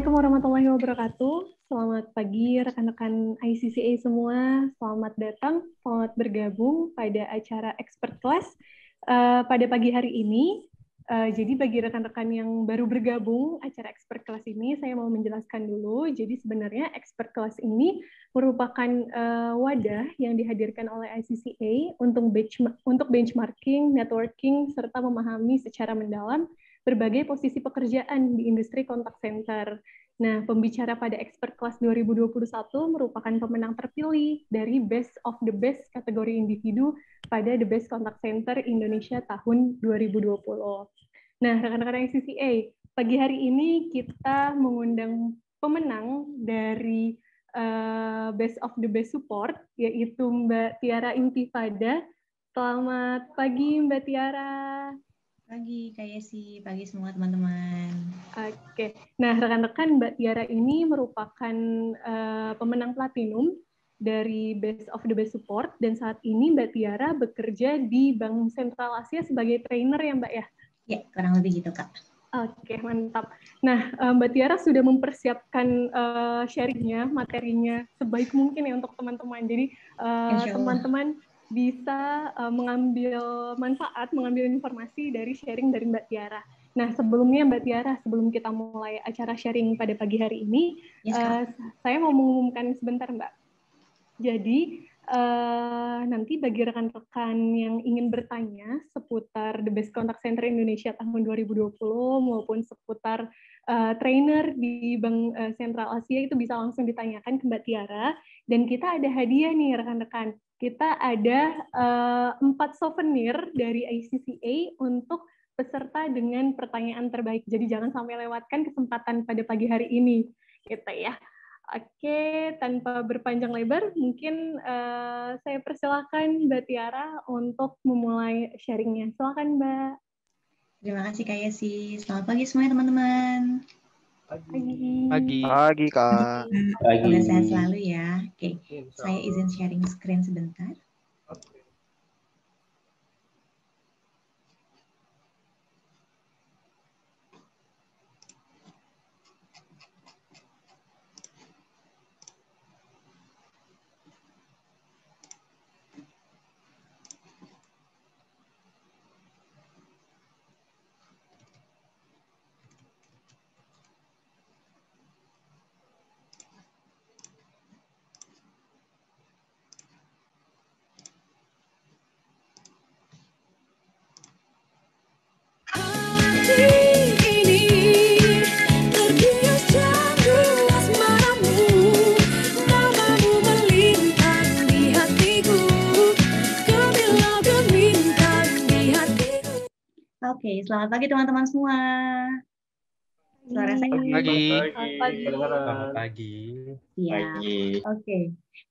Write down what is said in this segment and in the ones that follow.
Assalamualaikum warahmatullahi wabarakatuh. Selamat pagi rekan-rekan ICCA semua. Selamat datang, selamat bergabung pada acara expert class uh, pada pagi hari ini. Uh, jadi bagi rekan-rekan yang baru bergabung acara expert class ini, saya mau menjelaskan dulu. Jadi sebenarnya expert class ini merupakan uh, wadah yang dihadirkan oleh ICCA untuk benchmark, untuk benchmarking, networking, serta memahami secara mendalam berbagai posisi pekerjaan di industri kontak center. Nah, pembicara pada Expert Class 2021 merupakan pemenang terpilih dari Best of the Best kategori individu pada The Best Contact Center Indonesia tahun 2020. Nah, rekan-rekan CCA, pagi hari ini kita mengundang pemenang dari uh, Best of the Best Support, yaitu Mbak Tiara Intifada. Selamat pagi, Mbak Tiara. Pagi Kak Yesi, pagi semua teman-teman. Oke, nah rekan-rekan Mbak Tiara ini merupakan uh, pemenang platinum dari Best of the Best Support dan saat ini Mbak Tiara bekerja di Bank Sentral Asia sebagai trainer ya Mbak ya? Ya, kurang lebih gitu Kak. Oke, mantap. Nah, eh, Mbak Tiara sudah mempersiapkan uh, sharingnya, materinya sebaik mungkin ya untuk teman-teman. Jadi, teman-teman uh, bisa uh, mengambil manfaat, mengambil informasi dari sharing dari Mbak Tiara. Nah, sebelumnya Mbak Tiara, sebelum kita mulai acara sharing pada pagi hari ini, yes, uh, saya mau mengumumkan sebentar, Mbak. Jadi, uh, nanti bagi rekan-rekan yang ingin bertanya seputar The Best Contact Center Indonesia tahun 2020 maupun seputar uh, trainer di Bank uh, Asia itu bisa langsung ditanyakan ke Mbak Tiara dan kita ada hadiah nih rekan-rekan kita ada eh, empat uh, souvenir dari ICCA untuk peserta dengan pertanyaan terbaik. Jadi jangan sampai lewatkan kesempatan pada pagi hari ini, gitu ya. Oke, tanpa berpanjang lebar, mungkin uh, saya persilahkan Mbak Tiara untuk memulai sharingnya. Silakan Mbak. Terima kasih Kak Yesi. Selamat pagi semuanya teman-teman. Pagi. Pagi. Pagi, Kak. Pagi. saya selalu ya. Oke, okay. Iya, saya izin sharing screen sebentar. Oke. Okay. Selamat pagi teman-teman semua. Suara saya Selamat pagi. Selamat pagi. Selamat pagi. Iya. Oke. Okay.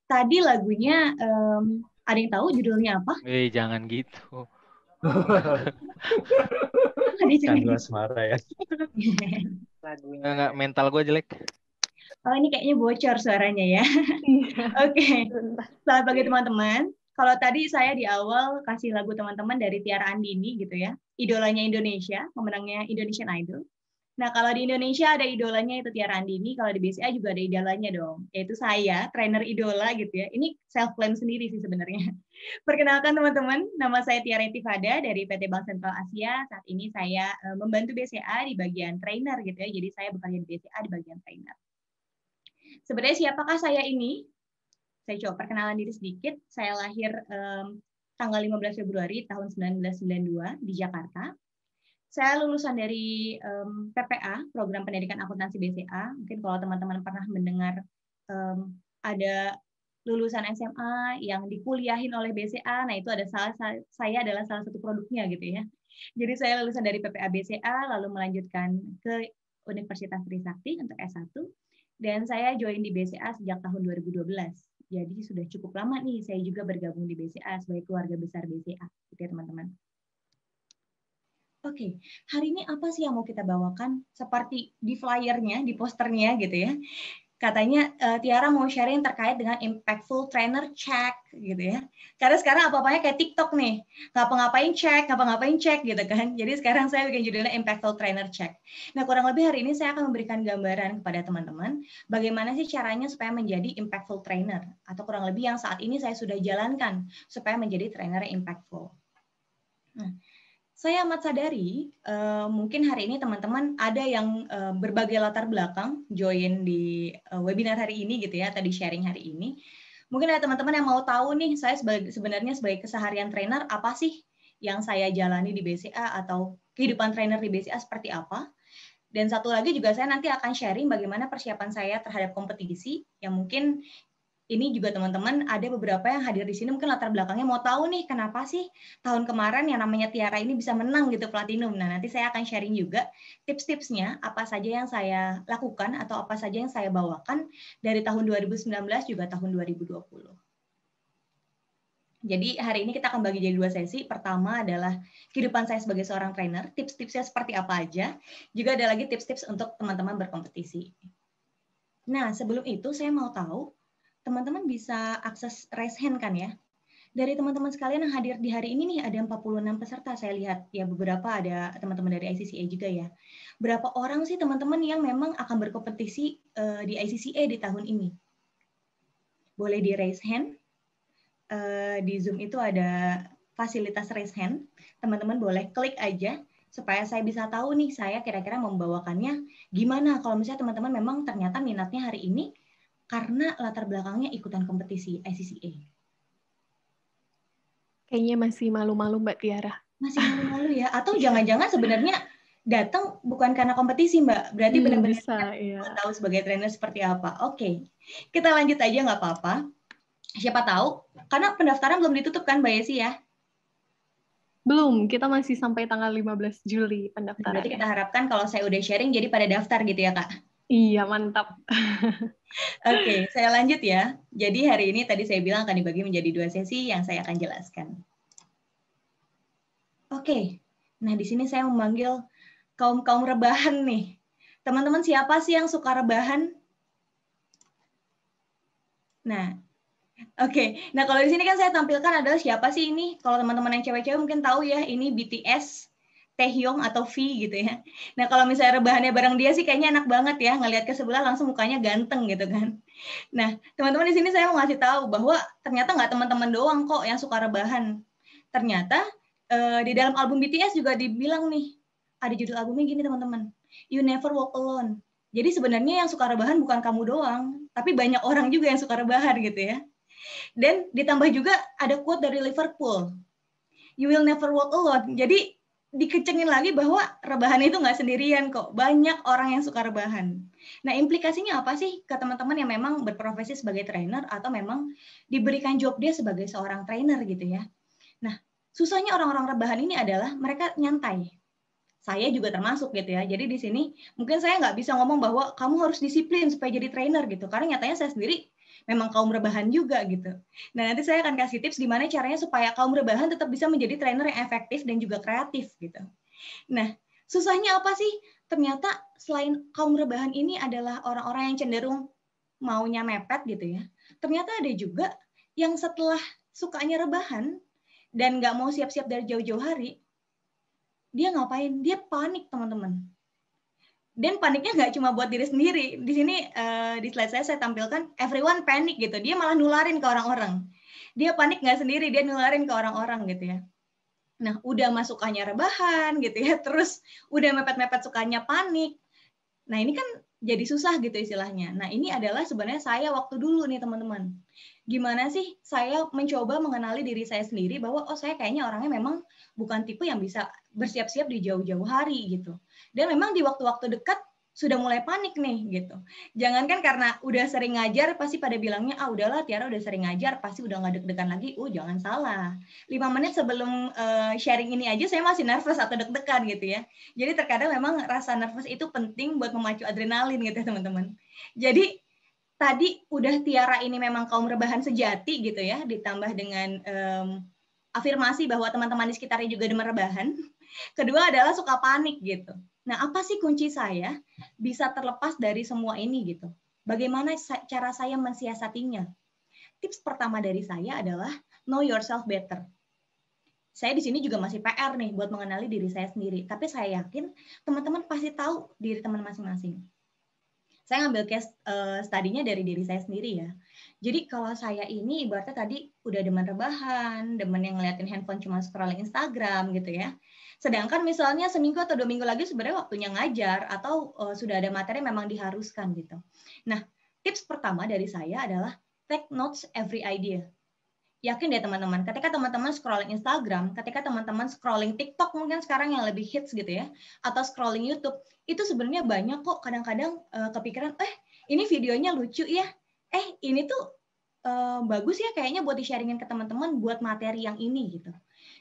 Tadi lagunya um, ada yang tahu judulnya apa? Eh, jangan gitu. Kan semara ya. Lagunya. Enggak, mental gue jelek. Oh, ini kayaknya bocor suaranya ya. Iya. Oke. okay. Selamat pagi teman-teman kalau tadi saya di awal kasih lagu teman-teman dari Tiara Andini gitu ya, idolanya Indonesia, pemenangnya Indonesian Idol. Nah, kalau di Indonesia ada idolanya itu Tiara Andini, kalau di BCA juga ada idolanya dong, yaitu saya, trainer idola gitu ya. Ini self claim sendiri sih sebenarnya. Perkenalkan teman-teman, nama saya Tiara Etifada dari PT Bank Sentral Asia. Saat ini saya eh, membantu BCA di bagian trainer gitu ya. Jadi saya bekerja di BCA di bagian trainer. Sebenarnya siapakah saya ini? Saya coba perkenalan diri sedikit. Saya lahir um, tanggal 15 Februari tahun 1992 di Jakarta. Saya lulusan dari um, PPA, Program Pendidikan Akuntansi BCA. Mungkin kalau teman-teman pernah mendengar um, ada lulusan SMA yang dikuliahin oleh BCA, nah itu ada salah saya adalah salah satu produknya gitu ya. Jadi saya lulusan dari PPA BCA lalu melanjutkan ke Universitas Trisakti untuk S1 dan saya join di BCA sejak tahun 2012. Jadi sudah cukup lama nih saya juga bergabung di BCA sebagai keluarga besar BCA, gitu ya teman-teman. Oke, okay. hari ini apa sih yang mau kita bawakan? Seperti di flyernya, di posternya gitu ya katanya uh, Tiara mau sharing terkait dengan impactful trainer check gitu ya. Karena sekarang apa-apanya kayak TikTok nih, ngapa-ngapain nggak ngapa-ngapain check gitu kan. Jadi sekarang saya bikin judulnya impactful trainer check. Nah kurang lebih hari ini saya akan memberikan gambaran kepada teman-teman bagaimana sih caranya supaya menjadi impactful trainer atau kurang lebih yang saat ini saya sudah jalankan supaya menjadi trainer impactful. Nah, saya amat sadari uh, mungkin hari ini teman-teman ada yang uh, berbagai latar belakang join di uh, webinar hari ini gitu ya, tadi sharing hari ini. Mungkin ada teman-teman yang mau tahu nih, saya sebagai, sebenarnya sebagai keseharian trainer apa sih yang saya jalani di BCA atau kehidupan trainer di BCA seperti apa? Dan satu lagi juga saya nanti akan sharing bagaimana persiapan saya terhadap kompetisi yang mungkin ini juga teman-teman ada beberapa yang hadir di sini mungkin latar belakangnya mau tahu nih kenapa sih tahun kemarin yang namanya Tiara ini bisa menang gitu platinum. Nah, nanti saya akan sharing juga tips-tipsnya apa saja yang saya lakukan atau apa saja yang saya bawakan dari tahun 2019 juga tahun 2020. Jadi hari ini kita akan bagi jadi dua sesi. Pertama adalah kehidupan saya sebagai seorang trainer, tips-tipsnya seperti apa aja. Juga ada lagi tips-tips untuk teman-teman berkompetisi. Nah, sebelum itu saya mau tahu teman-teman bisa akses raise hand kan ya. Dari teman-teman sekalian yang hadir di hari ini nih ada 46 peserta saya lihat ya beberapa ada teman-teman dari ICCA juga ya. Berapa orang sih teman-teman yang memang akan berkompetisi uh, di ICCA di tahun ini? Boleh di raise hand. Uh, di Zoom itu ada fasilitas raise hand. Teman-teman boleh klik aja supaya saya bisa tahu nih saya kira-kira membawakannya gimana kalau misalnya teman-teman memang ternyata minatnya hari ini karena latar belakangnya ikutan kompetisi ICCA? Kayaknya masih malu-malu Mbak Tiara. Masih malu-malu ya? Atau jangan-jangan sebenarnya datang bukan karena kompetisi Mbak, berarti hmm, benar-benar ya. tahu sebagai trainer seperti apa. Oke, okay. kita lanjut aja nggak apa-apa. Siapa tahu, karena pendaftaran belum ditutup kan Mbak Yesi ya? Belum, kita masih sampai tanggal 15 Juli pendaftaran. Berarti kita harapkan kalau saya udah sharing jadi pada daftar gitu ya, Kak? Iya, mantap. Oke, okay, saya lanjut ya. Jadi hari ini tadi saya bilang akan dibagi menjadi dua sesi yang saya akan jelaskan. Oke, okay. nah di sini saya memanggil kaum-kaum rebahan nih. Teman-teman siapa sih yang suka rebahan? Nah, oke. Okay. Nah, kalau di sini kan saya tampilkan adalah siapa sih ini? Kalau teman-teman yang cewek-cewek mungkin tahu ya, ini BTS Taehyung atau V gitu ya. Nah kalau misalnya rebahannya bareng dia sih kayaknya enak banget ya ngelihat ke sebelah langsung mukanya ganteng gitu kan. Nah teman-teman di sini saya mau ngasih tahu bahwa ternyata nggak teman-teman doang kok yang suka rebahan. Ternyata eh, di dalam album BTS juga dibilang nih ada judul albumnya gini teman-teman. You Never Walk Alone. Jadi sebenarnya yang suka rebahan bukan kamu doang, tapi banyak orang juga yang suka rebahan gitu ya. Dan ditambah juga ada quote dari Liverpool. You will never walk alone. Jadi dikecengin lagi bahwa rebahan itu nggak sendirian kok. Banyak orang yang suka rebahan. Nah, implikasinya apa sih ke teman-teman yang memang berprofesi sebagai trainer atau memang diberikan job dia sebagai seorang trainer gitu ya. Nah, susahnya orang-orang rebahan ini adalah mereka nyantai. Saya juga termasuk gitu ya. Jadi di sini mungkin saya nggak bisa ngomong bahwa kamu harus disiplin supaya jadi trainer gitu. Karena nyatanya saya sendiri memang kaum rebahan juga gitu. Nah nanti saya akan kasih tips gimana caranya supaya kaum rebahan tetap bisa menjadi trainer yang efektif dan juga kreatif gitu. Nah susahnya apa sih? Ternyata selain kaum rebahan ini adalah orang-orang yang cenderung maunya mepet gitu ya. Ternyata ada juga yang setelah sukanya rebahan dan nggak mau siap-siap dari jauh-jauh hari, dia ngapain? Dia panik teman-teman dan paniknya nggak cuma buat diri sendiri. Di sini uh, di slide saya saya tampilkan everyone panik gitu. Dia malah nularin ke orang-orang. Dia panik nggak sendiri, dia nularin ke orang-orang gitu ya. Nah, udah masukannya rebahan gitu ya, terus udah mepet-mepet sukanya panik. Nah, ini kan jadi susah gitu istilahnya. Nah, ini adalah sebenarnya saya waktu dulu nih teman-teman. Gimana sih saya mencoba mengenali diri saya sendiri bahwa oh saya kayaknya orangnya memang bukan tipe yang bisa bersiap-siap di jauh-jauh hari gitu. Dan memang di waktu-waktu dekat sudah mulai panik nih gitu. Jangankan karena udah sering ngajar pasti pada bilangnya ah udahlah Tiara udah sering ngajar pasti udah nggak deg-degan lagi. Oh jangan salah. Lima menit sebelum uh, sharing ini aja saya masih nervous atau deg-degan gitu ya. Jadi terkadang memang rasa nervous itu penting buat memacu adrenalin gitu ya teman-teman. Jadi tadi udah Tiara ini memang kaum rebahan sejati gitu ya ditambah dengan um, afirmasi bahwa teman-teman di sekitarnya juga demen rebahan. Kedua adalah suka panik gitu Nah, apa sih kunci saya bisa terlepas dari semua ini gitu? Bagaimana cara saya mensiasatinya? Tips pertama dari saya adalah know yourself better. Saya di sini juga masih PR nih buat mengenali diri saya sendiri, tapi saya yakin teman-teman pasti tahu diri teman masing-masing. Saya ngambil case uh, eh, studinya dari diri saya sendiri ya. Jadi kalau saya ini ibaratnya tadi udah demen rebahan, demen yang ngeliatin handphone cuma scrolling Instagram gitu ya Sedangkan misalnya seminggu atau dua minggu lagi sebenarnya waktunya ngajar atau uh, sudah ada materi memang diharuskan gitu. Nah, tips pertama dari saya adalah take notes every idea. Yakin deh teman-teman, ketika teman-teman scrolling Instagram, ketika teman-teman scrolling TikTok mungkin sekarang yang lebih hits gitu ya, atau scrolling YouTube, itu sebenarnya banyak kok kadang-kadang uh, kepikiran, eh ini videonya lucu ya, eh ini tuh uh, bagus ya kayaknya buat di-sharingin ke teman-teman buat materi yang ini gitu.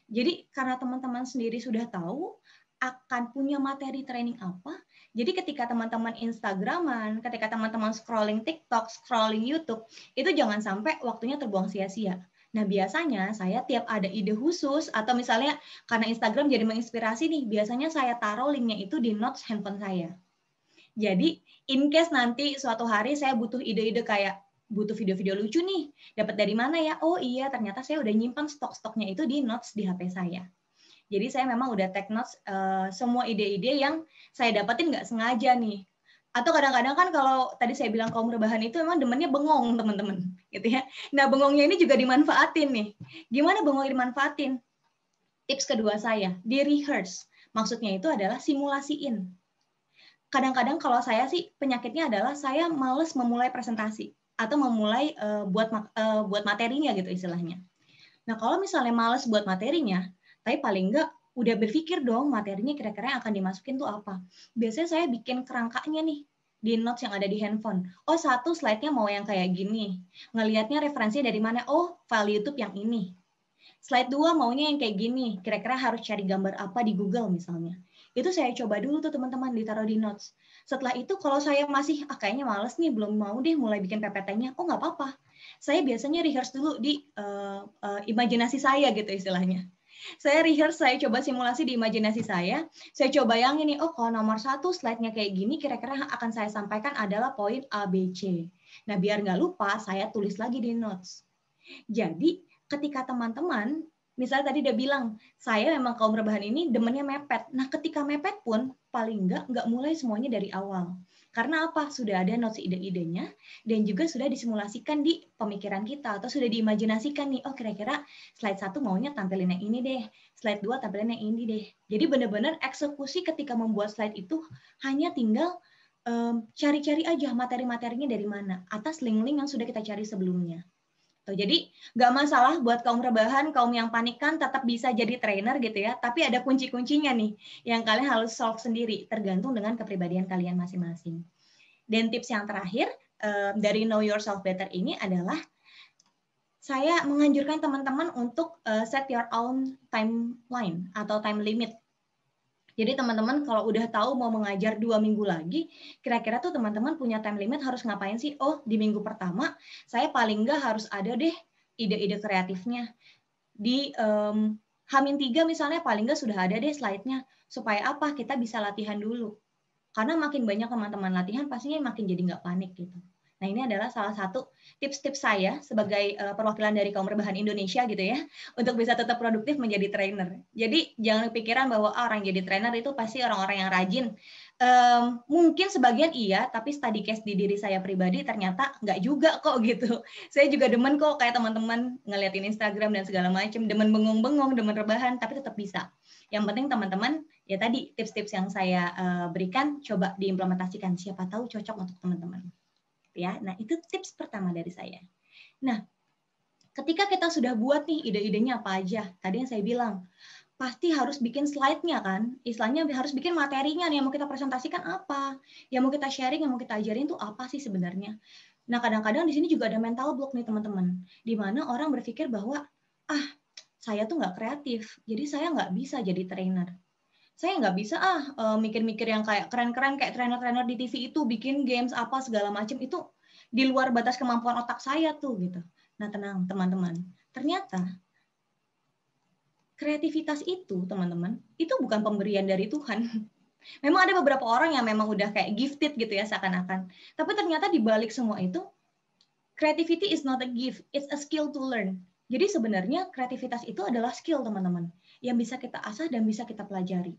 Jadi karena teman-teman sendiri sudah tahu akan punya materi training apa, jadi ketika teman-teman Instagraman, ketika teman-teman scrolling TikTok, scrolling YouTube, itu jangan sampai waktunya terbuang sia-sia. Nah, biasanya saya tiap ada ide khusus atau misalnya karena Instagram jadi menginspirasi nih, biasanya saya taruh linknya itu di notes handphone saya. Jadi, in case nanti suatu hari saya butuh ide-ide kayak butuh video-video lucu nih. Dapat dari mana ya? Oh iya, ternyata saya udah nyimpan stok-stoknya itu di notes di HP saya. Jadi saya memang udah take notes uh, semua ide-ide yang saya dapetin nggak sengaja nih. Atau kadang-kadang kan kalau tadi saya bilang kaum rebahan itu memang demennya bengong teman-teman, gitu ya. Nah bengongnya ini juga dimanfaatin nih. Gimana bengong dimanfaatin? Tips kedua saya di rehearse. Maksudnya itu adalah simulasiin. Kadang-kadang kalau saya sih penyakitnya adalah saya males memulai presentasi atau memulai uh, buat uh, buat materinya gitu istilahnya. Nah kalau misalnya males buat materinya, tapi paling enggak udah berpikir dong materinya kira-kira yang akan dimasukin tuh apa. Biasanya saya bikin kerangkanya nih di notes yang ada di handphone. Oh, satu slide-nya mau yang kayak gini. Ngelihatnya referensinya dari mana? Oh, file YouTube yang ini. Slide dua maunya yang kayak gini. Kira-kira harus cari gambar apa di Google misalnya. Itu saya coba dulu tuh teman-teman ditaruh di notes. Setelah itu kalau saya masih ah kayaknya males nih belum mau deh mulai bikin PPT-nya, oh nggak apa-apa. Saya biasanya rehearse dulu di uh, uh, imajinasi saya gitu istilahnya. Saya rehearse, saya coba simulasi di imajinasi saya. Saya coba yang ini, oh kalau nomor satu slide-nya kayak gini, kira-kira akan saya sampaikan adalah poin A, B, C. Nah, biar nggak lupa, saya tulis lagi di notes. Jadi, ketika teman-teman misalnya tadi dia bilang saya memang kaum rebahan ini demennya mepet nah ketika mepet pun paling enggak enggak mulai semuanya dari awal. Karena apa? Sudah ada notes ide-idenya dan juga sudah disimulasikan di pemikiran kita atau sudah diimajinasikan nih, oh kira-kira slide satu maunya tampilin yang ini deh, slide 2 tampilin yang ini deh. Jadi benar-benar eksekusi ketika membuat slide itu hanya tinggal cari-cari um, cari -cari aja materi-materinya dari mana atas link-link yang sudah kita cari sebelumnya gitu. Jadi nggak masalah buat kaum rebahan, kaum yang panik kan tetap bisa jadi trainer gitu ya. Tapi ada kunci-kuncinya nih yang kalian harus solve sendiri tergantung dengan kepribadian kalian masing-masing. Dan tips yang terakhir eh, dari Know Yourself Better ini adalah saya menganjurkan teman-teman untuk eh, set your own timeline atau time limit jadi teman-teman kalau udah tahu mau mengajar dua minggu lagi, kira-kira tuh teman-teman punya time limit harus ngapain sih? Oh, di minggu pertama saya paling nggak harus ada deh ide-ide kreatifnya. Di um, Hamin tiga misalnya paling nggak sudah ada deh slide-nya. Supaya apa? Kita bisa latihan dulu. Karena makin banyak teman-teman latihan, pastinya makin jadi nggak panik gitu. Nah, ini adalah salah satu tips-tips saya sebagai uh, perwakilan dari kaum rebahan Indonesia gitu ya, untuk bisa tetap produktif menjadi trainer. Jadi, jangan pikiran bahwa oh, orang jadi trainer itu pasti orang-orang yang rajin. Um, mungkin sebagian iya, tapi study case di diri saya pribadi ternyata nggak juga kok gitu. Saya juga demen kok kayak teman-teman ngeliatin Instagram dan segala macam, demen bengong-bengong, demen rebahan, tapi tetap bisa. Yang penting teman-teman ya tadi tips-tips yang saya uh, berikan coba diimplementasikan. Siapa tahu cocok untuk teman-teman ya. Nah, itu tips pertama dari saya. Nah, ketika kita sudah buat nih ide-idenya apa aja, tadi yang saya bilang, pasti harus bikin slide-nya kan, istilahnya harus bikin materinya nih, yang mau kita presentasikan apa, yang mau kita sharing, yang mau kita ajarin itu apa sih sebenarnya. Nah kadang-kadang di sini juga ada mental block nih teman-teman, di mana orang berpikir bahwa ah saya tuh nggak kreatif, jadi saya nggak bisa jadi trainer saya nggak bisa ah eh, mikir-mikir yang kayak keren-keren kayak trainer-trainer di TV itu bikin games apa segala macam itu di luar batas kemampuan otak saya tuh gitu. Nah tenang teman-teman, ternyata kreativitas itu teman-teman itu bukan pemberian dari Tuhan. Memang ada beberapa orang yang memang udah kayak gifted gitu ya seakan-akan. Tapi ternyata di balik semua itu creativity is not a gift, it's a skill to learn. Jadi sebenarnya kreativitas itu adalah skill teman-teman yang bisa kita asah dan bisa kita pelajari.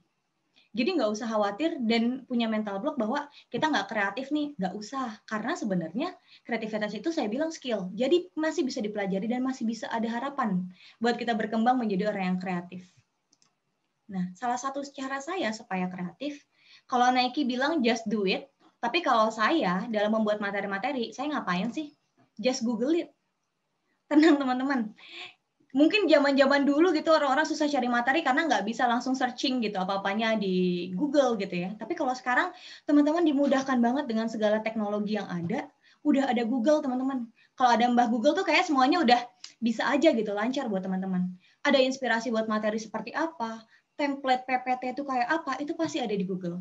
Jadi nggak usah khawatir dan punya mental block bahwa kita nggak kreatif nih, nggak usah. Karena sebenarnya kreativitas itu saya bilang skill. Jadi masih bisa dipelajari dan masih bisa ada harapan buat kita berkembang menjadi orang yang kreatif. Nah, salah satu cara saya supaya kreatif, kalau Nike bilang just do it, tapi kalau saya dalam membuat materi-materi, saya ngapain sih? Just Google it tenang teman-teman mungkin zaman-zaman dulu gitu orang-orang susah cari materi karena nggak bisa langsung searching gitu apa-apanya di Google gitu ya. Tapi kalau sekarang teman-teman dimudahkan banget dengan segala teknologi yang ada. Udah ada Google teman-teman. Kalau ada Mbah Google tuh kayak semuanya udah bisa aja gitu lancar buat teman-teman. Ada inspirasi buat materi seperti apa, template PPT itu kayak apa, itu pasti ada di Google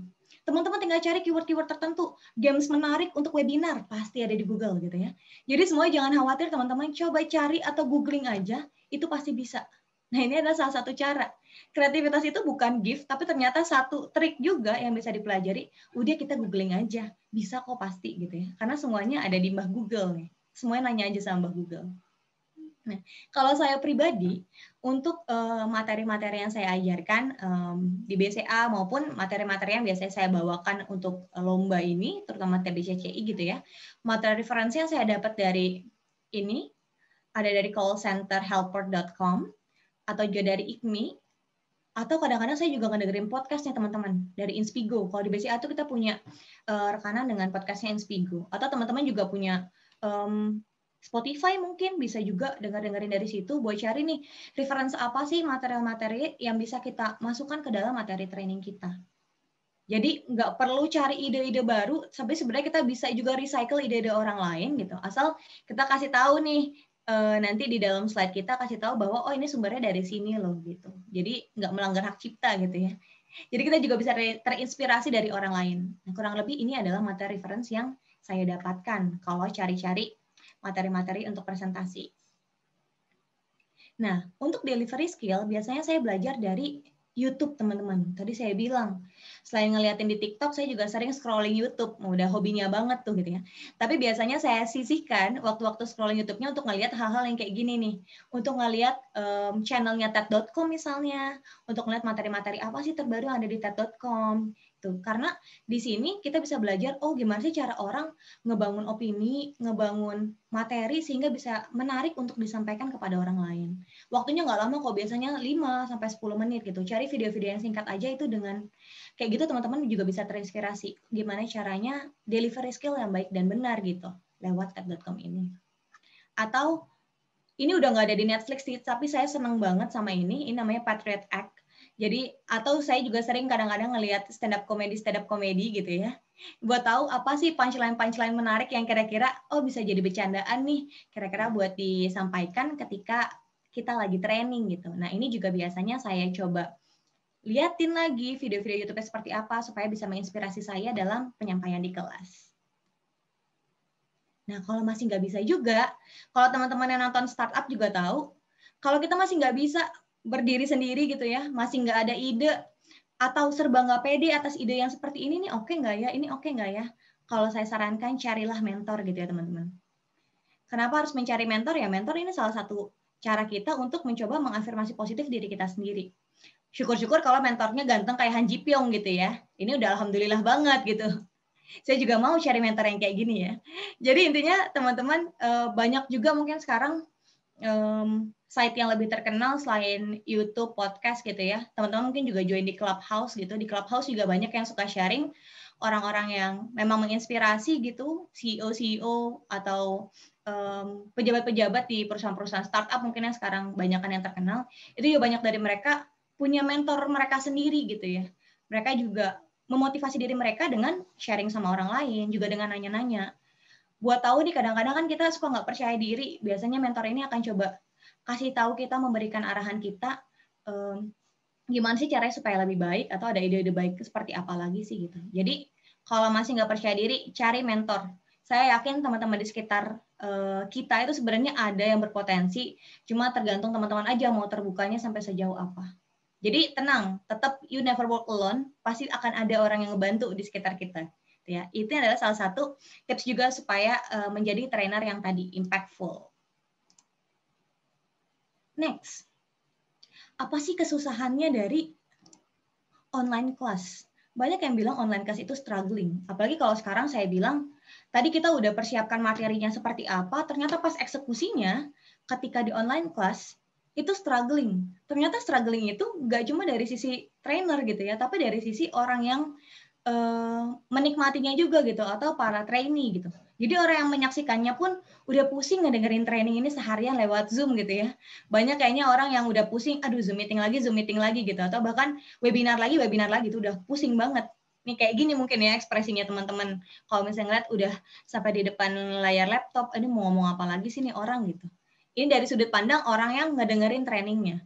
teman-teman tinggal cari keyword-keyword tertentu, games menarik untuk webinar, pasti ada di Google gitu ya. Jadi semua jangan khawatir teman-teman, coba cari atau googling aja, itu pasti bisa. Nah ini adalah salah satu cara. Kreativitas itu bukan gift, tapi ternyata satu trik juga yang bisa dipelajari, udah kita googling aja, bisa kok pasti gitu ya. Karena semuanya ada di Mbah Google nih, semuanya nanya aja sama Mbah Google. Nah, kalau saya pribadi untuk eh, materi-materi uh, yang saya ajarkan um, di BCA maupun materi-materi yang biasanya saya bawakan untuk lomba ini, terutama TBCCI gitu ya, materi referensi yang saya dapat dari ini ada dari call center callcenterhelper.com atau juga dari Ikmi atau kadang-kadang saya juga ngedengerin podcastnya teman-teman dari Inspigo. Kalau di BCA itu kita punya uh, rekanan dengan podcastnya Inspigo atau teman-teman juga punya um, Spotify mungkin bisa juga dengar-dengerin dari situ buat cari nih referensi apa sih materi materi yang bisa kita masukkan ke dalam materi training kita. Jadi nggak perlu cari ide-ide baru, tapi sebenarnya kita bisa juga recycle ide-ide orang lain gitu. Asal kita kasih tahu nih eh, nanti di dalam slide kita kasih tahu bahwa oh ini sumbernya dari sini loh gitu. Jadi nggak melanggar hak cipta gitu ya. Jadi kita juga bisa terinspirasi dari orang lain. Nah, kurang lebih ini adalah materi reference yang saya dapatkan kalau cari-cari materi-materi untuk presentasi. Nah, untuk delivery skill, biasanya saya belajar dari YouTube, teman-teman. Tadi saya bilang, selain ngeliatin di TikTok, saya juga sering scrolling YouTube. Udah hobinya banget tuh gitu ya. Tapi biasanya saya sisihkan waktu-waktu scrolling YouTube-nya untuk ngeliat hal-hal yang kayak gini nih. Untuk ngeliat um, channelnya TED.com misalnya, untuk ngeliat materi-materi apa sih terbaru ada di TED.com gitu. Karena di sini kita bisa belajar oh gimana sih cara orang ngebangun opini, ngebangun materi sehingga bisa menarik untuk disampaikan kepada orang lain. Waktunya nggak lama kok, biasanya 5 sampai 10 menit gitu. Cari video-video yang singkat aja itu dengan kayak gitu teman-teman juga bisa terinspirasi gimana caranya delivery skill yang baik dan benar gitu lewat app.com ini. Atau ini udah nggak ada di Netflix sih, tapi saya seneng banget sama ini. Ini namanya Patriot Act jadi atau saya juga sering kadang-kadang ngelihat stand up comedy stand up comedy gitu ya. buat tahu apa sih punchline punchline menarik yang kira-kira oh bisa jadi bercandaan nih, kira-kira buat disampaikan ketika kita lagi training gitu. Nah, ini juga biasanya saya coba liatin lagi video-video YouTube nya seperti apa supaya bisa menginspirasi saya dalam penyampaian di kelas. Nah, kalau masih nggak bisa juga, kalau teman-teman yang nonton startup juga tahu, kalau kita masih nggak bisa, berdiri sendiri gitu ya masih nggak ada ide atau serba nggak pede atas ide yang seperti ini nih oke okay nggak ya ini oke okay nggak ya kalau saya sarankan carilah mentor gitu ya teman-teman kenapa harus mencari mentor ya mentor ini salah satu cara kita untuk mencoba mengafirmasi positif diri kita sendiri syukur-syukur kalau mentornya ganteng kayak Han Ji Pyong gitu ya ini udah alhamdulillah banget gitu saya juga mau cari mentor yang kayak gini ya jadi intinya teman-teman eh, banyak juga mungkin sekarang um, site yang lebih terkenal selain YouTube, podcast gitu ya. Teman-teman mungkin juga join di Clubhouse gitu. Di Clubhouse juga banyak yang suka sharing orang-orang yang memang menginspirasi gitu, CEO-CEO e atau pejabat-pejabat um, di perusahaan-perusahaan startup mungkin yang sekarang banyakkan yang terkenal. Itu juga banyak dari mereka punya mentor mereka sendiri gitu ya. Mereka juga memotivasi diri mereka dengan sharing sama orang lain, juga dengan nanya-nanya buat tahu nih kadang-kadang kan kita suka nggak percaya diri biasanya mentor ini akan coba kasih tahu kita memberikan arahan kita um, gimana sih caranya supaya lebih baik atau ada ide-ide baik seperti apa lagi sih gitu jadi kalau masih nggak percaya diri cari mentor saya yakin teman-teman di sekitar uh, kita itu sebenarnya ada yang berpotensi cuma tergantung teman-teman aja mau terbukanya sampai sejauh apa jadi tenang tetap you never walk alone pasti akan ada orang yang ngebantu di sekitar kita Gitu ya. Itu adalah salah satu tips juga supaya eh, menjadi trainer yang tadi impactful. Next. Apa sih kesusahannya dari online class? Banyak yang bilang online class itu struggling. Apalagi kalau sekarang saya bilang tadi kita udah persiapkan materinya seperti apa, ternyata pas eksekusinya ketika di online class itu struggling. Ternyata struggling itu nggak cuma dari sisi trainer gitu ya, tapi dari sisi orang yang Eh, menikmatinya juga gitu atau para trainee gitu. Jadi orang yang menyaksikannya pun udah pusing ngedengerin training ini seharian lewat Zoom gitu ya. Banyak kayaknya orang yang udah pusing, aduh Zoom meeting lagi, Zoom meeting lagi gitu. Atau bahkan webinar lagi, webinar lagi itu udah pusing banget. Ini kayak gini mungkin ya ekspresinya teman-teman. Kalau misalnya ngeliat udah sampai di depan layar laptop, ini mau ngomong apa lagi sih nih orang gitu. Ini dari sudut pandang orang yang ngedengerin trainingnya.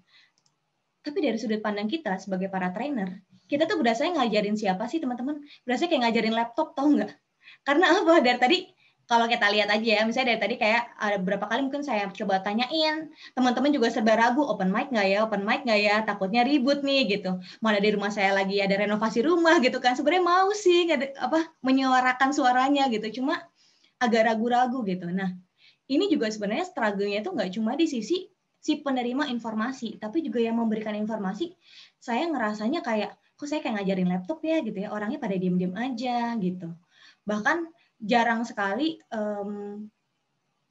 Tapi dari sudut pandang kita sebagai para trainer, kita tuh berasa ngajarin siapa sih teman-teman? Berasa kayak ngajarin laptop tau nggak? Karena apa? Dari tadi kalau kita lihat aja ya, misalnya dari tadi kayak ada beberapa kali mungkin saya coba tanyain, teman-teman juga serba ragu, open mic nggak ya, open mic nggak ya, takutnya ribut nih gitu. Mana di rumah saya lagi ada renovasi rumah gitu kan, sebenarnya mau sih ada, apa menyuarakan suaranya gitu, cuma agak ragu-ragu gitu. Nah, ini juga sebenarnya struggle-nya itu nggak cuma di sisi si penerima informasi, tapi juga yang memberikan informasi, saya ngerasanya kayak kok saya kayak ngajarin laptop ya gitu ya orangnya pada diem-diem aja gitu bahkan jarang sekali um,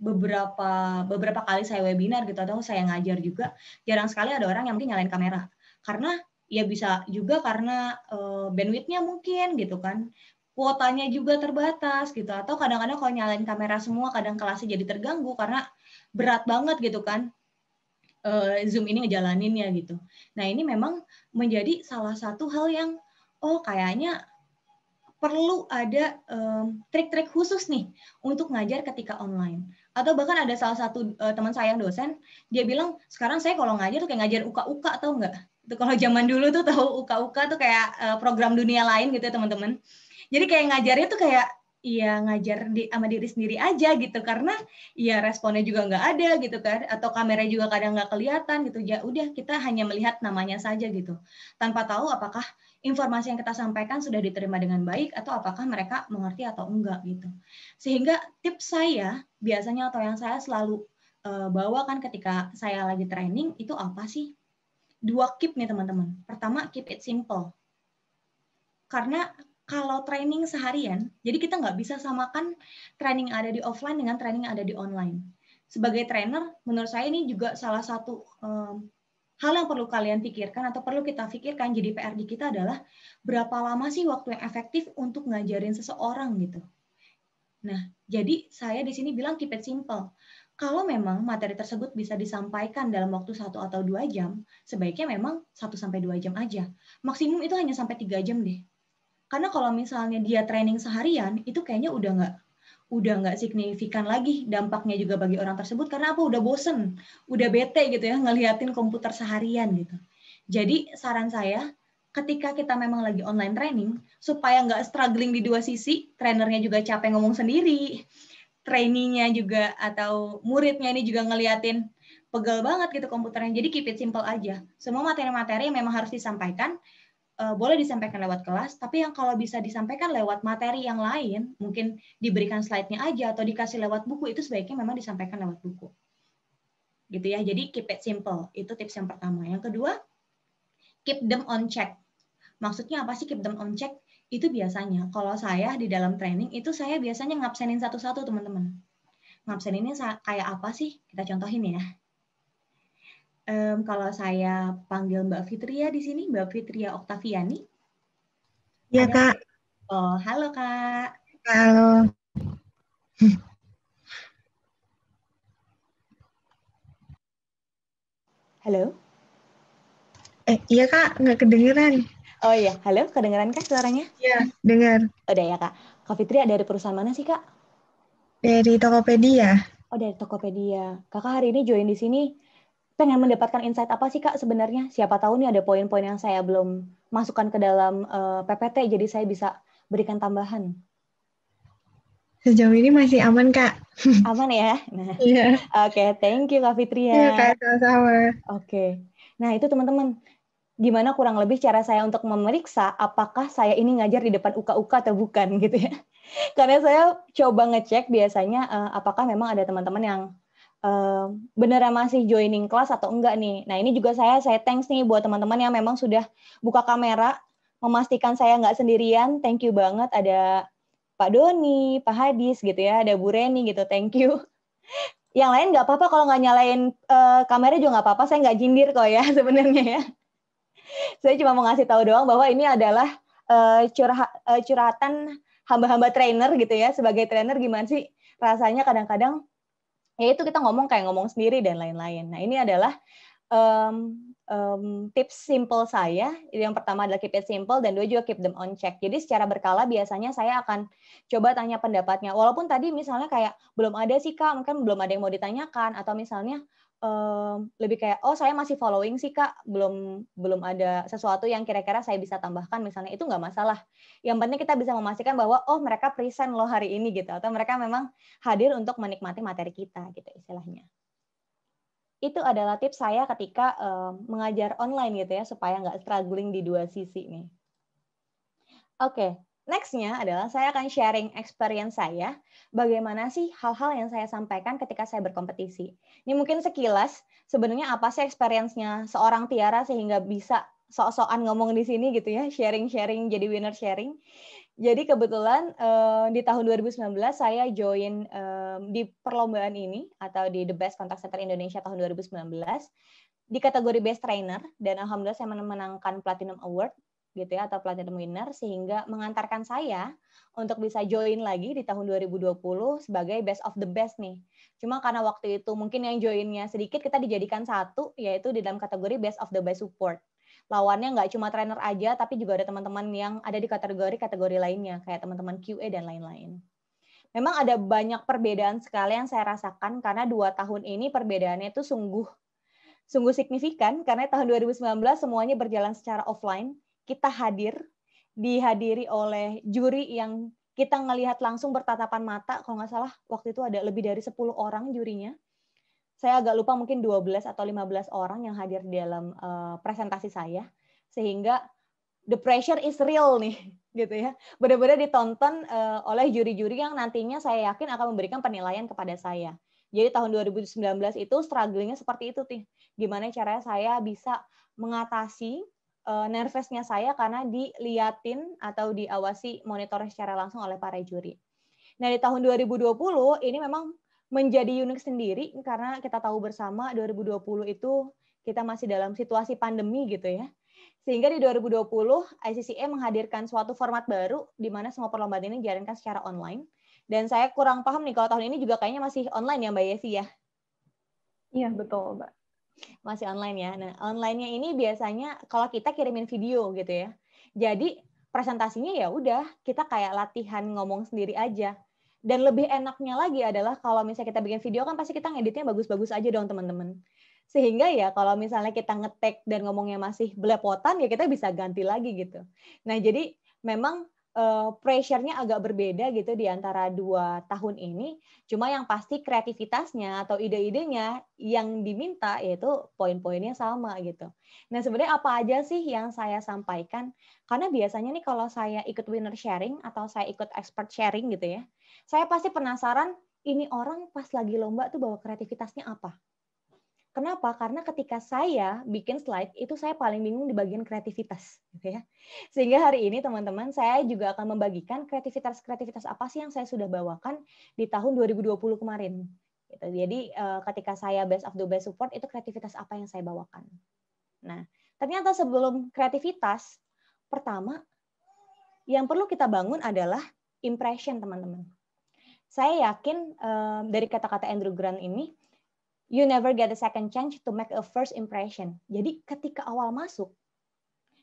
beberapa beberapa kali saya webinar gitu atau saya ngajar juga jarang sekali ada orang yang mungkin nyalain kamera karena ya bisa juga karena uh, bandwidthnya mungkin gitu kan kuotanya juga terbatas gitu atau kadang-kadang kalau nyalain kamera semua kadang kelasnya jadi terganggu karena berat banget gitu kan Eh, Zoom ini ngejalanin ya gitu. Nah ini memang menjadi salah satu hal yang oh kayaknya perlu ada um, trik-trik khusus nih untuk ngajar ketika online. Atau bahkan ada salah satu uh, teman saya yang dosen, dia bilang sekarang saya kalau ngajar tuh kayak ngajar uka-uka atau enggak? Itu kalau zaman dulu tuh tahu uka-uka tuh kayak uh, program dunia lain gitu ya teman-teman. Jadi kayak ngajarnya tuh kayak ya ngajar di, sama diri sendiri aja gitu karena ya responnya juga nggak ada gitu kan atau kamera juga kadang nggak kelihatan gitu ya udah kita hanya melihat namanya saja gitu tanpa tahu apakah informasi yang kita sampaikan sudah diterima dengan baik atau apakah mereka mengerti atau enggak gitu sehingga tips saya biasanya atau yang saya selalu uh, bawa kan ketika saya lagi training itu apa sih dua keep nih teman-teman pertama keep it simple karena kalau training seharian, jadi kita nggak bisa samakan training ada di offline dengan training ada di online. Sebagai trainer, menurut saya ini juga salah satu um, hal yang perlu kalian pikirkan atau perlu kita pikirkan jadi PRD kita adalah berapa lama sih waktu yang efektif untuk ngajarin seseorang gitu. Nah, jadi saya di sini bilang keep it simple. Kalau memang materi tersebut bisa disampaikan dalam waktu satu atau dua jam, sebaiknya memang satu sampai dua jam aja. Maksimum itu hanya sampai tiga jam deh karena kalau misalnya dia training seharian, itu kayaknya udah nggak udah nggak signifikan lagi dampaknya juga bagi orang tersebut karena apa udah bosen, udah bete gitu ya ngeliatin komputer seharian gitu. Jadi saran saya ketika kita memang lagi online training supaya nggak struggling di dua sisi, trainernya juga capek ngomong sendiri, trainingnya juga atau muridnya ini juga ngeliatin pegel banget gitu komputernya. Jadi keep it simple aja. Semua materi-materi yang memang harus disampaikan uh, boleh disampaikan lewat kelas, tapi yang kalau bisa disampaikan lewat materi yang lain, mungkin diberikan slide-nya aja atau dikasih lewat buku, itu sebaiknya memang disampaikan lewat buku. Gitu ya, jadi keep it simple. Itu tips yang pertama. Yang kedua, keep them on check. Maksudnya apa sih keep them on check? Itu biasanya, kalau saya di dalam training, itu saya biasanya ngabsenin satu-satu, teman-teman. Ngabsenin ini kayak apa sih? Kita contohin ya um, kalau saya panggil Mbak Fitria di sini, Mbak Fitria Oktaviani. Iya, Kak. Oh, halo, Kak. Halo. Halo. Eh, iya Kak, nggak kedengeran. Oh iya, halo, kedengeran Kak suaranya? Iya, dengar. Oh, udah ya Kak. Kak Fitria dari perusahaan mana sih Kak? Dari Tokopedia. Oh, dari Tokopedia. Kakak hari ini join di sini pengen mendapatkan insight apa sih kak sebenarnya? Siapa tahu nih ada poin-poin yang saya belum masukkan ke dalam uh, eh, PPT, jadi saya bisa berikan tambahan. Sejauh ini masih aman kak. Aman ya. Nah. Yeah. Oke, okay, thank you kak Fitria. Ya. yeah, kak, sama Oke, okay. nah itu teman-teman gimana kurang lebih cara saya untuk memeriksa apakah saya ini ngajar di depan uka-uka atau bukan gitu ya. Karena saya coba ngecek biasanya uh, apakah memang ada teman-teman yang beneran masih joining kelas atau enggak nih. Nah ini juga saya saya thanks nih buat teman-teman yang memang sudah buka kamera memastikan saya enggak sendirian. Thank you banget ada Pak Doni, Pak Hadis gitu ya, ada Bu Reni gitu. Thank you. Yang lain nggak apa-apa kalau nggak nyalain uh, kamera juga nggak apa-apa. Saya nggak jindir kok ya sebenarnya ya. Saya cuma mau ngasih tahu doang bahwa ini adalah uh, curha uh, curhatan hamba-hamba trainer gitu ya. Sebagai trainer gimana sih rasanya kadang-kadang ya itu kita ngomong kayak ngomong sendiri dan lain-lain. Nah ini adalah um, um, tips simple saya. Yang pertama adalah keep it simple dan dua juga keep them on check. Jadi secara berkala biasanya saya akan coba tanya pendapatnya. Walaupun tadi misalnya kayak belum ada sih kak, mungkin belum ada yang mau ditanyakan atau misalnya um, lebih kayak oh saya masih following sih kak belum belum ada sesuatu yang kira-kira saya bisa tambahkan misalnya itu nggak masalah yang penting kita bisa memastikan bahwa oh mereka present loh hari ini gitu atau mereka memang hadir untuk menikmati materi kita gitu istilahnya itu adalah tips saya ketika um, mengajar online gitu ya supaya nggak struggling di dua sisi nih oke okay. Nextnya adalah saya akan sharing experience saya, bagaimana sih hal-hal yang saya sampaikan ketika saya berkompetisi. Ini mungkin sekilas, sebenarnya apa sih experience-nya seorang Tiara sehingga bisa sok-sokan ngomong di sini gitu ya, sharing-sharing jadi winner sharing. Jadi kebetulan eh, di tahun 2019 saya join eh, di perlombaan ini atau di The Best Contact Center Indonesia tahun 2019 di kategori Best Trainer dan alhamdulillah saya menangkan Platinum Award gitu ya atau platinum winner sehingga mengantarkan saya untuk bisa join lagi di tahun 2020 sebagai best of the best nih. Cuma karena waktu itu mungkin yang joinnya sedikit kita dijadikan satu yaitu di dalam kategori best of the best support. Lawannya nggak cuma trainer aja tapi juga ada teman-teman yang ada di kategori kategori lainnya kayak teman-teman QA dan lain-lain. Memang ada banyak perbedaan sekali yang saya rasakan karena dua tahun ini perbedaannya itu sungguh sungguh signifikan karena tahun 2019 semuanya berjalan secara offline kita hadir, dihadiri oleh juri yang kita ngelihat langsung bertatapan mata, kalau nggak salah waktu itu ada lebih dari 10 orang jurinya. Saya agak lupa mungkin 12 atau 15 orang yang hadir di dalam uh, presentasi saya. Sehingga the pressure is real nih gitu ya. Benar-benar ditonton uh, oleh juri-juri yang nantinya saya yakin akan memberikan penilaian kepada saya. Jadi tahun 2019 itu struggling-nya seperti itu, Tih. Gimana caranya saya bisa mengatasi uh, nervousnya saya karena diliatin atau diawasi monitor secara langsung oleh para juri. Nah, di tahun 2020 ini memang menjadi unik sendiri karena kita tahu bersama 2020 itu kita masih dalam situasi pandemi gitu ya. Sehingga di 2020 ICCA menghadirkan suatu format baru di mana semua perlombaan ini dijalankan secara online. Dan saya kurang paham nih kalau tahun ini juga kayaknya masih online ya Mbak Yesi ya. Iya betul Mbak. Masih online ya. Nah, onlinenya ini biasanya kalau kita kirimin video gitu ya. Jadi presentasinya ya udah kita kayak latihan ngomong sendiri aja. Dan lebih enaknya lagi adalah kalau misalnya kita bikin video kan pasti kita ngeditnya bagus-bagus aja dong teman-teman. Sehingga ya kalau misalnya kita ngetek dan ngomongnya masih belepotan ya kita bisa ganti lagi gitu. Nah jadi memang uh, pressure-nya agak berbeda gitu di antara dua tahun ini. Cuma yang pasti kreativitasnya atau ide-idenya yang diminta yaitu poin-poinnya sama gitu. Nah sebenarnya apa aja sih yang saya sampaikan? Karena biasanya nih kalau saya ikut winner sharing atau saya ikut expert sharing gitu ya, saya pasti penasaran ini orang pas lagi lomba tuh bawa kreativitasnya apa Kenapa? Karena ketika saya bikin slide itu saya paling bingung di bagian kreativitas, gitu ya. Sehingga hari ini teman-teman saya juga akan membagikan kreativitas-kreativitas apa sih yang saya sudah bawakan di tahun 2020 kemarin. Gitu. Jadi eh, ketika saya best of the best support itu kreativitas apa yang saya bawakan. Nah, ternyata sebelum kreativitas, pertama yang perlu kita bangun adalah impression teman-teman. Saya yakin eh, dari kata-kata Andrew Grant ini you never get a second chance to make a first impression. Jadi ketika awal masuk,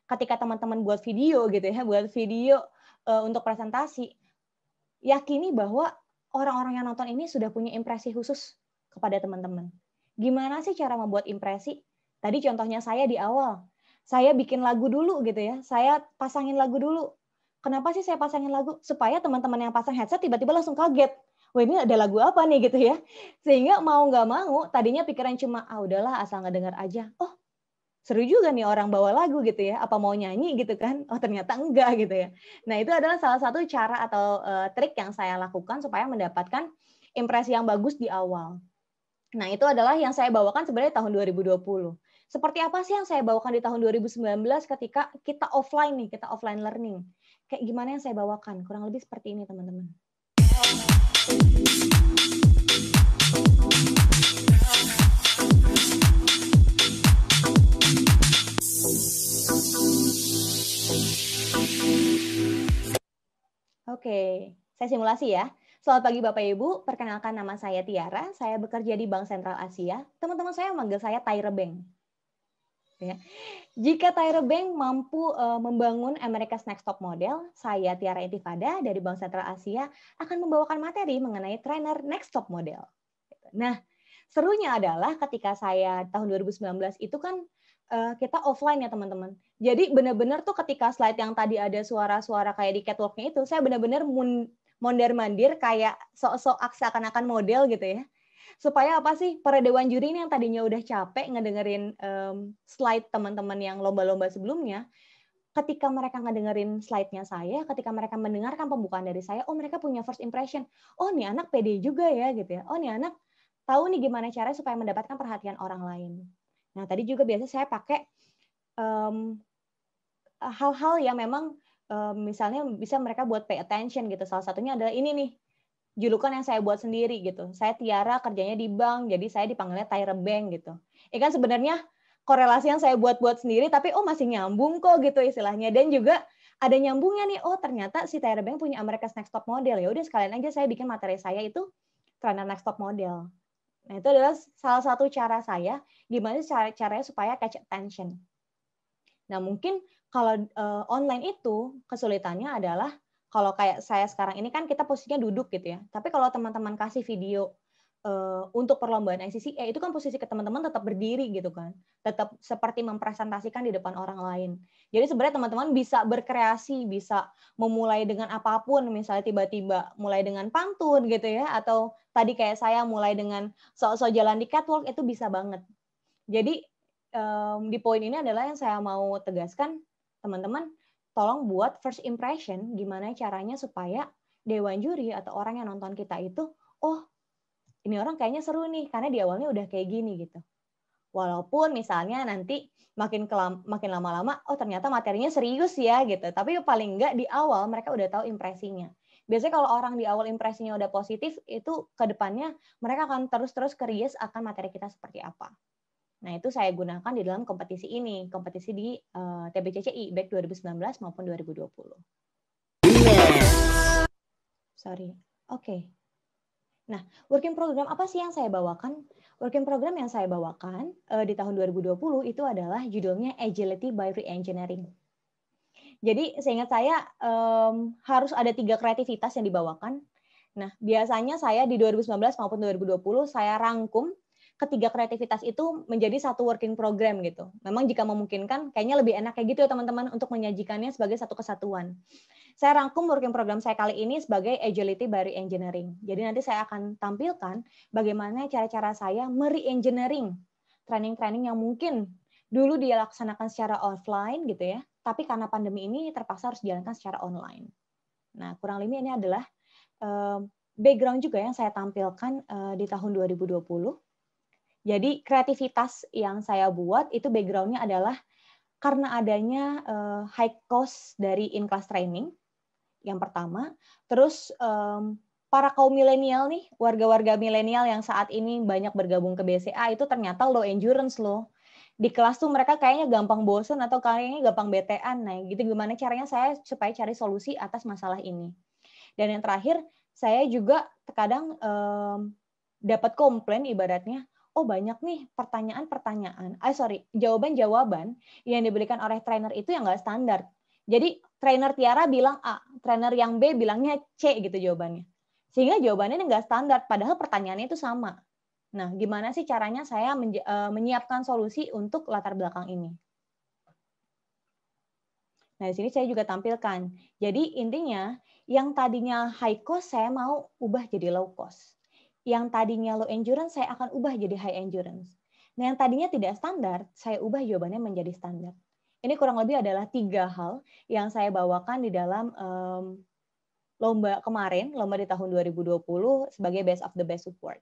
ketika teman-teman buat video gitu ya, buat video uh, untuk presentasi, yakini bahwa orang-orang yang nonton ini sudah punya impresi khusus kepada teman-teman. Gimana sih cara membuat impresi? Tadi contohnya saya di awal, saya bikin lagu dulu gitu ya, saya pasangin lagu dulu. Kenapa sih saya pasangin lagu? Supaya teman-teman yang pasang headset tiba-tiba langsung kaget wah ini ada lagu apa nih gitu ya. Sehingga mau nggak mau, tadinya pikiran cuma, ah udahlah asal nggak dengar aja. Oh seru juga nih orang bawa lagu gitu ya, apa mau nyanyi gitu kan? Oh ternyata enggak gitu ya. Nah itu adalah salah satu cara atau uh, trik yang saya lakukan supaya mendapatkan impresi yang bagus di awal. Nah itu adalah yang saya bawakan sebenarnya tahun 2020. Seperti apa sih yang saya bawakan di tahun 2019 ketika kita offline nih, kita offline learning. Kayak gimana yang saya bawakan? Kurang lebih seperti ini teman-teman. Oke, saya simulasi ya. Selamat pagi Bapak Ibu, perkenalkan nama saya Tiara, saya bekerja di Bank Sentral Asia. Teman-teman saya memanggil saya Tyre Bank. Ya. Jika Tyra Bank mampu uh, membangun America's Next Top Model, saya Tiara Intifada dari Bank Sentral Asia akan membawakan materi mengenai trainer Next Top Model. Nah, serunya adalah ketika saya tahun 2019 itu kan uh, kita offline ya teman-teman. Jadi benar-benar tuh ketika slide yang tadi ada suara-suara kayak di catwalknya itu, saya benar-benar mondar-mandir kayak sok-sok aksi akan-akan model gitu ya supaya apa sih para dewan juri ini yang tadinya udah capek ngedengerin um, slide teman-teman yang lomba-lomba sebelumnya ketika mereka ngedengerin slide-nya saya, ketika mereka mendengarkan pembukaan dari saya, oh mereka punya first impression, oh nih anak pede juga ya gitu ya, oh nih anak tahu nih gimana caranya supaya mendapatkan perhatian orang lain. Nah tadi juga biasa saya pakai um, hal-hal yang memang um, misalnya bisa mereka buat pay attention gitu. Salah satunya adalah ini nih julukan yang saya buat sendiri gitu. Saya Tiara kerjanya di bank, jadi saya dipanggilnya Tyra Bank gitu. Ya kan sebenarnya korelasi yang saya buat-buat sendiri, tapi oh masih nyambung kok gitu istilahnya. Dan juga ada nyambungnya nih, oh ternyata si Tyra Bank punya America's Next Top Model. Ya udah sekalian aja saya bikin materi saya itu karena Next Top Model. Nah itu adalah salah satu cara saya gimana cara caranya supaya catch attention. Nah mungkin kalau uh, online itu kesulitannya adalah kalau kayak saya sekarang ini kan kita posisinya duduk gitu ya tapi kalau teman-teman kasih video uh, untuk perlombaan ICC eh, ya itu kan posisi ke teman-teman tetap berdiri gitu kan tetap seperti mempresentasikan di depan orang lain jadi sebenarnya teman-teman bisa berkreasi bisa memulai dengan apapun misalnya tiba-tiba mulai dengan pantun gitu ya atau tadi kayak saya mulai dengan sok-sok jalan di catwalk itu bisa banget jadi um, di poin ini adalah yang saya mau tegaskan teman-teman tolong buat first impression gimana caranya supaya dewan juri atau orang yang nonton kita itu oh ini orang kayaknya seru nih karena di awalnya udah kayak gini gitu walaupun misalnya nanti makin kelam, makin lama-lama oh ternyata materinya serius ya gitu tapi paling enggak di awal mereka udah tahu impresinya biasanya kalau orang di awal impresinya udah positif itu kedepannya mereka akan terus-terus kerias akan materi kita seperti apa Nah, itu saya gunakan di dalam kompetisi ini, kompetisi di uh, TBCCI baik 2019 maupun 2020. Sorry. Oke. Okay. Nah, working program apa sih yang saya bawakan? Working program yang saya bawakan uh, di tahun 2020 itu adalah judulnya Agility by Reengineering. Jadi seingat saya um, harus ada tiga kreativitas yang dibawakan. Nah, biasanya saya di 2019 maupun 2020 saya rangkum ketiga kreativitas itu menjadi satu working program gitu. Memang jika memungkinkan, kayaknya lebih enak kayak gitu ya teman-teman untuk menyajikannya sebagai satu kesatuan. Saya rangkum working program saya kali ini sebagai Agility by Engineering. Jadi nanti saya akan tampilkan bagaimana cara-cara saya mere-engineering training-training yang mungkin dulu dilaksanakan secara offline gitu ya, tapi karena pandemi ini terpaksa harus dijalankan secara online. Nah, kurang lebih ini adalah eh, background juga yang saya tampilkan eh, di tahun 2020 jadi kreativitas yang saya buat itu backgroundnya adalah karena adanya uh, high cost dari in-class training yang pertama, terus um, para kaum milenial nih, warga-warga milenial yang saat ini banyak bergabung ke BCA itu ternyata low endurance loh. Di kelas tuh mereka kayaknya gampang bosen atau kayaknya gampang betean. Nah, gitu gimana caranya saya supaya cari solusi atas masalah ini. Dan yang terakhir, saya juga terkadang um, dapat komplain ibaratnya oh banyak nih pertanyaan-pertanyaan, ah sorry, jawaban-jawaban yang diberikan oleh trainer itu yang nggak standar. Jadi trainer Tiara bilang A, trainer yang B bilangnya C gitu jawabannya. Sehingga jawabannya nggak standar, padahal pertanyaannya itu sama. Nah, gimana sih caranya saya e, menyiapkan solusi untuk latar belakang ini? Nah, di sini saya juga tampilkan. Jadi intinya, yang tadinya high cost saya mau ubah jadi low cost yang tadinya low endurance saya akan ubah jadi high endurance. Nah, yang tadinya tidak standar, saya ubah jawabannya menjadi standar. Ini kurang lebih adalah tiga hal yang saya bawakan di dalam um, lomba kemarin, lomba di tahun 2020 sebagai best of the best support.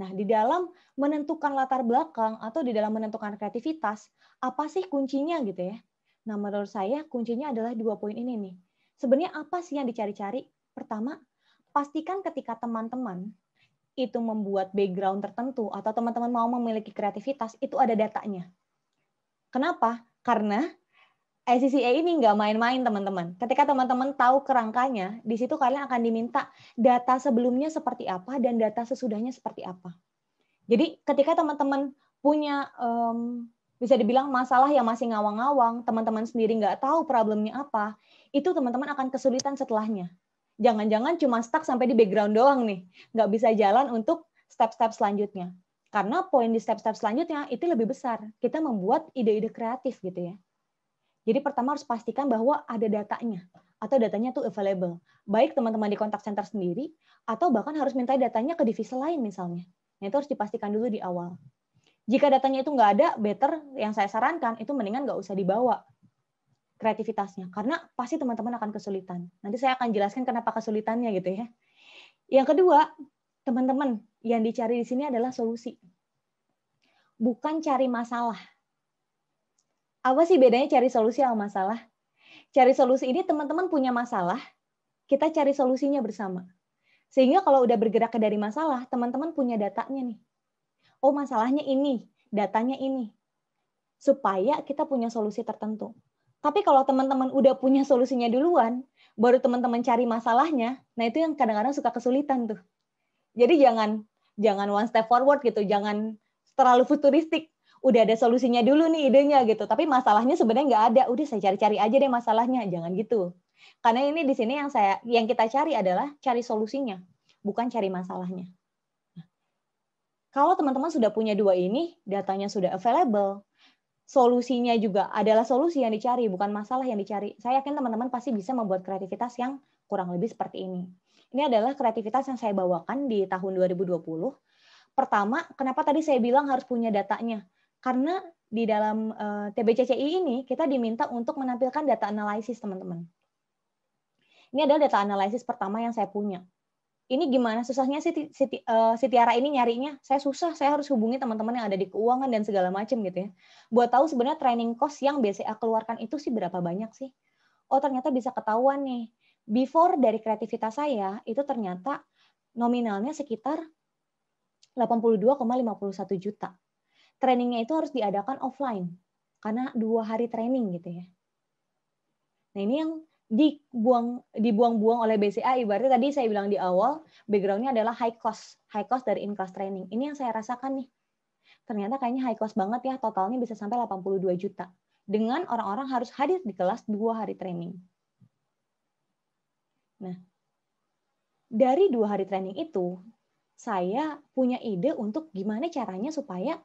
Nah, di dalam menentukan latar belakang atau di dalam menentukan kreativitas, apa sih kuncinya gitu ya? Nah, menurut saya kuncinya adalah dua poin ini nih. Sebenarnya apa sih yang dicari-cari? Pertama, pastikan ketika teman-teman itu membuat background tertentu atau teman-teman mau memiliki kreativitas itu ada datanya. Kenapa? Karena SCCA ini nggak main-main teman-teman. Ketika teman-teman tahu kerangkanya, di situ kalian akan diminta data sebelumnya seperti apa dan data sesudahnya seperti apa. Jadi ketika teman-teman punya um, bisa dibilang masalah yang masih ngawang-ngawang, teman-teman sendiri nggak tahu problemnya apa, itu teman-teman akan kesulitan setelahnya jangan-jangan cuma stuck sampai di background doang nih, nggak bisa jalan untuk step-step selanjutnya. Karena poin di step-step selanjutnya itu lebih besar. Kita membuat ide-ide kreatif gitu ya. Jadi pertama harus pastikan bahwa ada datanya atau datanya tuh available. Baik teman-teman di kontak center sendiri atau bahkan harus minta datanya ke divisi lain misalnya. Nah, itu harus dipastikan dulu di awal. Jika datanya itu nggak ada, better yang saya sarankan itu mendingan nggak usah dibawa kreativitasnya karena pasti teman-teman akan kesulitan. Nanti saya akan jelaskan kenapa kesulitannya gitu ya. Yang kedua, teman-teman, yang dicari di sini adalah solusi. Bukan cari masalah. Apa sih bedanya cari solusi sama masalah? Cari solusi ini teman-teman punya masalah, kita cari solusinya bersama. Sehingga kalau udah bergerak ke dari masalah, teman-teman punya datanya nih. Oh, masalahnya ini, datanya ini. Supaya kita punya solusi tertentu tapi kalau teman-teman udah punya solusinya duluan, baru teman-teman cari masalahnya, nah itu yang kadang-kadang suka kesulitan tuh. Jadi jangan jangan one step forward gitu, jangan terlalu futuristik. Udah ada solusinya dulu nih idenya gitu, tapi masalahnya sebenarnya nggak ada. Udah saya cari-cari aja deh masalahnya, jangan gitu. Karena ini di sini yang saya yang kita cari adalah cari solusinya, bukan cari masalahnya. Nah, kalau teman-teman sudah punya dua ini, datanya sudah available, solusinya juga adalah solusi yang dicari, bukan masalah yang dicari. Saya yakin teman-teman pasti bisa membuat kreativitas yang kurang lebih seperti ini. Ini adalah kreativitas yang saya bawakan di tahun 2020. Pertama, kenapa tadi saya bilang harus punya datanya? Karena di dalam eh, TBCCI ini kita diminta untuk menampilkan data analisis, teman-teman. Ini adalah data analisis pertama yang saya punya ini gimana susahnya sih si, uh, si Tiara ini nyarinya? Saya susah, saya harus hubungi teman-teman yang ada di keuangan dan segala macam gitu ya. Buat tahu sebenarnya training cost yang BCA keluarkan itu sih berapa banyak sih? Oh ternyata bisa ketahuan nih. Before dari kreativitas saya itu ternyata nominalnya sekitar 82,51 juta. Trainingnya itu harus diadakan offline karena dua hari training gitu ya. Nah ini yang dibuang dibuang-buang oleh BCA ibaratnya tadi saya bilang di awal backgroundnya adalah high cost high cost dari in class training ini yang saya rasakan nih ternyata kayaknya high cost banget ya totalnya bisa sampai 82 juta dengan orang-orang harus hadir di kelas dua hari training nah dari dua hari training itu saya punya ide untuk gimana caranya supaya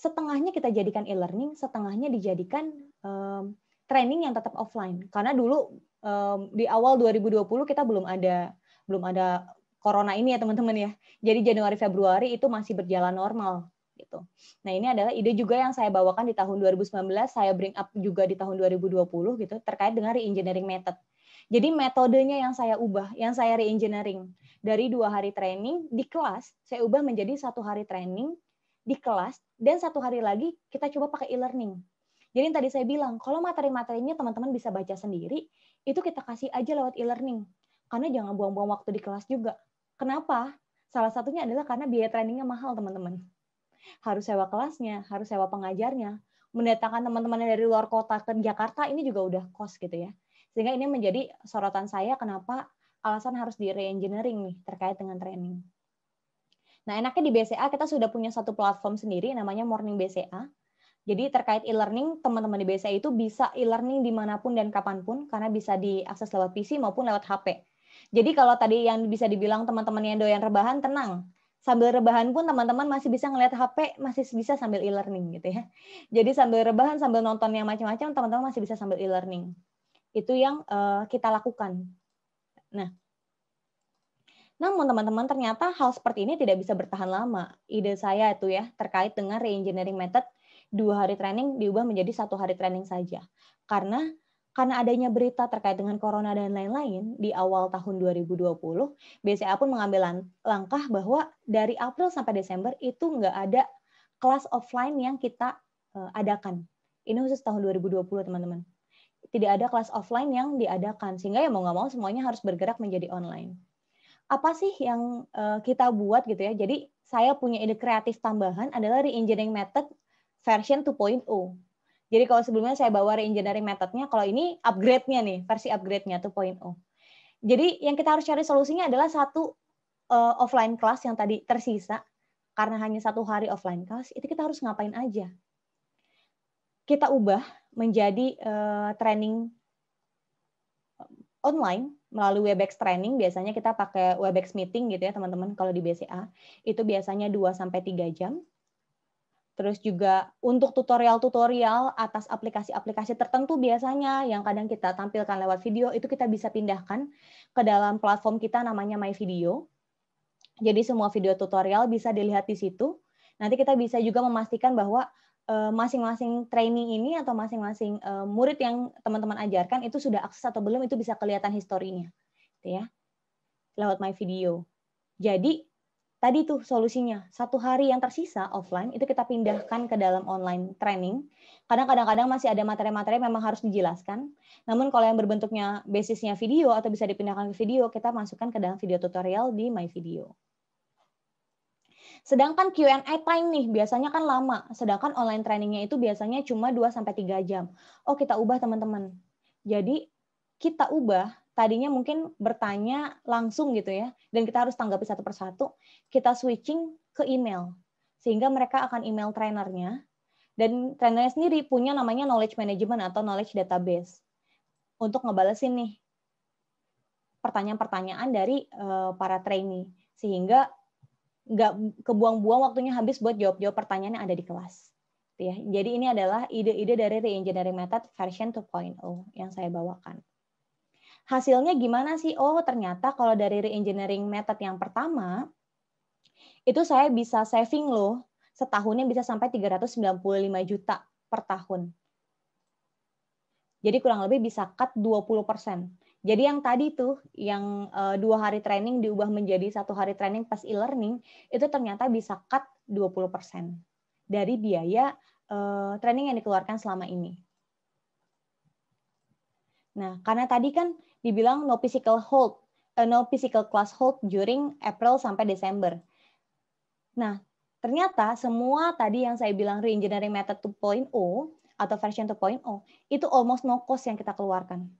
setengahnya kita jadikan e-learning setengahnya dijadikan um, training yang tetap offline. Karena dulu um, di awal 2020 kita belum ada belum ada corona ini ya teman-teman ya. Jadi Januari Februari itu masih berjalan normal gitu. Nah, ini adalah ide juga yang saya bawakan di tahun 2019, saya bring up juga di tahun 2020 gitu terkait dengan reengineering method. Jadi metodenya yang saya ubah, yang saya reengineering dari dua hari training di kelas, saya ubah menjadi satu hari training di kelas dan satu hari lagi kita coba pakai e-learning. Jadi yang tadi saya bilang, kalau materi-materinya teman-teman bisa baca sendiri, itu kita kasih aja lewat e-learning. Karena jangan buang-buang waktu di kelas juga. Kenapa? Salah satunya adalah karena biaya trainingnya mahal, teman-teman. Harus sewa kelasnya, harus sewa pengajarnya. Mendatangkan teman-teman dari luar kota ke Jakarta ini juga udah kos gitu ya. Sehingga ini menjadi sorotan saya kenapa alasan harus di reengineering nih terkait dengan training. Nah, enaknya di BCA kita sudah punya satu platform sendiri namanya Morning BCA jadi terkait e-learning, teman-teman di BCA itu bisa e-learning dimanapun dan kapanpun, karena bisa diakses lewat PC maupun lewat HP. Jadi kalau tadi yang bisa dibilang teman-teman yang doyan rebahan, tenang. Sambil rebahan pun teman-teman masih bisa ngelihat HP, masih bisa sambil e-learning gitu ya. Jadi sambil rebahan, sambil nonton yang macam-macam, teman-teman masih bisa sambil e-learning. Itu yang uh, kita lakukan. Nah, namun teman-teman ternyata hal seperti ini tidak bisa bertahan lama. Ide saya itu ya terkait dengan reengineering method dua hari training diubah menjadi satu hari training saja. Karena karena adanya berita terkait dengan corona dan lain-lain di awal tahun 2020, BCA pun mengambil langkah bahwa dari April sampai Desember itu nggak ada kelas offline yang kita eh, adakan. Ini khusus tahun 2020, teman-teman. Tidak ada kelas offline yang diadakan, sehingga ya mau nggak mau semuanya harus bergerak menjadi online. Apa sih yang eh, kita buat gitu ya? Jadi saya punya ide kreatif tambahan adalah re-engineering method version 2.0. Jadi kalau sebelumnya saya bawa reengineering methodnya, kalau ini upgrade-nya nih, versi upgrade-nya 2.0. Jadi yang kita harus cari solusinya adalah satu uh, offline class yang tadi tersisa, karena hanya satu hari offline class, itu kita harus ngapain aja. Kita ubah menjadi uh, training eh, online melalui Webex training biasanya kita pakai Webex meeting gitu ya teman-teman kalau di BCA itu biasanya 2 sampai 3 jam Terus juga untuk tutorial-tutorial atas aplikasi-aplikasi tertentu biasanya yang kadang kita tampilkan lewat video itu kita bisa pindahkan ke dalam platform kita namanya My Video. Jadi semua video tutorial bisa dilihat di situ. Nanti kita bisa juga memastikan bahwa eh, masing-masing training ini atau masing-masing eh, murid yang teman-teman ajarkan itu sudah akses atau belum itu bisa kelihatan historinya. Gitu ya. Lewat My Video. Jadi tadi tuh solusinya satu hari yang tersisa offline itu kita pindahkan ke dalam online training karena kadang-kadang masih ada materi-materi memang harus dijelaskan namun kalau yang berbentuknya basisnya video atau bisa dipindahkan ke video kita masukkan ke dalam video tutorial di my video Sedangkan Q&A time nih biasanya kan lama, sedangkan online trainingnya itu biasanya cuma 2 sampai 3 jam. Oh, kita ubah teman-teman. Jadi kita ubah tadinya mungkin bertanya langsung gitu ya, dan kita harus tanggapi satu persatu, kita switching ke email. Sehingga mereka akan email trainernya, dan trainernya sendiri punya namanya knowledge management atau knowledge database untuk ngebalesin nih pertanyaan-pertanyaan dari eh, para trainee sehingga nggak kebuang-buang waktunya habis buat jawab-jawab pertanyaan yang ada di kelas. Gitu ya, jadi ini adalah ide-ide dari reengineering method version 2.0 yang saya bawakan hasilnya gimana sih? Oh, ternyata kalau dari reengineering method yang pertama, itu saya bisa saving loh, setahunnya bisa sampai 395 juta per tahun. Jadi kurang lebih bisa cut 20%. Jadi yang tadi tuh, yang eh, dua hari training diubah menjadi satu hari training pas e-learning, itu ternyata bisa cut 20% dari biaya eh, training yang dikeluarkan selama ini. Nah, karena tadi kan dibilang no physical hold, uh, no physical class hold during April sampai Desember. Nah, ternyata semua tadi yang saya bilang reengineering method 2.0 atau version 2.0 itu almost no cost yang kita keluarkan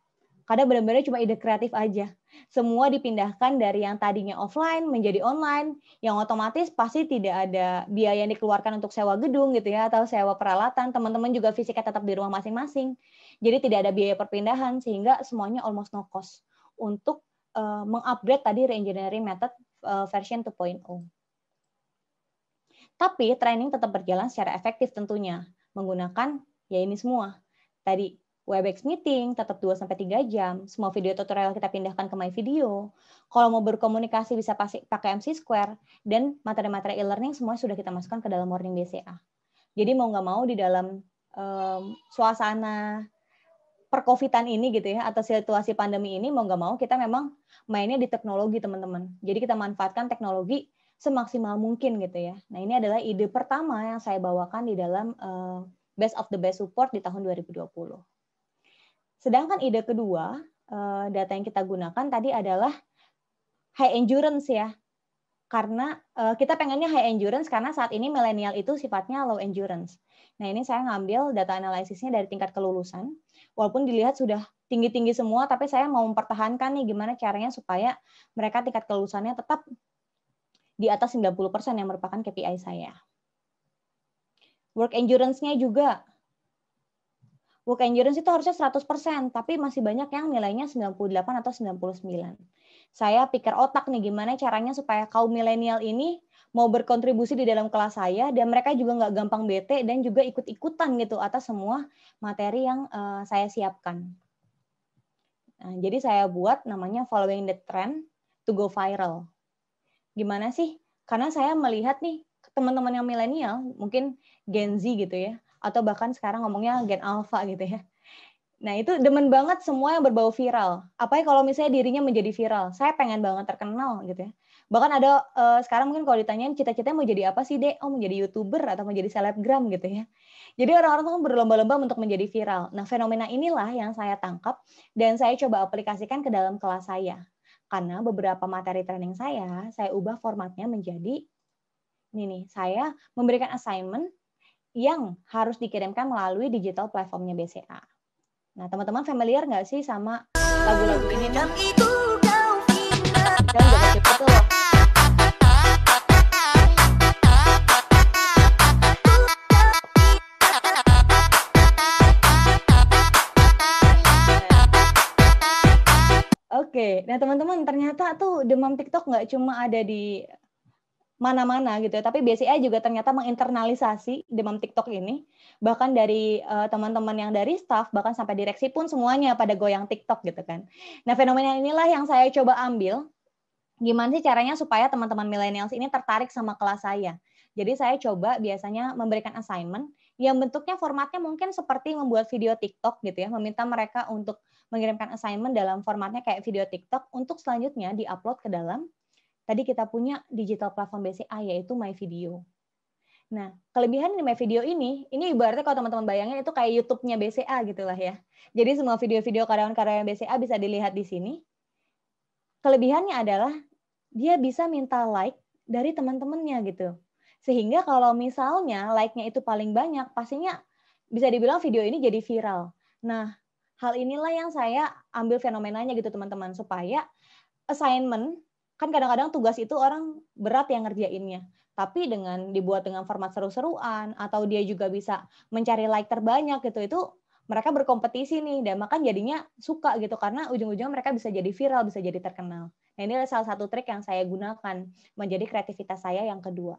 kadang benar-benar cuma ide kreatif aja semua dipindahkan dari yang tadinya offline menjadi online yang otomatis pasti tidak ada biaya yang dikeluarkan untuk sewa gedung gitu ya atau sewa peralatan teman-teman juga fisiknya tetap di rumah masing-masing jadi tidak ada biaya perpindahan sehingga semuanya almost no cost untuk uh, mengupgrade tadi reengineering method uh, version 2.0 tapi training tetap berjalan secara efektif tentunya menggunakan ya ini semua tadi Webex meeting tetap 2 sampai 3 jam. Semua video tutorial kita pindahkan ke My Video. Kalau mau berkomunikasi bisa pakai MC Square dan materi-materi e-learning semua sudah kita masukkan ke dalam Morning BCA. Jadi mau nggak mau di dalam um, suasana perkovitan ini gitu ya atau situasi pandemi ini mau nggak mau kita memang mainnya di teknologi teman-teman. Jadi kita manfaatkan teknologi semaksimal mungkin gitu ya. Nah ini adalah ide pertama yang saya bawakan di dalam uh, Best of the Best Support di tahun 2020. Sedangkan ide kedua, eh, data yang kita gunakan tadi adalah high endurance ya. Karena eh, kita pengennya high endurance karena saat ini milenial itu sifatnya low endurance. Nah ini saya ngambil data analisisnya dari tingkat kelulusan. Walaupun dilihat sudah tinggi-tinggi semua, tapi saya mau mempertahankan nih gimana caranya supaya mereka tingkat kelulusannya tetap di atas 90% yang merupakan KPI saya. Work endurance-nya juga work endurance itu harusnya 100%, tapi masih banyak yang nilainya 98 atau 99. Saya pikir otak nih gimana caranya supaya kaum milenial ini mau berkontribusi di dalam kelas saya dan mereka juga nggak gampang bete dan juga ikut-ikutan gitu atas semua materi yang uh, saya siapkan. Nah, jadi saya buat namanya following the trend to go viral. Gimana sih? Karena saya melihat nih teman-teman yang milenial, mungkin Gen Z gitu ya, atau bahkan sekarang ngomongnya gen alpha gitu ya. Nah itu demen banget semua yang berbau viral. Apalagi ya kalau misalnya dirinya menjadi viral. Saya pengen banget terkenal gitu ya. Bahkan ada uh, sekarang mungkin kalau ditanyain cita-citanya mau jadi apa sih deh? Oh menjadi youtuber atau menjadi selebgram gitu ya. Jadi orang-orang tuh kan berlomba-lomba untuk menjadi viral. Nah fenomena inilah yang saya tangkap dan saya coba aplikasikan ke dalam kelas saya. Karena beberapa materi training saya, saya ubah formatnya menjadi ini nih, saya memberikan assignment yang harus dikirimkan melalui digital platformnya BCA. Nah, teman-teman familiar nggak sih sama lagu-lagu ini? Kan Oke, nah teman-teman ternyata tuh demam TikTok nggak cuma ada di mana-mana gitu ya. Tapi BCA juga ternyata menginternalisasi demam TikTok ini. Bahkan dari eh, teman-teman uh, yang dari staff, bahkan sampai direksi pun semuanya pada goyang TikTok gitu kan. Nah fenomena inilah yang saya coba ambil. Gimana sih caranya supaya teman-teman millennials ini tertarik sama kelas saya. Jadi saya coba biasanya memberikan assignment yang bentuknya formatnya mungkin seperti membuat video TikTok gitu ya, meminta mereka untuk mengirimkan assignment dalam formatnya kayak video TikTok untuk selanjutnya diupload ke dalam Tadi kita punya digital platform BCA yaitu My Video. Nah, kelebihan di My Video ini, ini ibaratnya kalau teman-teman bayangin itu kayak YouTube-nya BCA gitu lah ya. Jadi semua video-video karyawan-karyawan BCA bisa dilihat di sini. Kelebihannya adalah dia bisa minta like dari teman-temannya gitu. Sehingga kalau misalnya like-nya itu paling banyak, pastinya bisa dibilang video ini jadi viral. Nah, hal inilah yang saya ambil fenomenanya gitu teman-teman supaya assignment kan kadang-kadang tugas itu orang berat yang ngerjainnya tapi dengan dibuat dengan format seru-seruan atau dia juga bisa mencari like terbanyak gitu itu mereka berkompetisi nih dan makan jadinya suka gitu karena ujung-ujungnya mereka bisa jadi viral bisa jadi terkenal nah ini adalah salah satu trik yang saya gunakan menjadi kreativitas saya yang kedua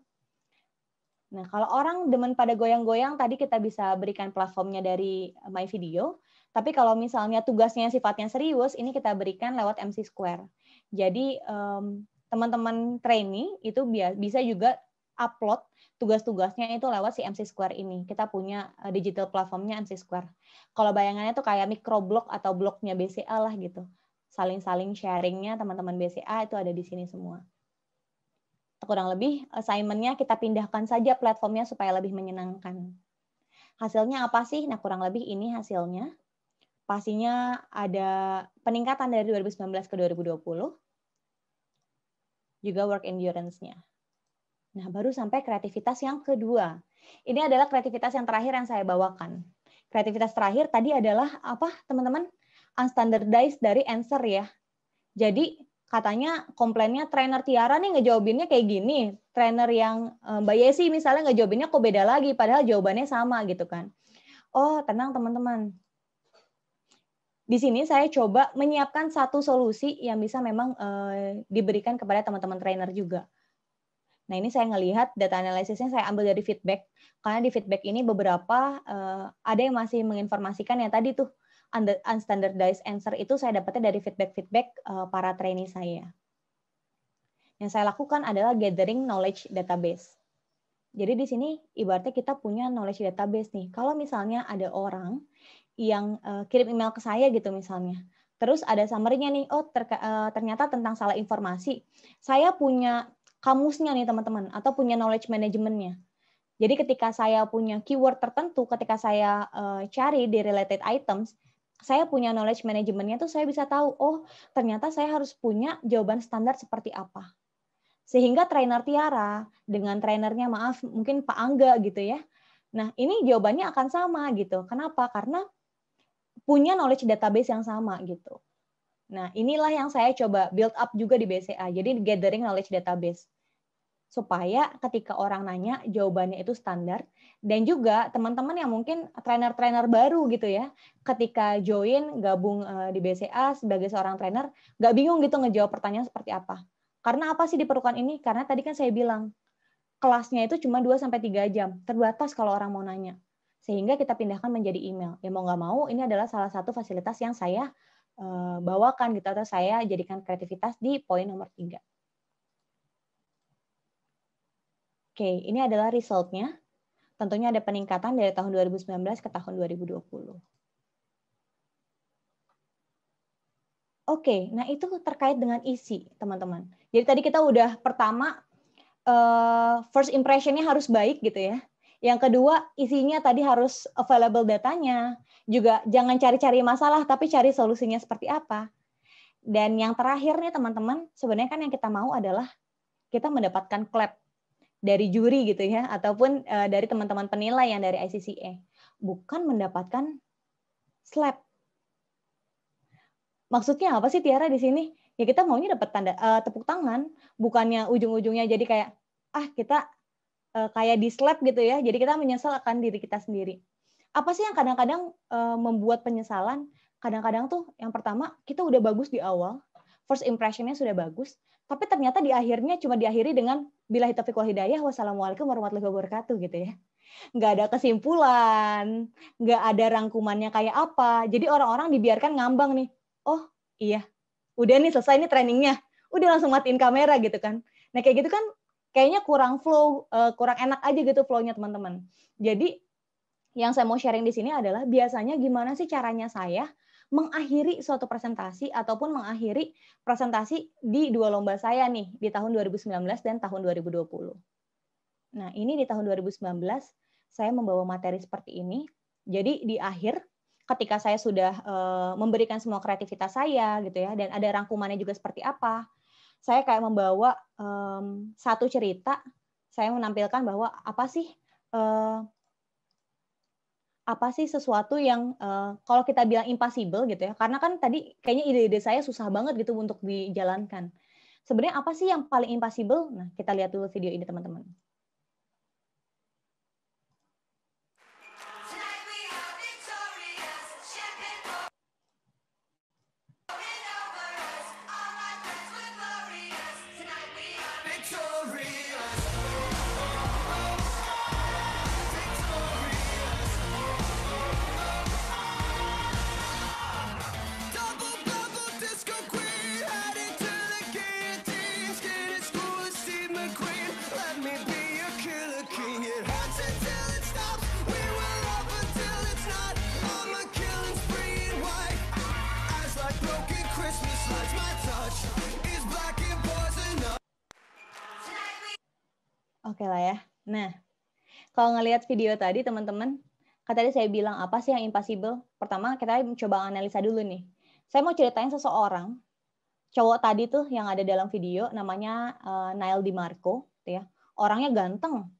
nah kalau orang demen pada goyang-goyang tadi kita bisa berikan platformnya dari my video tapi kalau misalnya tugasnya sifatnya serius ini kita berikan lewat MC Square jadi teman teman-teman trainee itu bisa juga upload tugas-tugasnya itu lewat si MC Square ini. Kita punya eh, digital platformnya MC Square. Kalau bayangannya itu kayak microblog atau blognya BCA lah gitu. Saling-saling sharingnya teman-teman BCA itu ada di sini semua. Kurang lebih assignmentnya kita pindahkan saja platformnya supaya lebih menyenangkan. Hasilnya apa sih? Nah kurang lebih ini hasilnya pastinya ada peningkatan dari 2019 ke 2020, juga work endurance-nya. Nah, baru sampai kreativitas yang kedua. Ini adalah kreativitas yang terakhir yang saya bawakan. Kreativitas terakhir tadi adalah apa, teman-teman? Unstandardized dari answer ya. Jadi katanya komplainnya trainer Tiara nih ngejawabinnya kayak gini, trainer yang eh, Mbak Yesi misalnya ngejawabinnya kok beda lagi, padahal jawabannya sama gitu kan. Oh tenang teman-teman, di sini saya coba menyiapkan satu solusi yang bisa memang eh, diberikan kepada teman-teman trainer juga. Nah ini saya melihat data analisisnya saya ambil dari feedback karena di feedback ini beberapa eh, ada yang masih menginformasikan yang tadi tuh unstandardized answer itu saya dapatnya dari feedback-feedback eh, para trainee saya. Yang saya lakukan adalah gathering knowledge database. Jadi di sini ibaratnya kita punya knowledge database nih. Kalau misalnya ada orang yang uh, kirim email ke saya gitu misalnya. Terus ada summary-nya nih, oh ter, uh, eh, ternyata tentang salah informasi. Saya punya kamusnya nih teman-teman, atau punya knowledge management-nya. Jadi ketika saya punya keyword tertentu, ketika saya uh, cari di related items, saya punya knowledge manajemennya tuh saya bisa tahu, oh ternyata saya harus punya jawaban standar seperti apa. Sehingga trainer Tiara dengan trainernya maaf mungkin Pak Angga gitu ya. Nah ini jawabannya akan sama gitu. Kenapa? Karena punya knowledge database yang sama gitu. Nah, inilah yang saya coba build up juga di BCA. Jadi gathering knowledge database. Supaya ketika orang nanya, jawabannya itu standar. Dan juga teman-teman yang mungkin trainer-trainer baru gitu ya, ketika join, gabung eh, di BCA sebagai seorang trainer, nggak bingung gitu ngejawab pertanyaan seperti apa. Karena apa sih diperlukan ini? Karena tadi kan saya bilang, kelasnya itu cuma 2-3 jam. Terbatas kalau orang mau nanya sehingga kita pindahkan menjadi email. Ya mau nggak mau, ini adalah salah satu fasilitas yang saya uh, bawakan gitu atau saya jadikan kreativitas di poin nomor tiga. Oke, ini adalah resultnya. Tentunya ada peningkatan dari tahun 2019 ke tahun 2020. Oke, nah itu terkait dengan isi, teman-teman. Jadi tadi kita udah pertama uh, first impression-nya harus baik gitu ya. Yang kedua, isinya tadi harus available datanya. Juga jangan cari-cari masalah, tapi cari solusinya seperti apa. Dan yang terakhir nih teman-teman, sebenarnya kan yang kita mau adalah kita mendapatkan clap dari juri gitu ya, ataupun eh, dari teman-teman penilai yang dari ICCA. E. Bukan mendapatkan slap. Maksudnya apa sih Tiara di sini? Ya kita maunya dapat tanda uh, tepuk tangan, bukannya ujung-ujungnya jadi kayak ah kita Eh, kayak di slap gitu ya. Jadi kita menyesal akan diri kita sendiri. Apa sih yang kadang-kadang eh, membuat penyesalan? Kadang-kadang tuh yang pertama kita udah bagus di awal, first impressionnya sudah bagus, tapi ternyata di akhirnya cuma diakhiri dengan bila taufiq wal hidayah wassalamualaikum warahmatullahi wabarakatuh gitu ya nggak ada kesimpulan, nggak ada rangkumannya kayak apa. Jadi orang-orang dibiarkan ngambang nih. Oh iya, udah nih selesai nih trainingnya, udah langsung matiin kamera gitu kan. Nah kayak gitu kan kayaknya kurang flow, uh, kurang enak aja gitu flow-nya teman-teman. Jadi yang saya mau sharing di sini adalah biasanya gimana sih caranya saya mengakhiri suatu presentasi ataupun mengakhiri presentasi di dua lomba saya nih di tahun 2019 dan tahun 2020. Nah, ini di tahun 2019 saya membawa materi seperti ini. Jadi di akhir ketika saya sudah uh, memberikan semua kreativitas saya gitu ya dan ada rangkumannya juga seperti apa saya kayak membawa um, satu cerita saya menampilkan bahwa apa sih uh, apa sih sesuatu yang uh, kalau kita bilang impossible gitu ya karena kan tadi kayaknya ide-ide saya susah banget gitu untuk dijalankan sebenarnya apa sih yang paling impossible nah kita lihat dulu video ini teman-teman Oke okay lah ya. Nah, kalau ngelihat video tadi teman-teman, kan tadi saya bilang apa sih yang impossible? Pertama kita coba analisa dulu nih. Saya mau ceritain seseorang cowok tadi tuh yang ada dalam video namanya uh, eh, Nail DiMarco, gitu ya. Orangnya ganteng,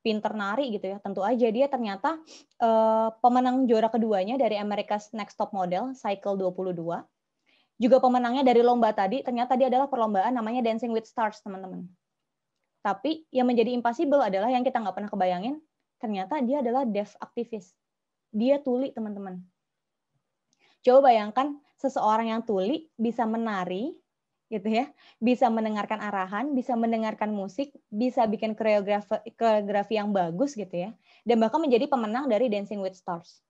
pinter nari gitu ya. Tentu aja dia ternyata uh, pemenang juara keduanya dari America's Next Top Model Cycle 22. Juga pemenangnya dari lomba tadi, ternyata dia adalah perlombaan namanya Dancing with Stars, teman-teman. Tapi yang menjadi impossible adalah yang kita nggak pernah kebayangin, ternyata dia adalah deaf aktivis. Dia tuli, teman-teman. Coba bayangkan seseorang yang tuli bisa menari, gitu ya, bisa mendengarkan arahan, bisa mendengarkan musik, bisa bikin koreografi, koreografi yang bagus gitu ya, dan bahkan menjadi pemenang dari Dancing with Stars.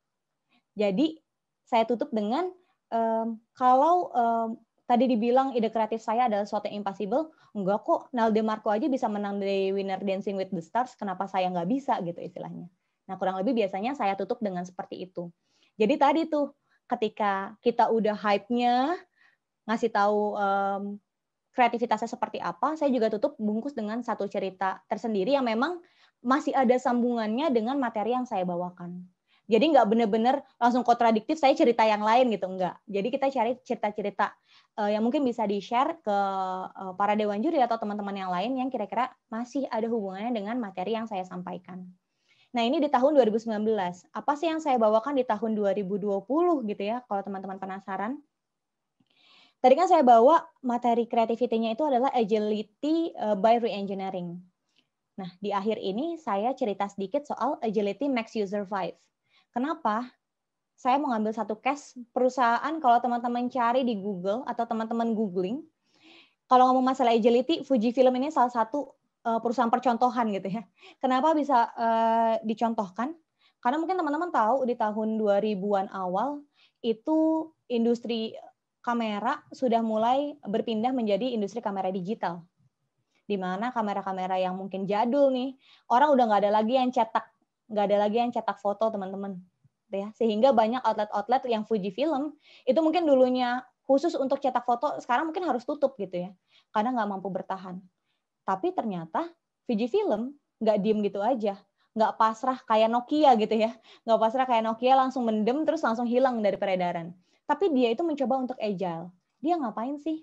Jadi saya tutup dengan um, kalau um, tadi dibilang ide kreatif saya adalah sesuatu yang impossible, enggak kok Nal Marco aja bisa menang dari winner Dancing with the Stars, kenapa saya nggak bisa gitu istilahnya. Nah kurang lebih biasanya saya tutup dengan seperti itu. Jadi tadi tuh ketika kita udah hype-nya, ngasih tahu um, kreativitasnya seperti apa, saya juga tutup bungkus dengan satu cerita tersendiri yang memang masih ada sambungannya dengan materi yang saya bawakan. Jadi nggak bener-bener langsung kontradiktif saya cerita yang lain gitu enggak. Jadi kita cari cerita-cerita eh, yang mungkin bisa di-share ke eh, para dewan juri atau teman-teman yang lain yang kira-kira masih ada hubungannya dengan materi yang saya sampaikan. Nah, ini di tahun 2019. Apa sih yang saya bawakan di tahun 2020 gitu ya kalau teman-teman penasaran? Tadi kan saya bawa materi kreativitinya itu adalah agility eh, by reengineering. Nah, di akhir ini saya cerita sedikit soal agility max user five. Kenapa? Saya mengambil satu case perusahaan kalau teman-teman cari di Google atau teman-teman googling, kalau ngomong masalah agility, Fuji Film ini salah satu eh, perusahaan percontohan gitu ya. Kenapa bisa uh, dicontohkan? Karena mungkin teman-teman tahu di tahun 2000-an awal itu industri kamera sudah mulai berpindah menjadi industri kamera digital. Di mana kamera-kamera yang mungkin jadul nih, orang udah nggak ada lagi yang cetak nggak ada lagi yang cetak foto teman-teman ya sehingga banyak outlet-outlet yang Fuji Film itu mungkin dulunya khusus untuk cetak foto sekarang mungkin harus tutup gitu ya karena nggak mampu bertahan tapi ternyata Fuji Film nggak diem gitu aja nggak pasrah kayak Nokia gitu ya nggak pasrah kayak Nokia langsung mendem terus langsung hilang dari peredaran tapi dia itu mencoba untuk agile dia ngapain sih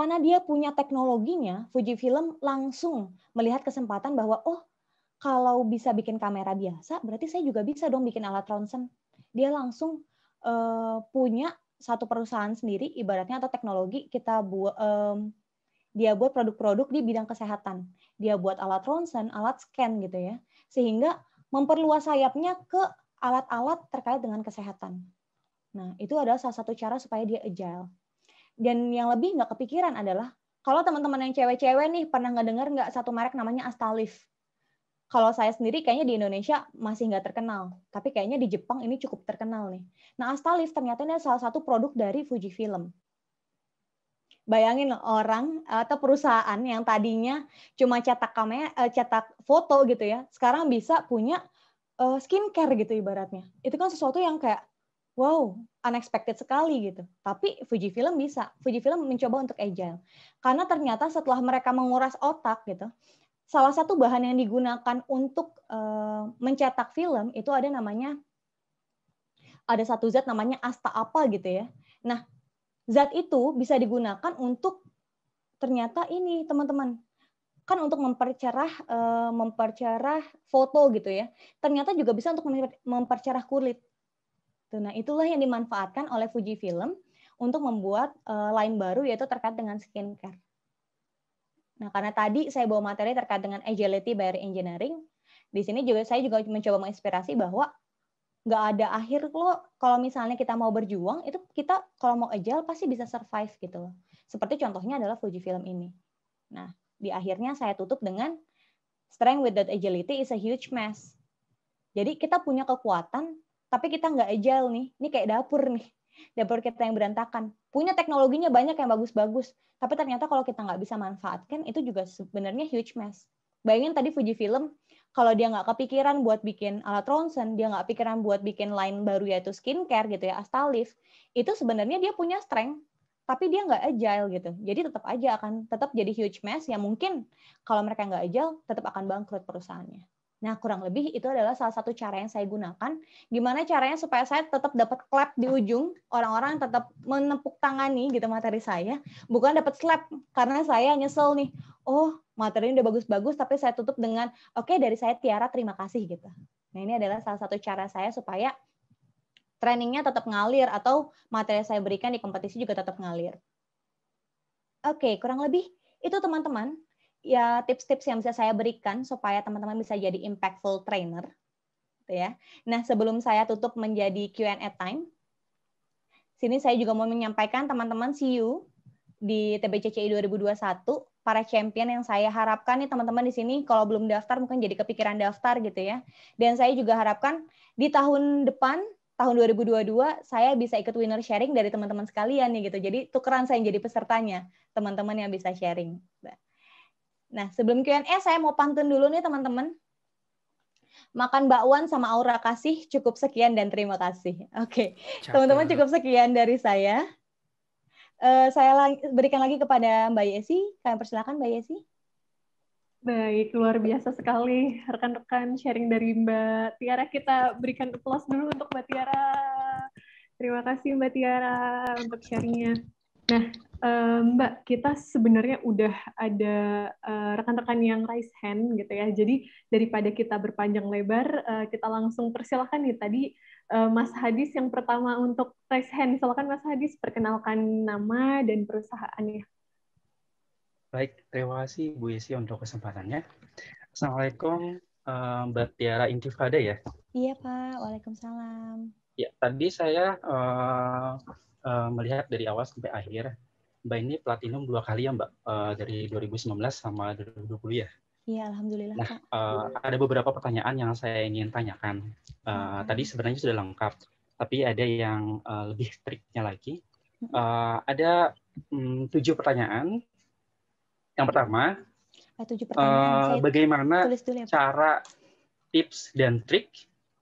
karena dia punya teknologinya, Fujifilm langsung melihat kesempatan bahwa oh kalau bisa bikin kamera biasa, berarti saya juga bisa dong bikin alat Ronsen. Dia langsung uh, punya satu perusahaan sendiri, ibaratnya atau teknologi kita buat um, dia buat produk-produk di bidang kesehatan. Dia buat alat Ronsen, alat scan gitu ya, sehingga memperluas sayapnya ke alat-alat terkait dengan kesehatan. Nah, itu adalah salah satu cara supaya dia agile. Dan yang lebih nggak kepikiran adalah kalau teman-teman yang cewek-cewek nih pernah nggak dengar nggak satu merek namanya Astalif kalau saya sendiri kayaknya di Indonesia masih nggak terkenal, tapi kayaknya di Jepang ini cukup terkenal nih. Nah, Astalift ternyata ini salah satu produk dari Fujifilm. Bayangin orang atau perusahaan yang tadinya cuma cetak kamera, eh, cetak foto gitu ya, sekarang bisa punya eh, skincare gitu ibaratnya. Itu kan sesuatu yang kayak wow, unexpected sekali gitu. Tapi Fujifilm bisa. Fujifilm mencoba untuk agile. Karena ternyata setelah mereka menguras otak gitu, salah satu bahan yang digunakan untuk eh, mencetak film itu ada namanya ada satu zat namanya asta apa gitu ya. Nah, zat itu bisa digunakan untuk ternyata ini teman-teman kan untuk mempercerah eh, mempercerah foto gitu ya. Ternyata juga bisa untuk mempercerah kulit. Nah, itulah yang dimanfaatkan oleh Fuji Film untuk membuat eh, line baru yaitu terkait dengan skincare. Nah, karena tadi saya bawa materi terkait dengan agility by engineering, di sini juga saya juga mencoba menginspirasi bahwa nggak ada akhir lo kalau misalnya kita mau berjuang itu kita kalau mau agile pasti bisa survive gitu loh. Seperti contohnya adalah Fuji film ini. Nah, di akhirnya saya tutup dengan strength without agility is a huge mess. Jadi kita punya kekuatan tapi kita nggak agile nih. Ini kayak dapur nih dapur kita yang berantakan. Punya teknologinya banyak yang bagus-bagus, tapi ternyata kalau kita nggak bisa manfaatkan, itu juga sebenarnya huge mess. Bayangin tadi Fuji Film, kalau dia nggak kepikiran buat bikin alat ronsen, dia nggak kepikiran buat bikin line baru yaitu skincare gitu ya, Astalift, itu sebenarnya dia punya strength, tapi dia nggak agile gitu. Jadi tetap aja akan tetap jadi huge mess yang mungkin kalau mereka nggak agile tetap akan bangkrut perusahaannya. Nah, kurang lebih itu adalah salah satu cara yang saya gunakan. Gimana caranya supaya saya tetap dapat clap di ujung, orang-orang tetap menepuk tangan nih, gitu materi saya, bukan dapat slap karena saya nyesel nih. Oh, materi ini udah bagus-bagus tapi saya tutup dengan oke okay, dari saya Tiara terima kasih gitu. Nah, ini adalah salah satu cara saya supaya trainingnya tetap ngalir atau materi yang saya berikan di kompetisi juga tetap ngalir. Oke, okay, kurang lebih itu teman-teman ya tips-tips yang bisa saya berikan supaya teman-teman bisa jadi impactful trainer gitu ya. Nah, sebelum saya tutup menjadi Q&A time, sini saya juga mau menyampaikan teman-teman see you di TBCCI 2021 para champion yang saya harapkan nih teman-teman di sini kalau belum daftar mungkin jadi kepikiran daftar gitu ya. Dan saya juga harapkan di tahun depan tahun 2022 saya bisa ikut winner sharing dari teman-teman sekalian nih gitu. Jadi tukeran saya yang jadi pesertanya, teman-teman yang bisa sharing. Nah. Nah, sebelum Q&A saya mau pantun dulu nih teman-teman. Makan bakwan sama aura kasih cukup sekian dan terima kasih. Oke, okay. teman-teman cukup sekian dari saya. Uh, saya lang berikan lagi kepada Mbak Yesi. Kalian persilakan Mbak Yesi. Baik, luar biasa sekali rekan-rekan sharing dari Mbak Tiara. Kita berikan aplaus dulu untuk Mbak Tiara. Terima kasih Mbak Tiara untuk sharingnya. Nah, eh, Mbak, kita sebenarnya udah ada eh, rekan-rekan yang raise hand gitu ya. Jadi daripada kita berpanjang lebar, eh, kita langsung persilahkan nih tadi Mas Hadis yang pertama untuk raise hand. Silakan Mas Hadis perkenalkan nama dan perusahaannya. Baik, terima kasih Bu Yesi untuk kesempatannya. Assalamualaikum Mbak Tiara Intifada ya? Iya Pak, Waalaikumsalam. Ya, tadi saya uh, Eh, melihat dari awal sampai akhir, Mbak ini platinum dua kali ya Mbak, uh, dari 2019 sama 2020 ya? Iya, Alhamdulillah nah, Uh, ada beberapa pertanyaan yang saya ingin tanyakan. Uh, -huh. Tadi sebenarnya sudah lengkap, tapi ada yang uh, lebih triknya lagi. Uh, ada um, tujuh pertanyaan. Yang pertama, tujuh pertanyaan. Uh, bagaimana dulu ya, cara tips dan trik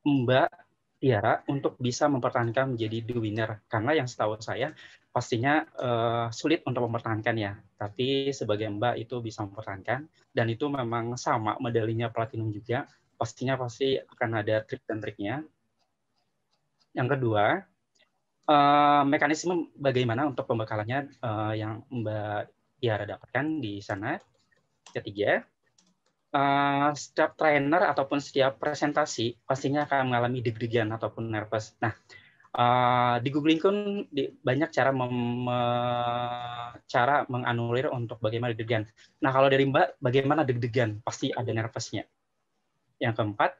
Mbak Tiara untuk bisa mempertahankan menjadi the winner karena yang setahu saya pastinya uh, sulit untuk mempertahankan ya. tapi sebagai Mbak itu bisa mempertahankan dan itu memang sama medalinya platinum juga pastinya pasti akan ada trik dan triknya yang kedua uh, mekanisme bagaimana untuk pembekalannya uh, yang Mbak Tiara dapatkan di sana ketiga uh, setiap trainer ataupun setiap presentasi pastinya akan mengalami deg-degan ataupun nervous. Nah, eh, di Googling pun banyak cara mem, cara menganulir untuk bagaimana deg-degan. Nah, kalau dari Mbak, bagaimana deg-degan? Pasti ada nervousnya. Yang keempat,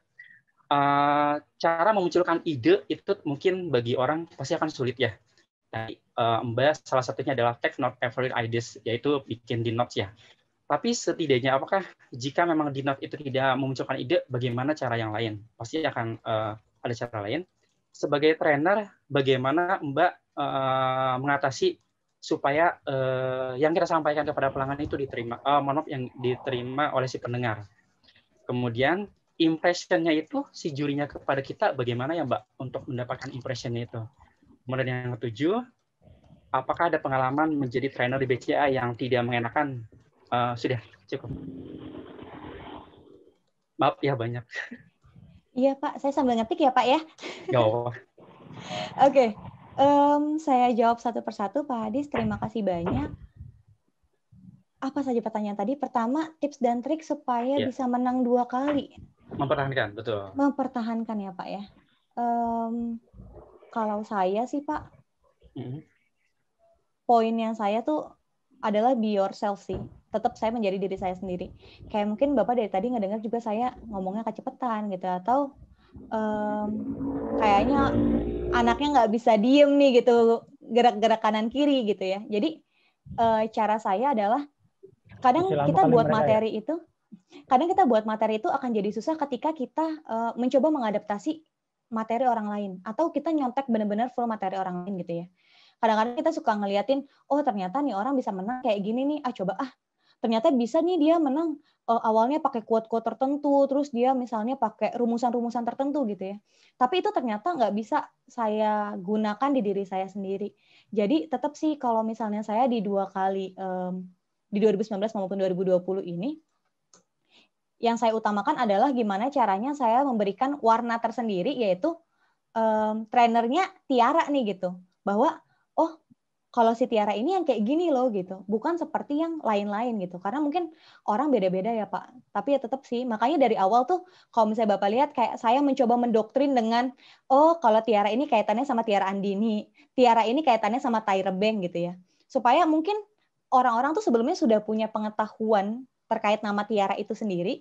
eh, cara memunculkan ide itu mungkin bagi orang pasti akan sulit ya. Nah, Mbak salah satunya adalah take note every ideas, yaitu bikin di notes ya. Tapi setidaknya apakah jika memang note itu tidak memunculkan ide, bagaimana cara yang lain? Pasti akan uh, ada cara lain. Sebagai trainer, bagaimana Mbak uh, mengatasi supaya uh, yang kita sampaikan kepada pelanggan itu diterima, uh, monop yang diterima oleh si pendengar. Kemudian impressionnya itu si jurinya kepada kita bagaimana ya Mbak untuk mendapatkan impressionnya itu. Kemudian yang ketujuh, apakah ada pengalaman menjadi trainer di BCA yang tidak mengenakan Uh, sudah cukup. Maaf ya banyak. Iya Pak, saya sambil ngetik ya Pak ya. Ya. Oke, okay. um, saya jawab satu persatu Pak Hadis. Terima kasih banyak. Apa saja pertanyaan tadi? Pertama, tips dan trik supaya yeah. bisa menang dua kali. Mempertahankan, betul. Mempertahankan ya Pak ya. Um, kalau saya sih Pak, mm -hmm. poin yang saya tuh adalah be yourself sih tetap saya menjadi diri saya sendiri. Kayak mungkin Bapak dari tadi ngedengar juga saya ngomongnya kecepetan gitu atau um, kayaknya anaknya nggak bisa diem nih gitu gerak-gerak kanan kiri gitu ya. Jadi uh, cara saya adalah kadang kita buat ya? materi ya. itu kadang kita buat materi itu akan jadi susah ketika kita uh, mencoba mengadaptasi materi orang lain atau kita nyontek benar-benar full materi orang lain gitu ya kadang-kadang kita suka ngeliatin oh ternyata nih orang bisa menang kayak gini nih ah coba ah ternyata bisa nih dia menang uh, awalnya pakai quote-quote tertentu, terus dia misalnya pakai rumusan-rumusan tertentu gitu ya. Tapi itu ternyata nggak bisa saya gunakan di diri saya sendiri. Jadi tetap sih kalau misalnya saya di dua kali um, di 2019 maupun 2020 ini, yang saya utamakan adalah gimana caranya saya memberikan warna tersendiri, yaitu um, trainernya Tiara nih gitu, bahwa kalau si Tiara ini yang kayak gini loh gitu, bukan seperti yang lain-lain gitu. Karena mungkin orang beda-beda ya Pak. Tapi ya tetap sih, makanya dari awal tuh kalau misalnya Bapak lihat kayak saya mencoba mendoktrin dengan oh kalau Tiara ini kaitannya sama Tiara Andini, Tiara ini kaitannya sama Tyra Bank gitu ya. Supaya mungkin orang-orang tuh sebelumnya sudah punya pengetahuan terkait nama Tiara itu sendiri,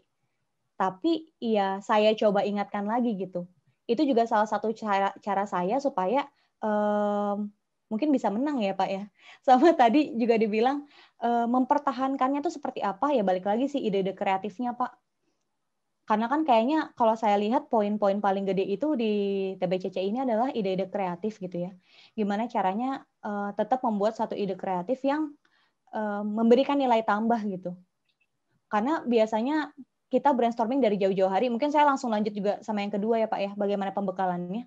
tapi ya saya coba ingatkan lagi gitu. Itu juga salah satu cara cara saya supaya mmm, mungkin bisa menang ya Pak ya. Sama tadi juga dibilang eh, mempertahankannya tuh seperti apa ya balik lagi sih ide-ide kreatifnya Pak. Karena kan kayaknya kalau saya lihat poin-poin paling gede itu di TBCC ini adalah ide-ide kreatif gitu ya. Gimana caranya uh, tetap membuat satu ide kreatif yang uh, memberikan nilai tambah gitu. Karena biasanya kita brainstorming dari jauh-jauh hari, mungkin saya langsung lanjut juga sama yang kedua ya Pak ya, bagaimana pembekalannya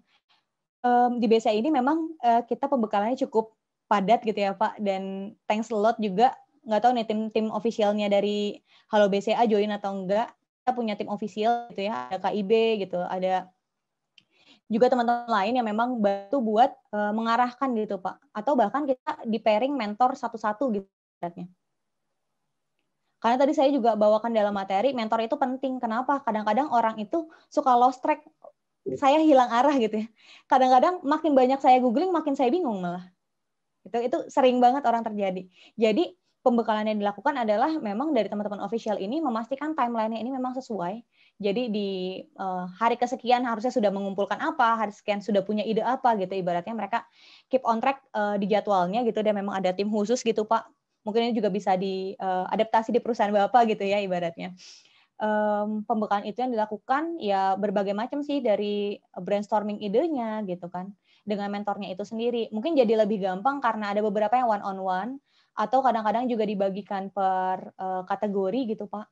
um, di BCA ini memang uh, kita pembekalannya cukup padat gitu ya Pak dan thanks a lot juga nggak tahu nih tim tim ofisialnya dari Halo BCA join atau enggak kita punya tim ofisial gitu ya ada KIB gitu ada juga teman-teman lain yang memang bantu buat uh, mengarahkan gitu Pak atau bahkan kita di pairing mentor satu-satu gitu katanya karena tadi saya juga bawakan dalam materi mentor itu penting kenapa kadang-kadang orang itu suka lost track saya hilang arah gitu ya. Kadang-kadang makin banyak saya googling, makin saya bingung malah. Itu itu sering banget orang terjadi. Jadi pembekalan yang dilakukan adalah memang dari teman-teman official ini memastikan timelinenya ini memang sesuai. Jadi di uh, hari kesekian harusnya sudah mengumpulkan apa, hari sekian sudah punya ide apa gitu. Ibaratnya mereka keep on track uh, di jadwalnya gitu. Dan memang ada tim khusus gitu Pak. Mungkin ini juga bisa diadaptasi eh, uh, di perusahaan Bapak gitu ya ibaratnya um, pembekalan itu yang dilakukan ya berbagai macam sih dari brainstorming idenya gitu kan dengan mentornya itu sendiri mungkin jadi lebih gampang karena ada beberapa yang one on one atau kadang-kadang juga dibagikan per uh, kategori gitu pak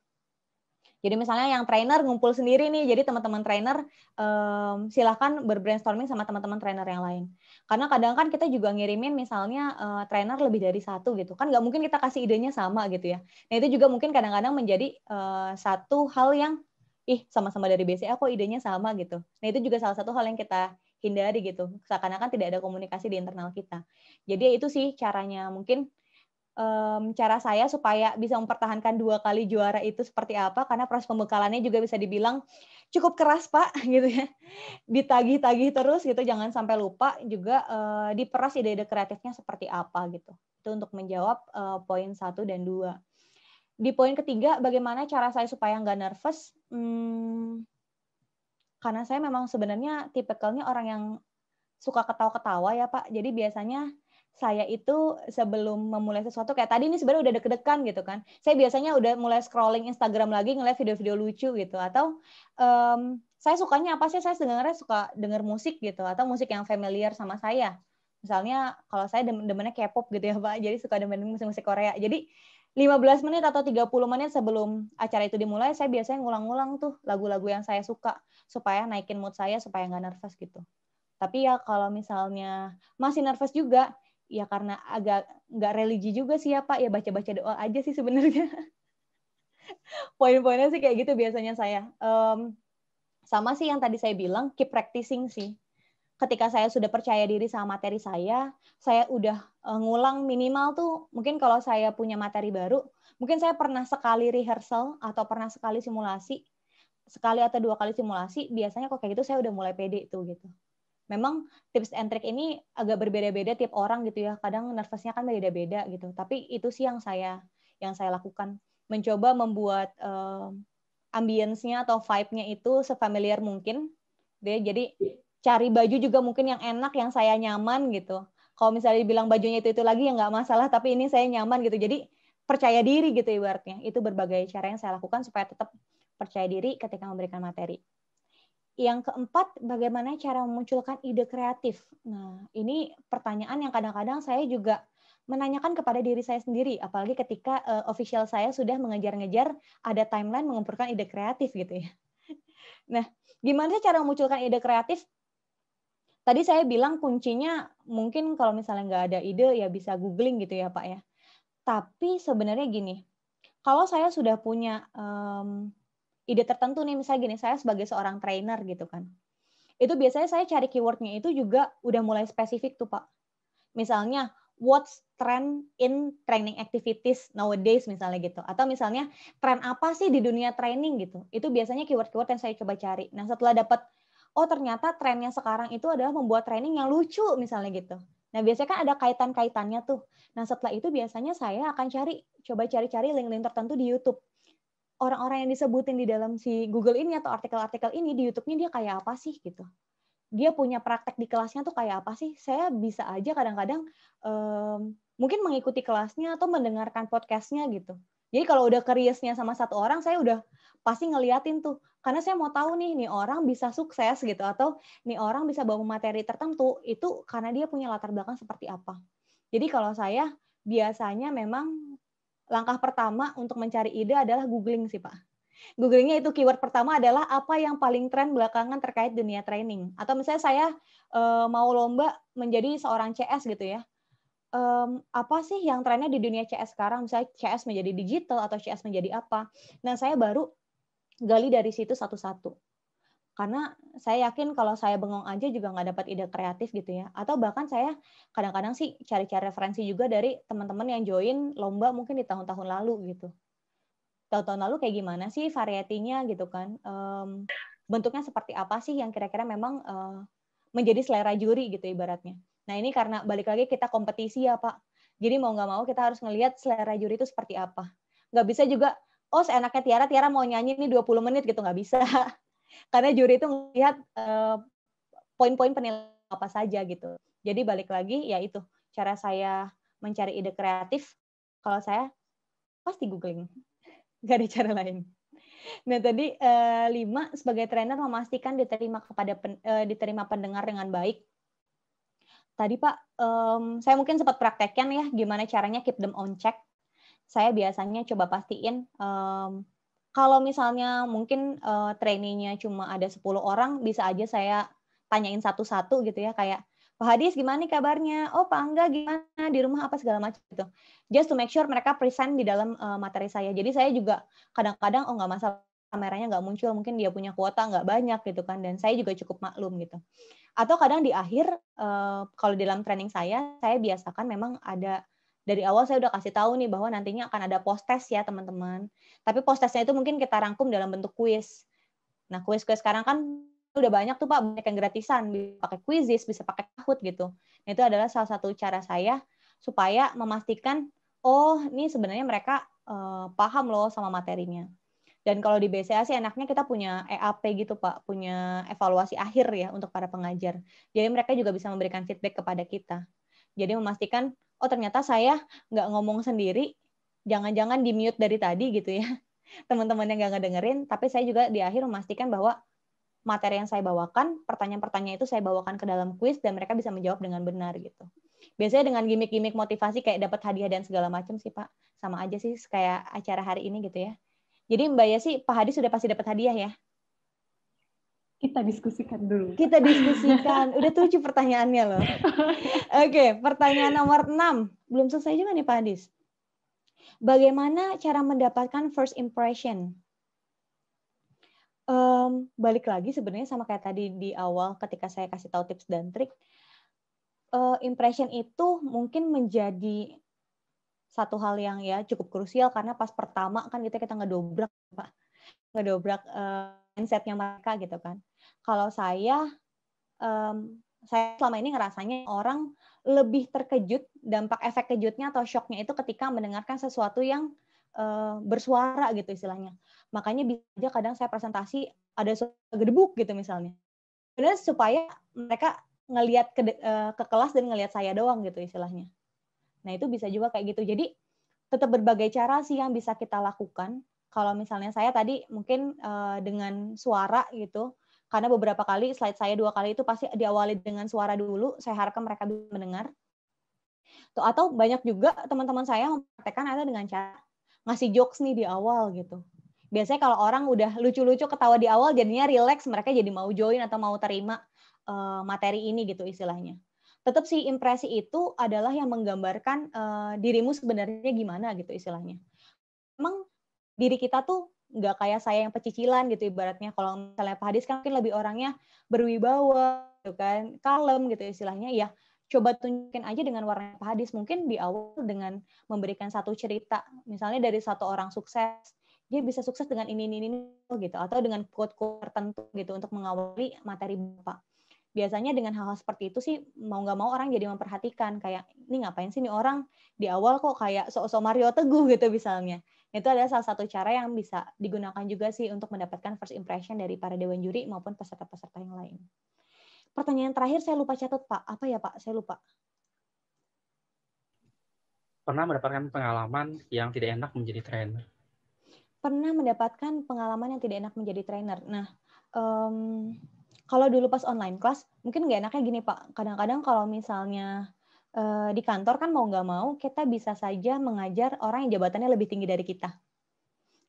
jadi misalnya yang trainer ngumpul sendiri nih, jadi teman-teman trainer um, silahkan berbrainstorming sama teman-teman trainer yang lain. Karena kadang kan kita juga ngirimin misalnya uh, trainer lebih dari satu gitu, kan nggak mungkin kita kasih idenya sama gitu ya. Nah itu juga mungkin kadang-kadang menjadi uh, satu hal yang ih sama-sama dari BCA kok idenya sama gitu. Nah itu juga salah satu hal yang kita hindari gitu, seakan-akan tidak ada komunikasi di internal kita. Jadi ya itu sih caranya mungkin um, cara saya supaya bisa mempertahankan dua kali juara itu seperti apa karena proses pembekalannya juga bisa dibilang cukup keras pak gitu ya ditagih-tagih terus gitu jangan sampai lupa juga uh, eh, diperas ide-ide kreatifnya seperti apa gitu itu untuk menjawab uh, poin satu dan dua di poin ketiga bagaimana cara saya supaya nggak nervous hmm, karena saya memang sebenarnya tipikalnya orang yang suka ketawa-ketawa ya Pak. Jadi biasanya saya itu sebelum memulai sesuatu kayak tadi ini sebenarnya udah deg-degan gitu kan. Saya biasanya udah mulai scrolling Instagram lagi ngeliat video-video lucu gitu atau um, saya sukanya apa sih? Saya sebenarnya suka denger musik gitu atau musik yang familiar sama saya. Misalnya kalau saya demennya K-pop gitu ya Pak, jadi suka demen musik-musik Korea. Jadi 15 menit atau 30 menit sebelum acara itu dimulai, saya biasanya ngulang-ngulang tuh lagu-lagu yang saya suka supaya naikin mood saya supaya nggak nervous gitu. Tapi ya kalau misalnya masih nervous juga, ya karena agak nggak religi juga sih ya Pak, ya baca-baca doa aja sih sebenarnya. Poin-poinnya sih kayak gitu biasanya saya. Um, sama sih yang tadi saya bilang, keep practicing sih. Ketika saya sudah percaya diri sama materi saya, saya udah eh, ngulang minimal tuh, mungkin kalau saya punya materi baru, mungkin saya pernah sekali rehearsal atau pernah sekali simulasi, sekali atau dua kali simulasi, biasanya kok kayak gitu saya udah mulai pede tuh gitu memang tips and trick ini agak berbeda-beda tiap orang gitu ya. Kadang nervousnya kan beda-beda gitu. Tapi itu sih yang saya yang saya lakukan mencoba membuat uh, ambience-nya atau vibe-nya itu sefamiliar mungkin. Deh. Jadi cari baju juga mungkin yang enak, yang saya nyaman gitu. Kalau misalnya dibilang bajunya itu itu lagi ya nggak masalah, tapi ini saya nyaman gitu. Jadi percaya diri gitu ibaratnya. Itu berbagai cara yang saya lakukan supaya tetap percaya diri ketika memberikan materi. Yang keempat, bagaimana cara memunculkan ide kreatif? Nah, ini pertanyaan yang kadang-kadang saya juga menanyakan kepada diri saya sendiri, apalagi ketika uh, official saya sudah mengejar-ngejar ada timeline mengumpulkan ide kreatif gitu ya. Nah, gimana cara memunculkan ide kreatif? Tadi saya bilang kuncinya mungkin kalau misalnya nggak ada ide ya bisa googling gitu ya Pak ya. Tapi sebenarnya gini, kalau saya sudah punya um, ide tertentu nih misalnya gini saya sebagai seorang trainer gitu kan itu biasanya saya cari keywordnya itu juga udah mulai spesifik tuh pak misalnya what's trend in training activities nowadays misalnya gitu atau misalnya trend apa sih di dunia training gitu itu biasanya keyword-keyword yang saya coba cari nah setelah dapat oh ternyata trennya sekarang itu adalah membuat training yang lucu misalnya gitu nah biasanya kan ada kaitan-kaitannya tuh nah setelah itu biasanya saya akan cari coba cari-cari link-link tertentu di YouTube orang-orang yang disebutin di dalam si Google ini atau artikel-artikel ini di YouTube-nya dia kayak apa sih gitu. Dia punya praktek di kelasnya tuh kayak apa sih? Saya bisa aja kadang-kadang um, mungkin mengikuti kelasnya atau mendengarkan podcastnya gitu. Jadi kalau udah curious sama satu orang, saya udah pasti ngeliatin tuh. Karena saya mau tahu nih, nih orang bisa sukses gitu atau nih orang bisa bawa materi tertentu itu karena dia punya latar belakang seperti apa. Jadi kalau saya biasanya memang langkah pertama untuk mencari ide adalah googling sih Pak. Googlingnya itu keyword pertama adalah apa yang paling tren belakangan terkait dunia training. Atau misalnya saya e, mau lomba menjadi seorang CS gitu ya E, apa sih yang trennya di dunia CS sekarang misalnya CS menjadi digital atau CS menjadi apa nah saya baru gali dari situ satu-satu karena saya yakin kalau saya bengong aja juga nggak dapat ide kreatif gitu ya atau bahkan saya kadang-kadang sih cari-cari referensi juga dari teman-teman yang join lomba mungkin di tahun-tahun lalu gitu tahun-tahun lalu kayak gimana sih varietinya gitu kan um, bentuknya seperti apa sih yang kira-kira memang uh, menjadi selera juri gitu ibaratnya nah ini karena balik lagi kita kompetisi ya pak jadi mau nggak mau kita harus ngelihat selera juri itu seperti apa nggak bisa juga oh seenaknya Tiara, Tiara mau nyanyi nih 20 menit gitu, nggak bisa. karena juri itu melihat uh, poin-poin penilaian apa saja gitu. Jadi balik lagi ya itu cara saya mencari ide kreatif. Kalau saya pasti googling, gak ada cara lain. Nah tadi uh, lima sebagai trainer memastikan diterima kepada pen, uh, diterima pendengar dengan baik. Tadi Pak, um, saya mungkin sempat praktekkan ya gimana caranya keep them on check. Saya biasanya coba pastiin um, kalau misalnya mungkin uh, eh, trainingnya cuma ada 10 orang, bisa aja saya tanyain satu-satu gitu ya, kayak Pak Hadis gimana nih kabarnya? Oh Pak Angga gimana? Di rumah apa segala macam gitu. Just to make sure mereka present di dalam uh, materi saya. Jadi saya juga kadang-kadang oh nggak masalah kameranya nggak muncul, mungkin dia punya kuota nggak banyak gitu kan. Dan saya juga cukup maklum gitu. Atau kadang di akhir uh, kalau di dalam training saya, saya biasakan memang ada dari awal saya udah kasih tahu nih bahwa nantinya akan ada post test ya teman-teman. Tapi post testnya itu mungkin kita rangkum dalam bentuk kuis. Nah kuis-kuis sekarang kan udah banyak tuh pak banyak yang gratisan bisa pakai kuisis bisa pakai kahut gitu nah, itu adalah salah satu cara saya supaya memastikan oh ini sebenarnya mereka uh, paham loh sama materinya dan kalau di BCA sih enaknya kita punya EAP gitu pak punya evaluasi akhir ya untuk para pengajar jadi mereka juga bisa memberikan feedback kepada kita jadi memastikan oh ternyata saya nggak ngomong sendiri, jangan-jangan di mute dari tadi gitu ya. Teman-teman yang nggak ngedengerin, tapi saya juga di akhir memastikan bahwa materi yang saya bawakan, pertanyaan-pertanyaan itu saya bawakan ke dalam kuis dan mereka bisa menjawab dengan benar gitu. Biasanya dengan gimmick-gimmick motivasi kayak dapat hadiah dan segala macam sih Pak, sama aja sih kayak acara hari ini gitu ya. Jadi Mbak Yasi Pak Hadi sudah pasti dapat hadiah ya? kita diskusikan dulu. Kita diskusikan. Udah tujuh pertanyaannya loh. Oke, okay, pertanyaan nomor 6. Belum selesai juga nih Pak Bagaimana cara mendapatkan first impression? Um, balik lagi sebenarnya sama kayak tadi di awal ketika saya kasih tahu tips dan trik. Uh, impression itu mungkin menjadi satu hal yang ya cukup krusial karena pas pertama kan kita kita ngedobrak pak ngedobrak uh, mindsetnya mereka gitu kan. Kalau saya, um, saya selama ini ngerasanya orang lebih terkejut dampak efek kejutnya atau shocknya itu ketika mendengarkan sesuatu yang uh, bersuara gitu istilahnya. Makanya bisa kadang saya presentasi ada suara gedebuk gitu misalnya. Benar supaya mereka ngelihat ke, uh, ke kelas dan ngelihat saya doang gitu istilahnya. Nah itu bisa juga kayak gitu. Jadi tetap berbagai cara sih yang bisa kita lakukan kalau misalnya saya tadi mungkin uh, dengan suara gitu karena beberapa kali slide saya dua kali itu pasti diawali dengan suara dulu saya harapkan mereka bisa mendengar tuh atau banyak juga teman-teman saya mempraktekkan ada dengan cara ngasih jokes nih di awal gitu biasanya kalau orang udah lucu-lucu ketawa di awal jadinya rileks mereka jadi mau join atau mau terima uh, materi ini gitu istilahnya tetap sih impresi itu adalah yang menggambarkan uh, dirimu sebenarnya gimana gitu istilahnya emang diri kita tuh nggak kayak saya yang pecicilan gitu ibaratnya kalau misalnya Pak Hadis kan mungkin lebih orangnya berwibawa gitu kan kalem gitu istilahnya ya coba tunjukin aja dengan warna Pak Hadis mungkin di awal dengan memberikan satu cerita misalnya dari satu orang sukses dia bisa sukses dengan ini ini ini gitu atau dengan quote-quote tertentu gitu untuk mengawali materi Bapak biasanya dengan hal-hal seperti itu sih mau nggak mau orang jadi memperhatikan kayak ini ngapain sih nih orang di awal kok kayak sok-sok Mario Teguh gitu misalnya itu adalah salah satu cara yang bisa digunakan juga sih untuk mendapatkan first impression dari para dewan juri maupun peserta-peserta yang lain. Pertanyaan terakhir saya lupa catat, Pak. Apa ya, Pak? Saya lupa. Pernah mendapatkan pengalaman yang tidak enak menjadi trainer? Pernah mendapatkan pengalaman yang tidak enak menjadi trainer. Nah, um, kalau dulu pas online class, mungkin nggak enaknya gini, Pak. Kadang-kadang kalau misalnya Eh, di kantor kan mau nggak mau kita bisa saja mengajar orang yang jabatannya lebih tinggi dari kita.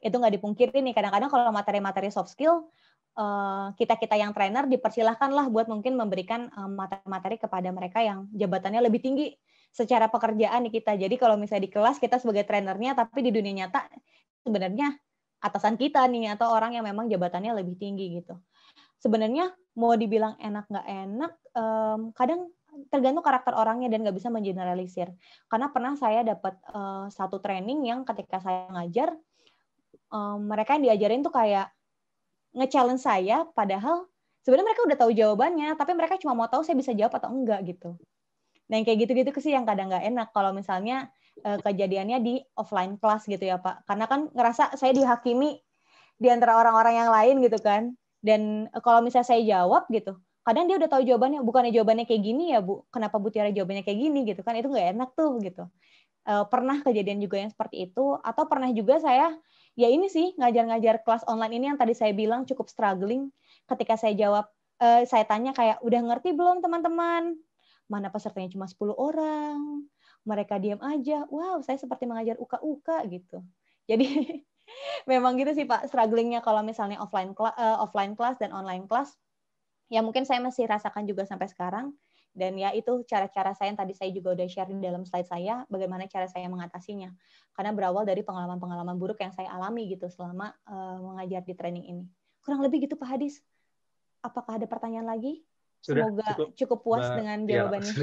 Itu nggak dipungkiri nih. Kadang-kadang kalau materi-materi soft skill eh, kita-kita yang trainer dipersilahkanlah buat mungkin memberikan eh, materi-materi kepada mereka yang jabatannya lebih tinggi secara pekerjaan di kita. Jadi kalau misalnya di kelas kita sebagai trainernya, tapi di dunia nyata sebenarnya atasan kita nih atau orang yang memang jabatannya lebih tinggi gitu. Sebenarnya mau dibilang enak nggak enak, kadang tergantung karakter orangnya dan nggak bisa mengeneralisir. Karena pernah saya dapat uh, satu training yang ketika saya ngajar, um, mereka yang diajarin tuh kayak nge-challenge saya, padahal sebenarnya mereka udah tahu jawabannya, tapi mereka cuma mau tahu saya bisa jawab atau enggak gitu. Nah yang kayak gitu-gitu sih yang kadang nggak enak kalau misalnya uh, kejadiannya di offline class gitu ya Pak. Karena kan ngerasa saya dihakimi di antara orang-orang yang lain gitu kan. Dan kalau misalnya saya jawab gitu, kadang dia udah tahu jawabannya bukannya jawabannya kayak gini ya bu kenapa bu Tiara jawabannya kayak gini gitu kan itu nggak enak tuh gitu e, pernah kejadian juga yang seperti itu atau pernah juga saya ya ini sih ngajar-ngajar kelas online ini yang tadi saya bilang cukup struggling ketika saya jawab e, saya tanya kayak udah ngerti belum teman-teman mana pesertanya cuma 10 orang mereka diam aja wow saya seperti mengajar uka-uka gitu jadi memang gitu sih pak strugglingnya kalau misalnya offline uh, offline kelas dan online kelas ya mungkin saya masih rasakan juga sampai sekarang dan ya itu cara-cara saya yang tadi saya juga udah share di dalam slide saya bagaimana cara saya mengatasinya karena berawal dari pengalaman-pengalaman buruk yang saya alami gitu selama uh, mengajar di training ini kurang lebih gitu Pak Hadis apakah ada pertanyaan lagi sudah, semoga cukup, cukup puas bah, dengan iya, jawabannya ya,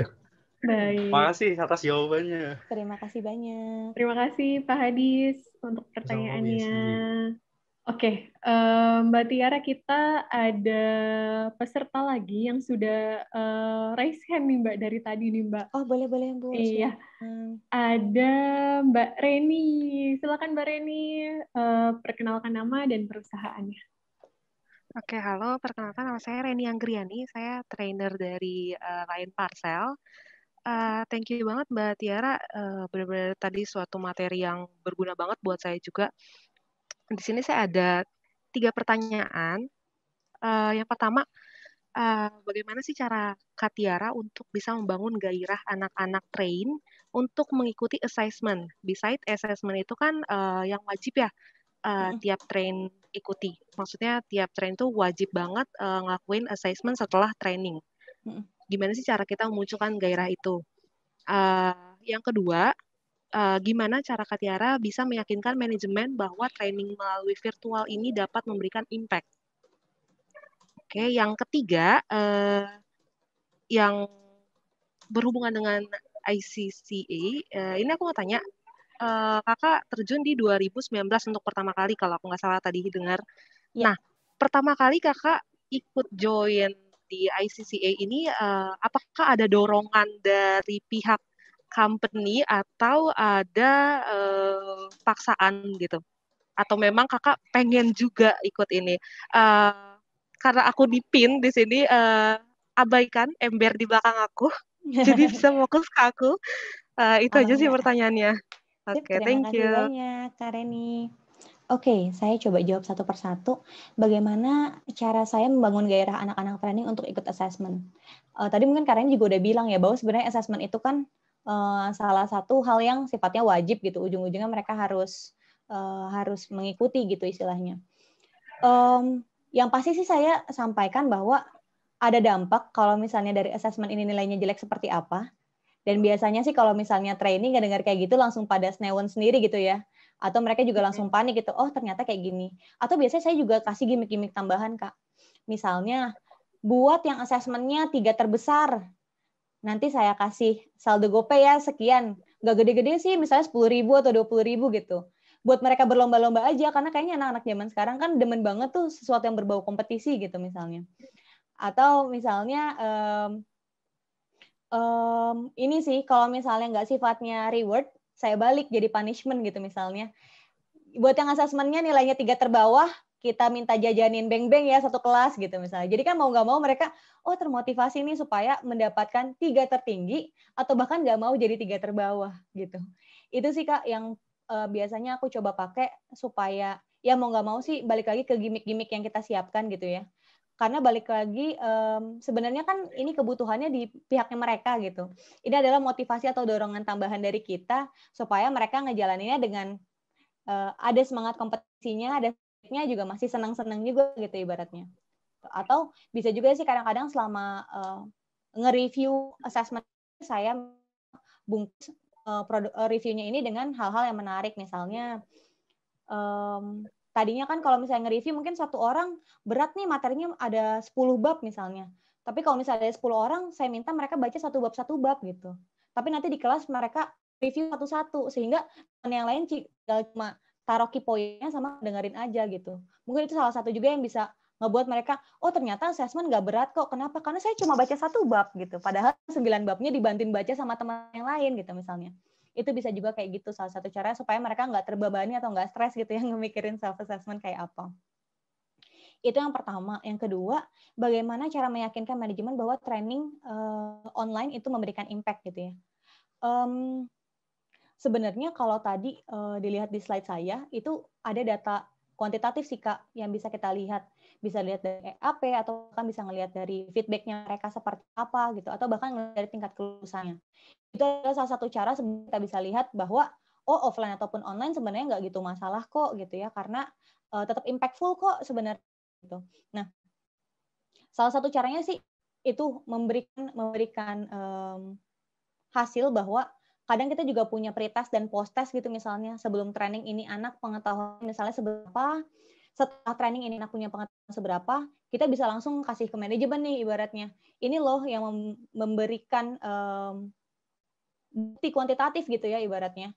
baik terima kasih atas jawabannya terima kasih banyak terima kasih Pak Hadis untuk pertanyaannya Oke, okay. Eh, um, Mbak Tiara kita ada peserta lagi yang sudah uh, raise hand nih Mbak dari tadi nih Mbak. Oh boleh boleh Bu. Iya. Hmm. Ada Mbak Reni, silakan Mbak Reni uh, perkenalkan nama dan perusahaannya. Oke, okay, halo. Perkenalkan nama saya Reni Anggriani. Saya trainer dari uh, Lion Parcel. Uh, thank you banget Mbak Tiara. Uh, Benar-benar tadi suatu materi yang berguna banget buat saya juga di sini saya ada tiga pertanyaan. Uh, yang pertama, uh, bagaimana sih cara Katiara untuk bisa membangun gairah anak-anak train untuk mengikuti assessment? Beside assessment itu kan uh, yang wajib ya uh, tiap train ikuti. Maksudnya tiap train itu wajib banget uh, ngelakuin assessment setelah training. Gimana sih cara kita memunculkan gairah itu? Uh, yang kedua, uh, gimana cara Katiara bisa meyakinkan manajemen bahwa training melalui virtual ini dapat memberikan impact. Oke, okay, yang ketiga uh, yang berhubungan dengan ICCA, uh, eh, ini aku mau tanya, uh, kakak terjun di 2019 untuk pertama kali kalau aku nggak salah tadi dengar. Ya. Nah, pertama kali kakak ikut join di ICCA ini, uh, apakah ada dorongan dari pihak company atau ada uh, paksaan gitu? Atau memang kakak pengen juga ikut ini? Uh, karena aku dipin di sini, uh, abaikan ember di belakang aku, jadi bisa fokus ke aku. Uh, itu aja sih pertanyaannya. Oke, okay, thank you. Terima kasih banyak, Kareni. Oke, okay, saya coba jawab satu persatu. Bagaimana cara saya membangun gairah anak-anak training untuk ikut assessment? Uh, tadi mungkin Karen juga udah bilang ya bahwa sebenarnya assessment itu kan Eh, salah satu hal yang sifatnya wajib gitu ujung-ujungnya mereka harus uh, harus mengikuti gitu istilahnya um, yang pasti sih saya sampaikan bahwa ada dampak kalau misalnya dari asesmen ini nilainya jelek seperti apa dan biasanya sih kalau misalnya training gak dengar kayak gitu langsung pada snewon sendiri gitu ya atau mereka juga langsung panik gitu oh ternyata kayak gini atau biasanya saya juga kasih gimmick-gimmick tambahan kak misalnya buat yang asesmennya tiga terbesar nanti saya kasih saldo GoPay ya sekian. Gak gede-gede sih misalnya sepuluh ribu atau dua puluh ribu gitu. Buat mereka berlomba-lomba aja karena kayaknya anak-anak zaman sekarang kan demen banget tuh sesuatu yang berbau kompetisi gitu misalnya. Atau misalnya um, um, ini sih kalau misalnya nggak sifatnya reward, saya balik jadi punishment gitu misalnya. Buat yang asesmennya nilainya tiga terbawah, kita minta jajanin beng-beng ya satu kelas gitu misalnya. Jadi kan mau nggak mau mereka oh termotivasi nih supaya mendapatkan tiga tertinggi atau bahkan nggak mau jadi tiga terbawah gitu. Itu sih kak yang uh, biasanya aku coba pakai supaya ya mau nggak mau sih balik lagi ke gimmick-gimmick yang kita siapkan gitu ya. Karena balik lagi sebenarnya kan ini kebutuhannya di pihaknya mereka gitu. Ini adalah motivasi atau dorongan tambahan dari kita supaya mereka ngejalaninnya dengan eh, ada semangat kompetisinya, ada juga masih senang-senang juga gitu ibaratnya. Atau bisa juga sih kadang-kadang selama uh, nge-review assessment saya bungkus uh, eh, produk uh, eh, reviewnya ini dengan hal-hal yang menarik misalnya um, tadinya kan kalau misalnya nge-review mungkin satu orang berat nih materinya ada 10 bab misalnya. Tapi kalau misalnya ada 10 orang saya minta mereka baca satu bab satu bab gitu. Tapi nanti di kelas mereka review satu-satu sehingga yang lain cuma taruh key sama dengerin aja gitu. Mungkin itu salah satu juga yang bisa ngebuat mereka, oh ternyata assessment nggak berat kok. Kenapa? Karena saya cuma baca satu bab gitu. Padahal sembilan babnya dibantuin baca sama teman yang lain gitu misalnya. Itu bisa juga kayak gitu salah satu cara supaya mereka nggak terbebani atau nggak stres gitu yang ngemikirin self-assessment kayak apa. Itu yang pertama. Yang kedua, bagaimana cara meyakinkan manajemen bahwa training uh, online itu memberikan impact gitu ya. Um, sebenarnya kalau tadi uh, dilihat di slide saya itu ada data kuantitatif sih kak yang bisa kita lihat bisa lihat dari EAP atau kan bisa ngelihat dari feedbacknya mereka seperti apa gitu atau bahkan dari tingkat kelulusannya itu adalah salah satu cara kita bisa lihat bahwa oh offline ataupun online sebenarnya nggak gitu masalah kok gitu ya karena uh, tetap impactful kok sebenarnya gitu nah salah satu caranya sih itu memberikan memberikan um, hasil bahwa kadang kita juga punya pretest dan posttest gitu misalnya sebelum training ini anak pengetahuan misalnya seberapa setelah training ini anak punya pengetahuan seberapa kita bisa langsung kasih ke manajemen nih ibaratnya ini loh yang memberikan um, bukti kuantitatif gitu ya ibaratnya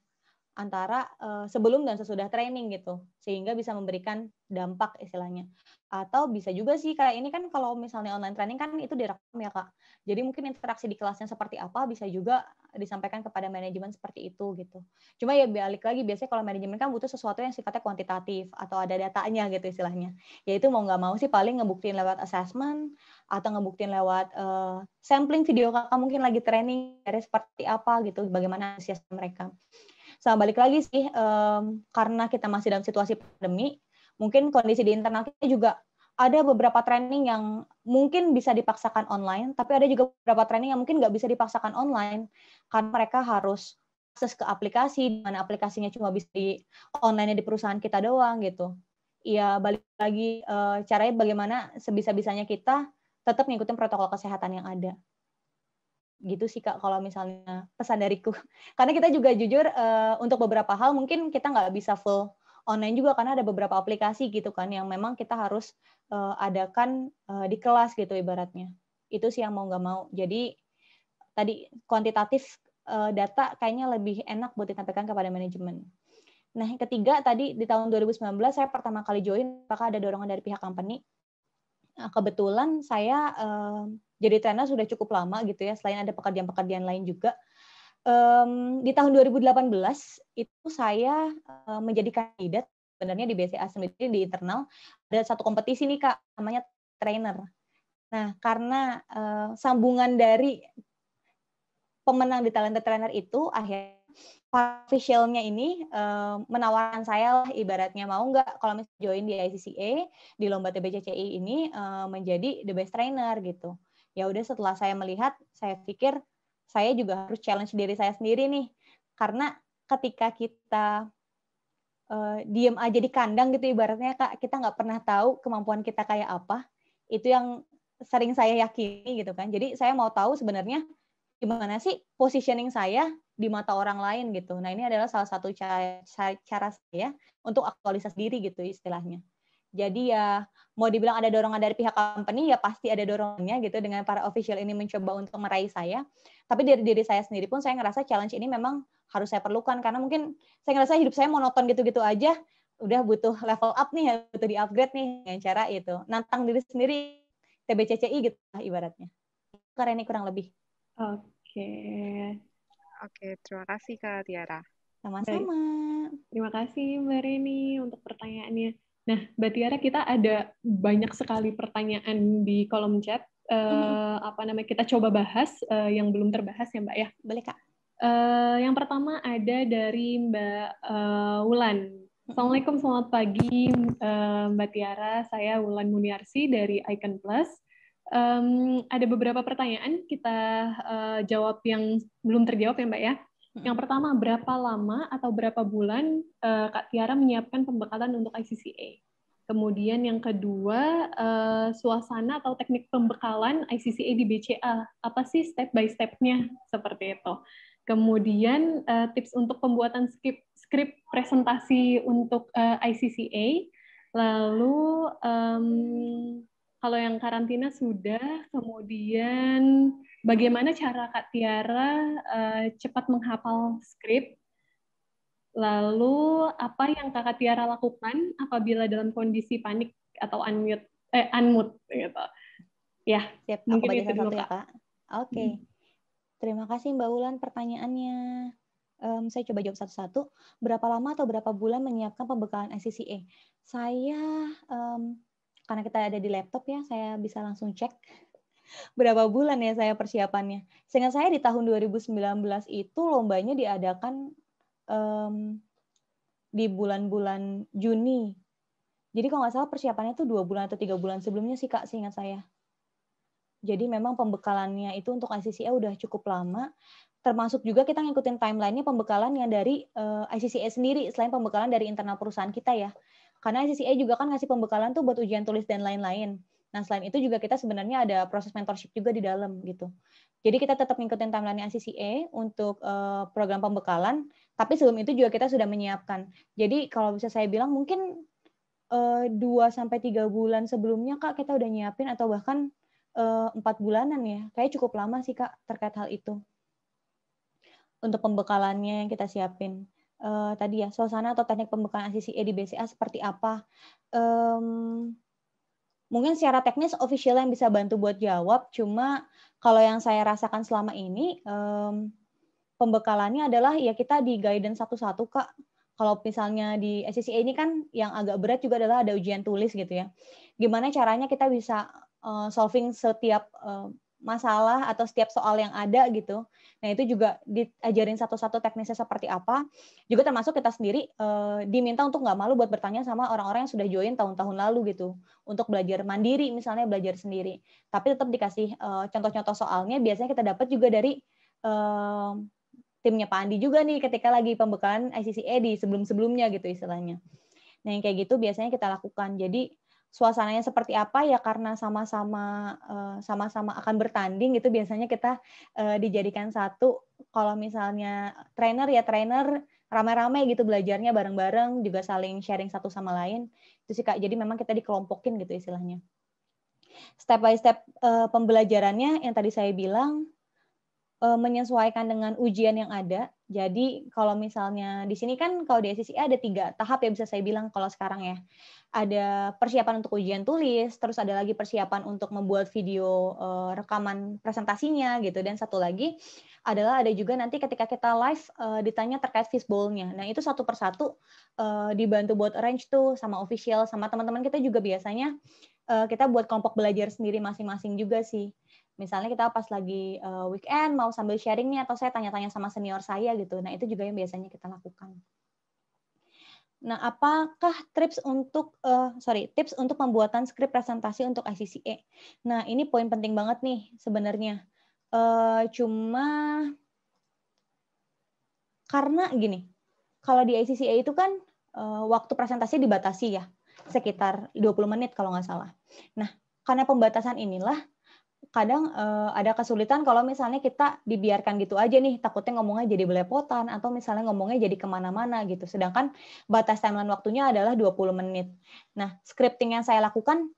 antara uh, sebelum dan sesudah training gitu sehingga bisa memberikan dampak istilahnya atau bisa juga sih kayak ini kan kalau misalnya online training kan itu direkam ya kak jadi mungkin interaksi di kelasnya seperti apa bisa juga disampaikan kepada manajemen seperti itu gitu cuma ya balik lagi biasanya kalau manajemen kan butuh sesuatu yang sifatnya kuantitatif atau ada datanya gitu istilahnya yaitu mau nggak mau sih paling ngebuktiin lewat assessment atau ngebuktiin lewat uh, sampling video kakak mungkin lagi training dari seperti apa gitu bagaimana antusias mereka sama balik lagi sih um, karena kita masih dalam situasi pandemi mungkin kondisi di internal kita juga ada beberapa training yang mungkin bisa dipaksakan online, tapi ada juga beberapa training yang mungkin nggak bisa dipaksakan online karena mereka harus akses ke aplikasi, di mana aplikasinya cuma bisa di online di perusahaan kita doang gitu. Ya balik lagi eh, caranya bagaimana sebisa-bisanya kita tetap mengikuti protokol kesehatan yang ada gitu sih kak kalau misalnya pesan dariku karena kita juga jujur uh, untuk beberapa hal mungkin kita nggak bisa full online juga karena ada beberapa aplikasi gitu kan yang memang kita harus uh, adakan uh, di kelas gitu ibaratnya itu sih yang mau nggak mau jadi tadi kuantitatif uh, data kayaknya lebih enak buat ditampilkan kepada manajemen nah yang ketiga tadi di tahun 2019 saya pertama kali join apakah ada dorongan dari pihak company Nah, kebetulan saya um, jadi trainer sudah cukup lama gitu ya, selain ada pekerjaan-pekerjaan lain juga. Um, di tahun 2018 itu saya um, menjadi kandidat sebenarnya di BCA sendiri di internal ada satu kompetisi nih Kak namanya trainer. Nah, karena uh, sambungan dari pemenang di talenta trainer itu akhirnya officialnya ini uh, menawarkan saya lah ibaratnya mau nggak kalau misalnya join di ICCA di lomba TBCCI ini uh, menjadi the best trainer gitu. Ya udah setelah saya melihat, saya pikir saya juga harus challenge diri saya sendiri nih. Karena ketika kita uh, diem aja di kandang gitu ibaratnya kak kita nggak pernah tahu kemampuan kita kayak apa. Itu yang sering saya yakini gitu kan. Jadi saya mau tahu sebenarnya gimana sih positioning saya di mata orang lain gitu. Nah ini adalah salah satu cara, cara saya ya, untuk aktualisasi diri gitu istilahnya. Jadi ya mau dibilang ada dorongan dari pihak company ya pasti ada dorongannya gitu dengan para official ini mencoba untuk meraih saya. Tapi dari diri saya sendiri pun saya ngerasa challenge ini memang harus saya perlukan karena mungkin saya ngerasa hidup saya monoton gitu-gitu aja. Udah butuh level up nih, ya, butuh di upgrade nih dengan cara itu. Nantang diri sendiri TBCCI gitu lah ibaratnya. Karena ini kurang lebih. Oke. Okay. Oke, terima kasih Kak Tiara. Sama-sama. Terima kasih Mbak Reni untuk pertanyaannya. Nah, Mbak Tiara, kita ada banyak sekali pertanyaan di kolom chat. mm-hmm. Apa namanya, kita coba bahas uh, yang belum terbahas ya Mbak ya? Boleh Kak. Uh, yang pertama ada dari Mbak uh, Wulan. Assalamualaikum, selamat pagi uh, Mbak Tiara. Saya Wulan Muniarsi dari Icon Plus um, ada beberapa pertanyaan kita uh, jawab yang belum terjawab ya Mbak ya. Hmm. Yang pertama, berapa lama atau berapa bulan uh, Kak Tiara menyiapkan pembekalan untuk ICCA? Kemudian yang kedua, uh, suasana atau teknik pembekalan ICCA di BCA. Apa sih step by step-nya? Seperti itu. Kemudian uh, tips untuk pembuatan skip skrip presentasi untuk uh, ICCA. Lalu um, kalau yang karantina sudah, kemudian bagaimana cara Kak Tiara uh, cepat menghafal skrip? Lalu apa yang Kak Tiara lakukan apabila dalam kondisi panik atau unmute eh unmute gitu? Ya, Siap, mungkin aku itu dulu, ya, Kak. Oke. Okay. Hmm. Terima kasih Mbak Ulan pertanyaannya. Um, saya coba jawab satu-satu. Berapa lama atau berapa bulan menyiapkan pembekalan SCCA? E? Saya um, karena kita ada di laptop ya, saya bisa langsung cek berapa bulan ya saya persiapannya. Seingat saya di tahun 2019 itu lombanya diadakan um, di bulan-bulan Juni. Jadi kalau nggak salah persiapannya itu dua bulan atau tiga bulan sebelumnya sih kak, seingat saya. Jadi memang pembekalannya itu untuk ICCA udah cukup lama. Termasuk juga kita ngikutin timelinenya pembekalan yang dari uh, eh, ICCA sendiri, selain pembekalan dari internal perusahaan kita ya. Karena SCA juga kan ngasih pembekalan tuh buat ujian tulis dan lain-lain. Nah, selain itu juga kita sebenarnya ada proses mentorship juga di dalam gitu. Jadi kita tetap ngikutin timeline ACCA untuk uh, program pembekalan, tapi sebelum itu juga kita sudah menyiapkan. Jadi kalau bisa saya bilang mungkin eh, dua uh, sampai tiga bulan sebelumnya Kak kita udah nyiapin atau bahkan eh, empat uh, bulanan ya. Kayak cukup lama sih Kak terkait hal itu. Untuk pembekalannya yang kita siapin uh, tadi ya suasana atau teknik pembekalan ACCA di BCA seperti apa. Um, mungkin secara teknis official yang bisa bantu buat jawab, cuma kalau yang saya rasakan selama ini um, pembekalannya adalah ya kita di guidance satu-satu kak. Kalau misalnya di SCCA ini kan yang agak berat juga adalah ada ujian tulis gitu ya. Gimana caranya kita bisa uh, solving setiap uh, masalah atau setiap soal yang ada gitu. Nah itu juga diajarin satu-satu teknisnya seperti apa. Juga termasuk kita sendiri uh, diminta untuk nggak malu buat bertanya sama orang-orang yang sudah join tahun-tahun lalu gitu. Untuk belajar mandiri misalnya belajar sendiri. Tapi tetap dikasih contoh eh, contoh-contoh soalnya biasanya kita dapat juga dari uh, timnya Pak Andi juga nih ketika lagi pembekalan ICCA e di sebelum-sebelumnya gitu istilahnya. Nah yang kayak gitu biasanya kita lakukan. Jadi suasananya seperti apa ya karena sama-sama eh, sama-sama akan bertanding gitu biasanya kita eh, dijadikan satu kalau misalnya trainer ya trainer rame-rame gitu belajarnya bareng-bareng juga saling sharing satu sama lain itu sih kak jadi memang kita dikelompokin gitu istilahnya step by step eh, pembelajarannya yang tadi saya bilang menyesuaikan dengan ujian yang ada jadi kalau misalnya di sini kan kalau di SCCA ada tiga tahap yang bisa saya bilang kalau sekarang ya. Ada persiapan untuk ujian tulis, terus ada lagi persiapan untuk membuat video uh, rekaman presentasinya gitu, dan satu lagi adalah ada juga nanti ketika kita live uh, ditanya terkait fishbowl-nya. Nah itu satu persatu uh, dibantu buat arrange tuh sama official, sama teman-teman kita juga biasanya uh, kita buat kelompok belajar sendiri masing-masing juga sih misalnya kita pas lagi uh, weekend mau sambil sharing nih atau saya tanya-tanya sama senior saya gitu. Nah, itu juga yang biasanya kita lakukan. Nah, apakah tips untuk uh, sorry tips untuk pembuatan skrip presentasi untuk ICCE? Nah, ini poin penting banget nih sebenarnya. Uh, cuma karena gini, kalau di ICCE itu kan uh, waktu presentasi dibatasi ya, sekitar 20 menit kalau nggak salah. Nah, karena pembatasan inilah kadang uh, ada kesulitan kalau misalnya kita dibiarkan gitu aja nih, takutnya ngomongnya jadi belepotan atau misalnya ngomongnya jadi kemana-mana gitu. Sedangkan batas timeline waktunya adalah 20 menit. Nah, scripting yang saya lakukan,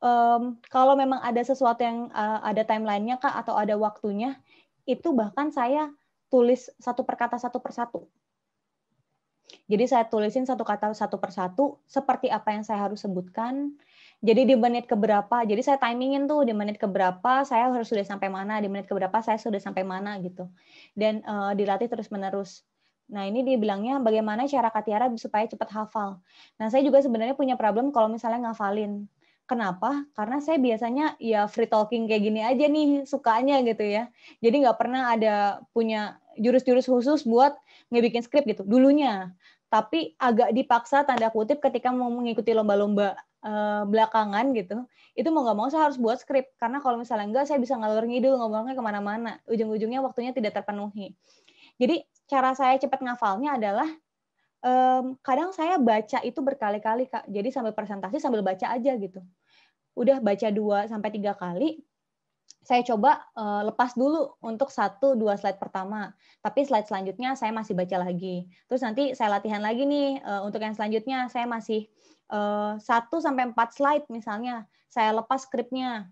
um, kalau memang ada sesuatu yang uh, ada timelinenya kak atau ada waktunya, itu bahkan saya tulis satu perkata satu persatu Jadi saya tulisin satu kata satu persatu seperti apa yang saya harus sebutkan, jadi di menit keberapa, jadi saya timingin tuh di menit keberapa saya harus sudah sampai mana, di menit keberapa saya sudah sampai mana gitu. Dan uh, dilatih terus menerus. Nah ini dibilangnya bagaimana cara Katiara supaya cepat hafal. Nah saya juga sebenarnya punya problem kalau misalnya ngafalin. Kenapa? Karena saya biasanya ya free talking kayak gini aja nih sukanya gitu ya. Jadi nggak pernah ada punya jurus-jurus khusus buat ngebikin skrip gitu dulunya. Tapi agak dipaksa tanda kutip ketika mau mengikuti lomba-lomba uh, belakangan gitu itu mau nggak mau saya harus buat skrip karena kalau misalnya enggak saya bisa ngalur ngidul ngomongnya kemana-mana ujung-ujungnya waktunya tidak terpenuhi jadi cara saya cepat ngafalnya adalah um, kadang saya baca itu berkali-kali kak jadi sambil presentasi sambil baca aja gitu udah baca dua sampai tiga kali saya coba uh, lepas dulu untuk satu dua slide pertama, tapi slide selanjutnya saya masih baca lagi. Terus nanti saya latihan lagi nih uh, untuk yang selanjutnya saya masih eh, satu sampai empat slide misalnya, saya lepas skripnya.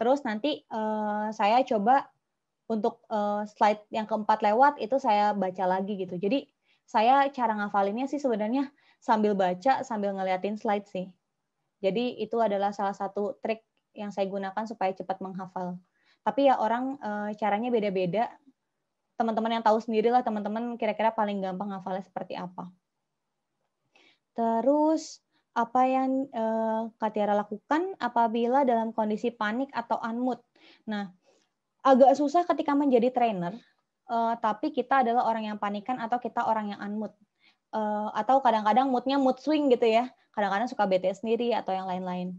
Terus nanti uh, saya coba untuk uh, slide yang keempat lewat itu saya baca lagi gitu. Jadi saya cara ngafalinnya sih sebenarnya sambil baca sambil ngeliatin slide sih. Jadi itu adalah salah satu trik yang saya gunakan supaya cepat menghafal. Tapi ya orang uh, caranya beda-beda. Teman-teman yang tahu sendiri lah teman-teman kira-kira paling gampang hafalnya seperti apa. Terus apa yang uh, Kak lakukan apabila dalam kondisi panik atau unmood. Nah, agak susah ketika menjadi trainer, uh, tapi kita adalah orang yang panikan atau kita orang yang unmood. Uh, atau kadang-kadang moodnya mood swing gitu ya. Kadang-kadang suka bete sendiri atau yang lain-lain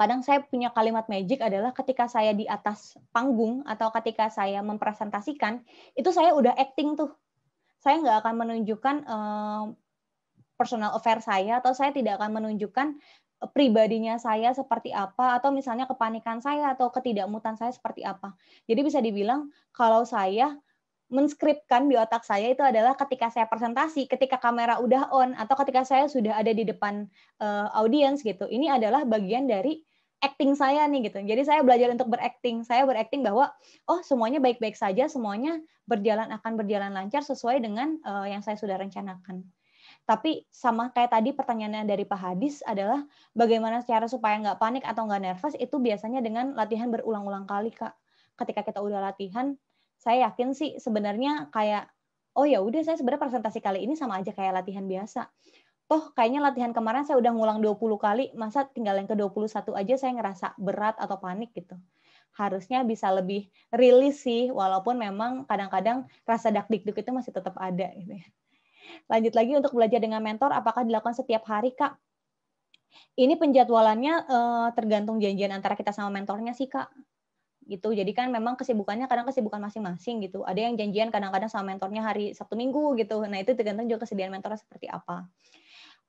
kadang saya punya kalimat magic adalah ketika saya di atas panggung atau ketika saya mempresentasikan itu saya udah acting tuh saya nggak akan menunjukkan uh, personal affair saya atau saya tidak akan menunjukkan eh, pribadinya saya seperti apa atau misalnya kepanikan saya atau ketidakmutan saya seperti apa. Jadi bisa dibilang kalau saya menskripkan di otak saya itu adalah ketika saya presentasi, ketika kamera udah on atau ketika saya sudah ada di depan uh, eh, audiens gitu. Ini adalah bagian dari acting saya nih gitu. Jadi saya belajar untuk berakting. Saya berakting bahwa oh semuanya baik-baik saja, semuanya berjalan akan berjalan lancar sesuai dengan uh, yang saya sudah rencanakan. Tapi sama kayak tadi pertanyaannya dari Pak Hadis adalah bagaimana cara supaya nggak panik atau nggak nervous itu biasanya dengan latihan berulang-ulang kali kak. Ketika kita udah latihan, saya yakin sih sebenarnya kayak oh ya udah saya sebenarnya presentasi kali ini sama aja kayak latihan biasa toh kayaknya latihan kemarin saya udah ngulang 20 kali, masa tinggal yang ke-21 aja saya ngerasa berat atau panik gitu. Harusnya bisa lebih rilis sih, walaupun memang kadang-kadang rasa dakdik-dik itu masih tetap ada gitu ya. Lanjut lagi untuk belajar dengan mentor, apakah dilakukan setiap hari, Kak? Ini penjadwalannya eh, tergantung janjian antara kita sama mentornya sih, Kak gitu. Jadi kan memang kesibukannya kadang kesibukan masing-masing gitu. Ada yang janjian kadang-kadang sama mentornya hari Sabtu Minggu gitu. Nah, itu tergantung juga kesediaan mentornya seperti apa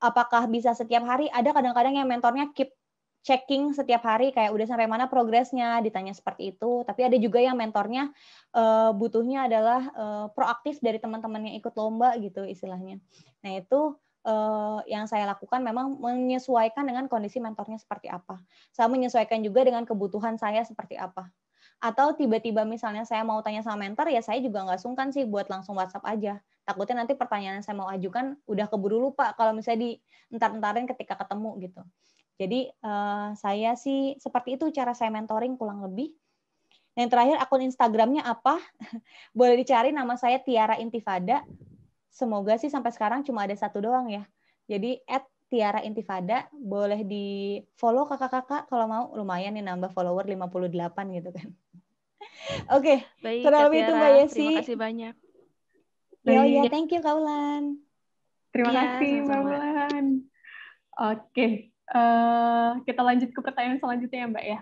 apakah bisa setiap hari ada kadang-kadang yang mentornya keep checking setiap hari kayak udah sampai mana progresnya ditanya seperti itu tapi ada juga yang mentornya uh, butuhnya adalah uh, proaktif dari teman-teman yang ikut lomba gitu istilahnya nah itu uh, yang saya lakukan memang menyesuaikan dengan kondisi mentornya seperti apa saya menyesuaikan juga dengan kebutuhan saya seperti apa atau tiba-tiba misalnya saya mau tanya sama mentor ya saya juga nggak sungkan sih buat langsung WhatsApp aja takutnya nanti pertanyaan yang saya mau ajukan udah keburu lupa kalau misalnya di entar-entarin ketika ketemu gitu jadi uh, saya sih seperti itu cara saya mentoring kurang lebih yang terakhir akun Instagramnya apa boleh dicari nama saya Tiara Intifada semoga sih sampai sekarang cuma ada satu doang ya jadi at Tiara Intifada boleh di follow kakak-kakak kalau mau lumayan nih nambah follower 58 gitu kan. Oke, okay. itu Mbak Yesi. Terima kasih banyak. Ya, ya, thank you Kaulan. Terima iya, kasih Mbak Ulan. Oke, eh, kita lanjut ke pertanyaan selanjutnya ya Mbak ya.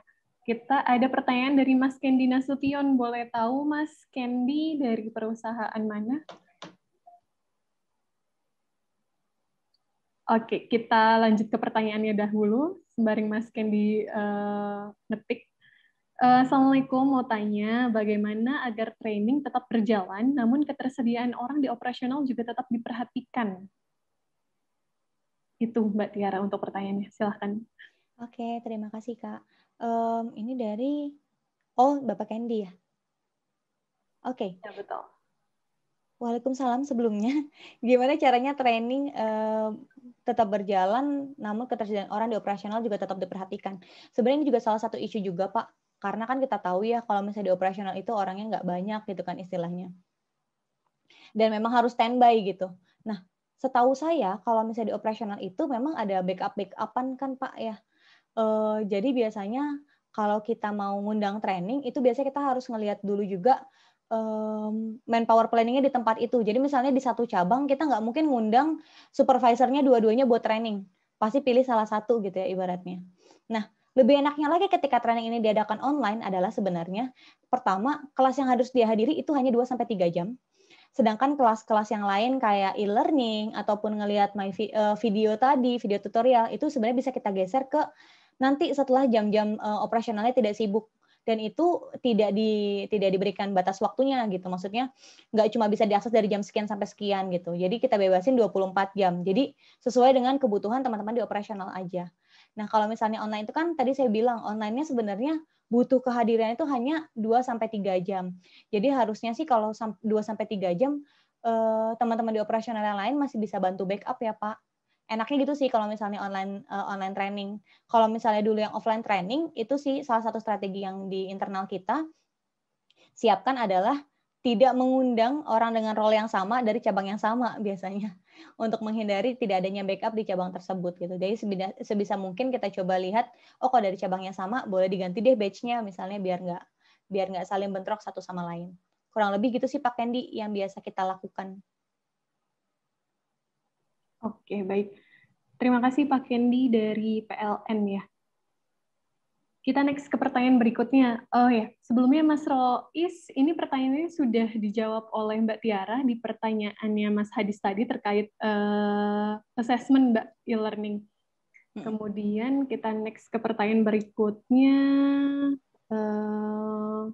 Kita ada pertanyaan dari Mas Kendi Nasution. Boleh tahu Mas Kendi dari perusahaan mana? Oke, kita lanjut ke pertanyaannya dahulu. Sembaring Mas Kendi uh, eh, ngetik Eh, Assalamualaikum, mau tanya bagaimana agar training tetap berjalan, namun ketersediaan orang di operasional juga tetap diperhatikan. Itu Mbak Tiara untuk pertanyaannya, silahkan. Oke, terima kasih Kak. Um, ini dari, oh Bapak Kendi ya? Oke. Okay. Ya, betul. Waalaikumsalam sebelumnya. Gimana caranya training tetap berjalan, namun ketersediaan orang di operasional juga tetap diperhatikan. Sebenarnya ini juga salah satu isu juga, Pak karena kan kita tahu ya kalau misalnya di operasional itu orangnya nggak banyak gitu kan istilahnya dan memang harus standby gitu nah setahu saya kalau misalnya di operasional itu memang ada backup backupan kan pak ya e, jadi biasanya kalau kita mau ngundang training itu biasanya kita harus ngelihat dulu juga um, manpower planningnya di tempat itu. Jadi misalnya di satu cabang kita nggak mungkin ngundang supervisornya dua-duanya buat training, pasti pilih salah satu gitu ya ibaratnya. Nah lebih enaknya lagi ketika training ini diadakan online adalah sebenarnya pertama kelas yang harus dihadiri itu hanya 2 sampai 3 jam. Sedangkan kelas-kelas yang lain kayak e-learning ataupun ngelihat my eh, video tadi, video tutorial itu sebenarnya bisa kita geser ke nanti setelah jam-jam eh, operasionalnya tidak sibuk dan itu tidak di tidak diberikan batas waktunya gitu. Maksudnya nggak cuma bisa diakses dari jam sekian sampai sekian gitu. Jadi kita bebasin 24 jam. Jadi sesuai dengan kebutuhan teman-teman di operasional aja. Nah, kalau misalnya online itu kan tadi saya bilang onlinenya sebenarnya butuh kehadiran itu hanya 2 sampai 3 jam. Jadi harusnya sih kalau 2 sampai 3 jam eh, teman-teman di operasional yang lain masih bisa bantu backup ya, Pak. Enaknya gitu sih kalau misalnya online eh, online training. Kalau misalnya dulu yang offline training itu sih salah satu strategi yang di internal kita siapkan adalah tidak mengundang orang dengan role yang sama dari cabang yang sama biasanya untuk menghindari tidak adanya backup di cabang tersebut gitu. Jadi sebisa mungkin kita coba lihat, oh kalau dari cabangnya sama boleh diganti deh badge-nya, misalnya biar nggak biar nggak saling bentrok satu sama lain. Kurang lebih gitu sih Pak Kendi yang biasa kita lakukan. Oke, baik. Terima kasih Pak Kendi dari PLN ya. Kita next ke pertanyaan berikutnya. Oh ya, sebelumnya Mas Rois, ini pertanyaannya sudah dijawab oleh Mbak Tiara di pertanyaannya Mas Hadis tadi terkait uh, assessment Mbak e-learning. Hmm. Kemudian kita next ke pertanyaan berikutnya. Uh,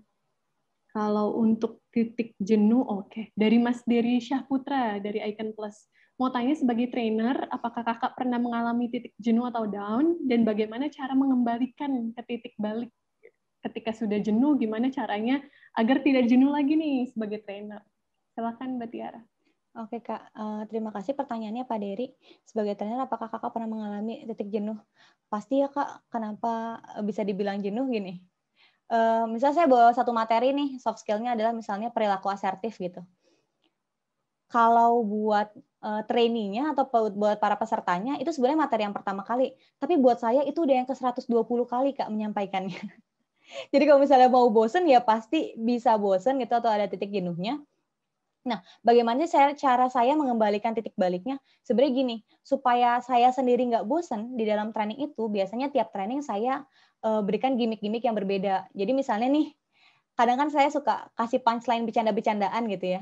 kalau untuk titik jenuh, oke. Okay. Dari Mas Dery Syahputra dari Icon Plus. Mau tanya sebagai trainer, apakah kakak pernah mengalami titik jenuh atau down, dan bagaimana cara mengembalikan ke titik balik ketika sudah jenuh, gimana caranya agar tidak jenuh lagi nih sebagai trainer? Silahkan, Mbak Tiara. Oke Kak, eh, terima kasih pertanyaannya Pak Dery. Sebagai trainer, apakah kakak pernah mengalami titik jenuh? Pasti ya Kak, kenapa bisa dibilang jenuh gini? Eh, misalnya saya bawa satu materi nih, soft skill-nya adalah misalnya perilaku asertif gitu. Kalau buat uh, eh, trainingnya atau buat para pesertanya itu sebenarnya materi yang pertama kali. Tapi buat saya itu udah yang ke 120 kali Kak menyampaikannya. Jadi kalau misalnya mau bosen ya pasti bisa bosen gitu atau ada titik jenuhnya. Nah, bagaimana saya, cara saya mengembalikan titik baliknya? Sebenarnya gini, supaya saya sendiri nggak bosen di dalam training itu, biasanya tiap training saya uh, berikan gimmick-gimmick yang berbeda. Jadi misalnya nih, kadang kan saya suka kasih punchline bercanda-bercandaan gitu ya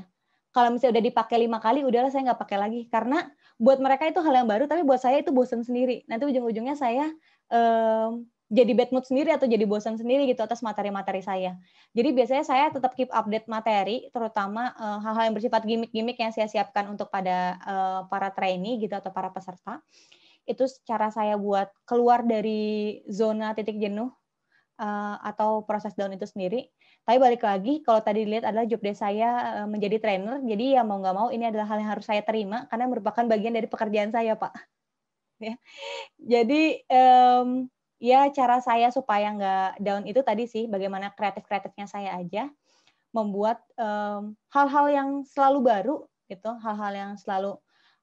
kalau misalnya udah dipakai lima kali udahlah saya nggak pakai lagi karena buat mereka itu hal yang baru tapi buat saya itu bosan sendiri nanti ujung-ujungnya saya um, jadi bad mood sendiri atau jadi bosan sendiri gitu atas materi-materi saya jadi biasanya saya tetap keep update materi terutama eh, hal-hal uh, yang bersifat gimmick-gimmick yang saya siapkan untuk pada uh, para trainee gitu atau para peserta itu cara saya buat keluar dari zona titik jenuh uh, atau proses down itu sendiri tapi balik lagi, kalau tadi dilihat adalah job desk saya eh, menjadi trainer, jadi ya mau nggak mau ini adalah hal yang harus saya terima karena merupakan bagian dari pekerjaan saya, Pak. Ya. Jadi um, ya cara saya supaya nggak down itu tadi sih, bagaimana kreatif-kreatifnya saya aja membuat hal hal-hal yang selalu baru gitu, hal-hal yang selalu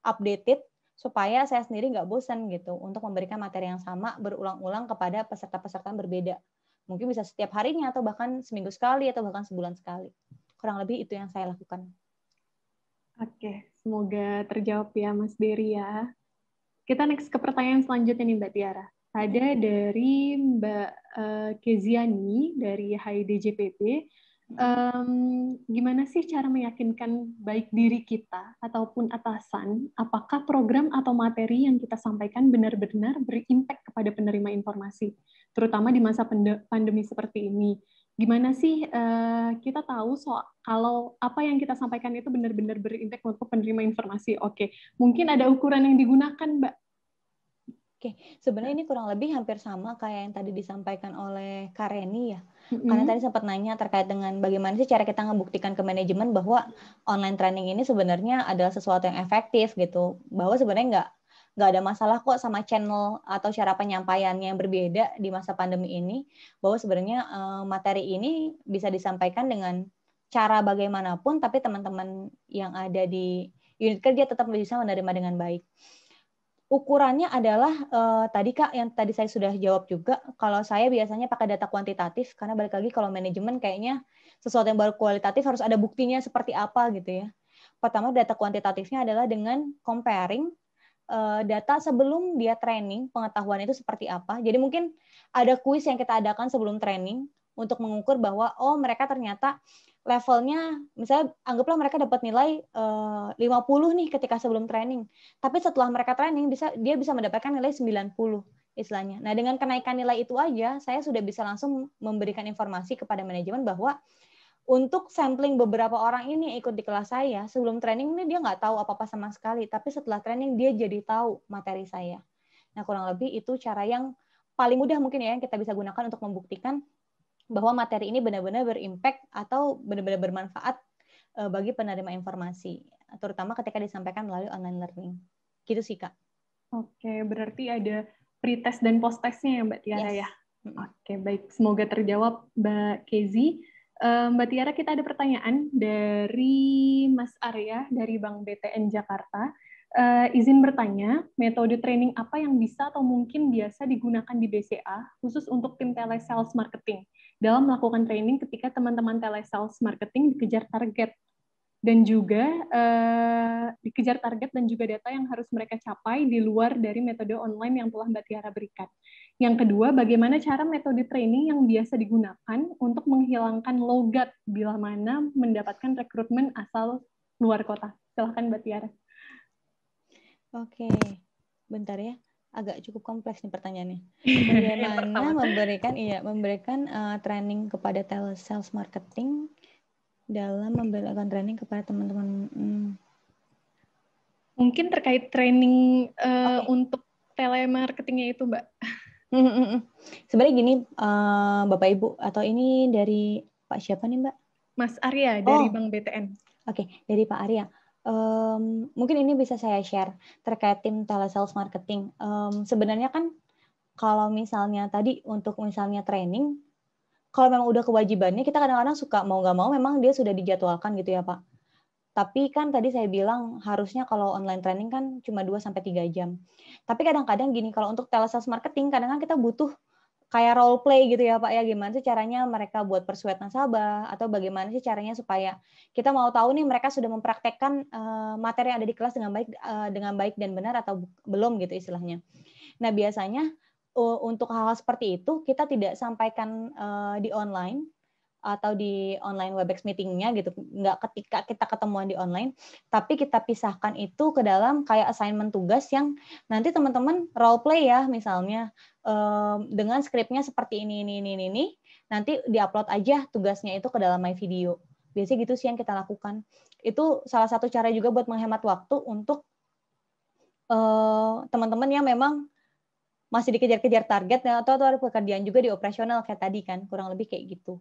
updated supaya saya sendiri nggak bosan gitu untuk memberikan materi yang sama berulang-ulang kepada peserta-peserta berbeda Mungkin bisa setiap harinya atau bahkan seminggu sekali atau bahkan sebulan sekali. Kurang lebih itu yang saya lakukan. Oke, semoga terjawab ya Mas Beri ya. Kita next ke pertanyaan selanjutnya nih Mbak Tiara. Ada dari Mbak eh, Keziani dari HIDJPP. Um, gimana sih cara meyakinkan baik diri kita ataupun atasan apakah program atau materi yang kita sampaikan benar-benar berimpact kepada penerima informasi? terutama di masa pandemi seperti ini. Gimana sih eh, kita tahu soal kalau apa yang kita sampaikan itu benar-benar berimpact untuk penerima informasi? Oke, mungkin ada ukuran yang digunakan, Mbak. Oke, sebenarnya ini kurang lebih hampir sama kayak yang tadi disampaikan oleh Kareni ya. Mm-hmm. Karena tadi sempat nanya terkait dengan bagaimana sih cara kita membuktikan ke manajemen bahwa online training ini sebenarnya adalah sesuatu yang efektif gitu. Bahwa sebenarnya nggak nggak ada masalah kok sama channel atau cara penyampaiannya yang berbeda di masa pandemi ini bahwa sebenarnya eh, materi ini bisa disampaikan dengan cara bagaimanapun tapi teman-teman yang ada di unit kerja tetap bisa menerima dengan baik ukurannya adalah eh, tadi kak yang tadi saya sudah jawab juga kalau saya biasanya pakai data kuantitatif karena balik lagi kalau manajemen kayaknya sesuatu yang baru kualitatif harus ada buktinya seperti apa gitu ya pertama data kuantitatifnya adalah dengan comparing Eh, data sebelum dia training, pengetahuan itu seperti apa. Jadi mungkin ada kuis yang kita adakan sebelum training untuk mengukur bahwa oh mereka ternyata levelnya misalnya anggaplah mereka dapat nilai eh, uh, 50 nih ketika sebelum training. Tapi setelah mereka training bisa dia bisa mendapatkan nilai 90 istilahnya. Nah, dengan kenaikan nilai itu aja saya sudah bisa langsung memberikan informasi kepada manajemen bahwa untuk sampling beberapa orang ini yang ikut di kelas saya, sebelum training ini dia nggak tahu apa-apa sama sekali, tapi setelah training dia jadi tahu materi saya. Nah, kurang lebih itu cara yang paling mudah mungkin ya yang kita bisa gunakan untuk membuktikan bahwa materi ini benar-benar berimpact atau benar-benar bermanfaat eh, bagi penerima informasi, terutama ketika disampaikan melalui online learning. Gitu sih, Kak. Oke, berarti ada pretest dan post-testnya ya, Mbak Tiara yes. ya? Oke, baik. Semoga terjawab, Mbak Kezi. Eh, Mbak Tiara, kita ada pertanyaan dari Mas Arya dari Bank BTN Jakarta. Uh, izin bertanya, metode training apa yang bisa atau mungkin biasa digunakan di BCA khusus untuk tim telesales marketing dalam melakukan training ketika teman-teman telesales marketing dikejar target dan juga eh, dikejar target dan juga data yang harus mereka capai di luar dari metode online yang telah Mbak Tiara berikan. Yang kedua, bagaimana cara metode training yang biasa digunakan untuk menghilangkan logat bila mana mendapatkan rekrutmen asal luar kota. Silahkan Mbak Tiara. Oke, bentar ya agak cukup kompleks nih pertanyaannya. Bagaimana memberikan iya memberikan uh, training kepada sales marketing dalam memberikan training kepada teman-teman? Hmm. Mungkin terkait training uh, eh, okay. untuk telemarketingnya itu, Mbak. Hmm, hmm, hmm. Sebenarnya gini, uh, Bapak Ibu, atau ini dari Pak siapa nih, Mbak? Mas Arya dari oh. Bank BTN. Oke, okay. dari Pak Arya. Um, mungkin ini bisa saya share terkait tim telesales marketing. Um, sebenarnya kan kalau misalnya tadi untuk misalnya training kalau memang udah kewajibannya kita kadang-kadang suka mau nggak mau memang dia sudah dijadwalkan gitu ya Pak. Tapi kan tadi saya bilang harusnya kalau online training kan cuma 2 3 jam. Tapi kadang-kadang gini kalau untuk telesales marketing kadang-kadang kita butuh kayak role play gitu ya Pak ya gimana sih caranya mereka buat persuade nasabah atau bagaimana sih caranya supaya kita mau tahu nih mereka sudah mempraktekkan uh, materi yang ada di kelas dengan baik uh, dengan baik dan benar atau belum gitu istilahnya. Nah, biasanya untuk hal-hal seperti itu kita tidak sampaikan uh, di online atau di online webex meetingnya gitu nggak ketika kita ketemuan di online tapi kita pisahkan itu ke dalam kayak assignment tugas yang nanti teman-teman role play ya misalnya um, dengan skripnya seperti ini ini ini ini nanti diupload aja tugasnya itu ke dalam my video biasanya gitu sih yang kita lakukan itu salah satu cara juga buat menghemat waktu untuk eh, teman-teman uh, yang memang masih dikejar-kejar target atau, atau ada pekerjaan juga di operasional kayak tadi kan kurang lebih kayak gitu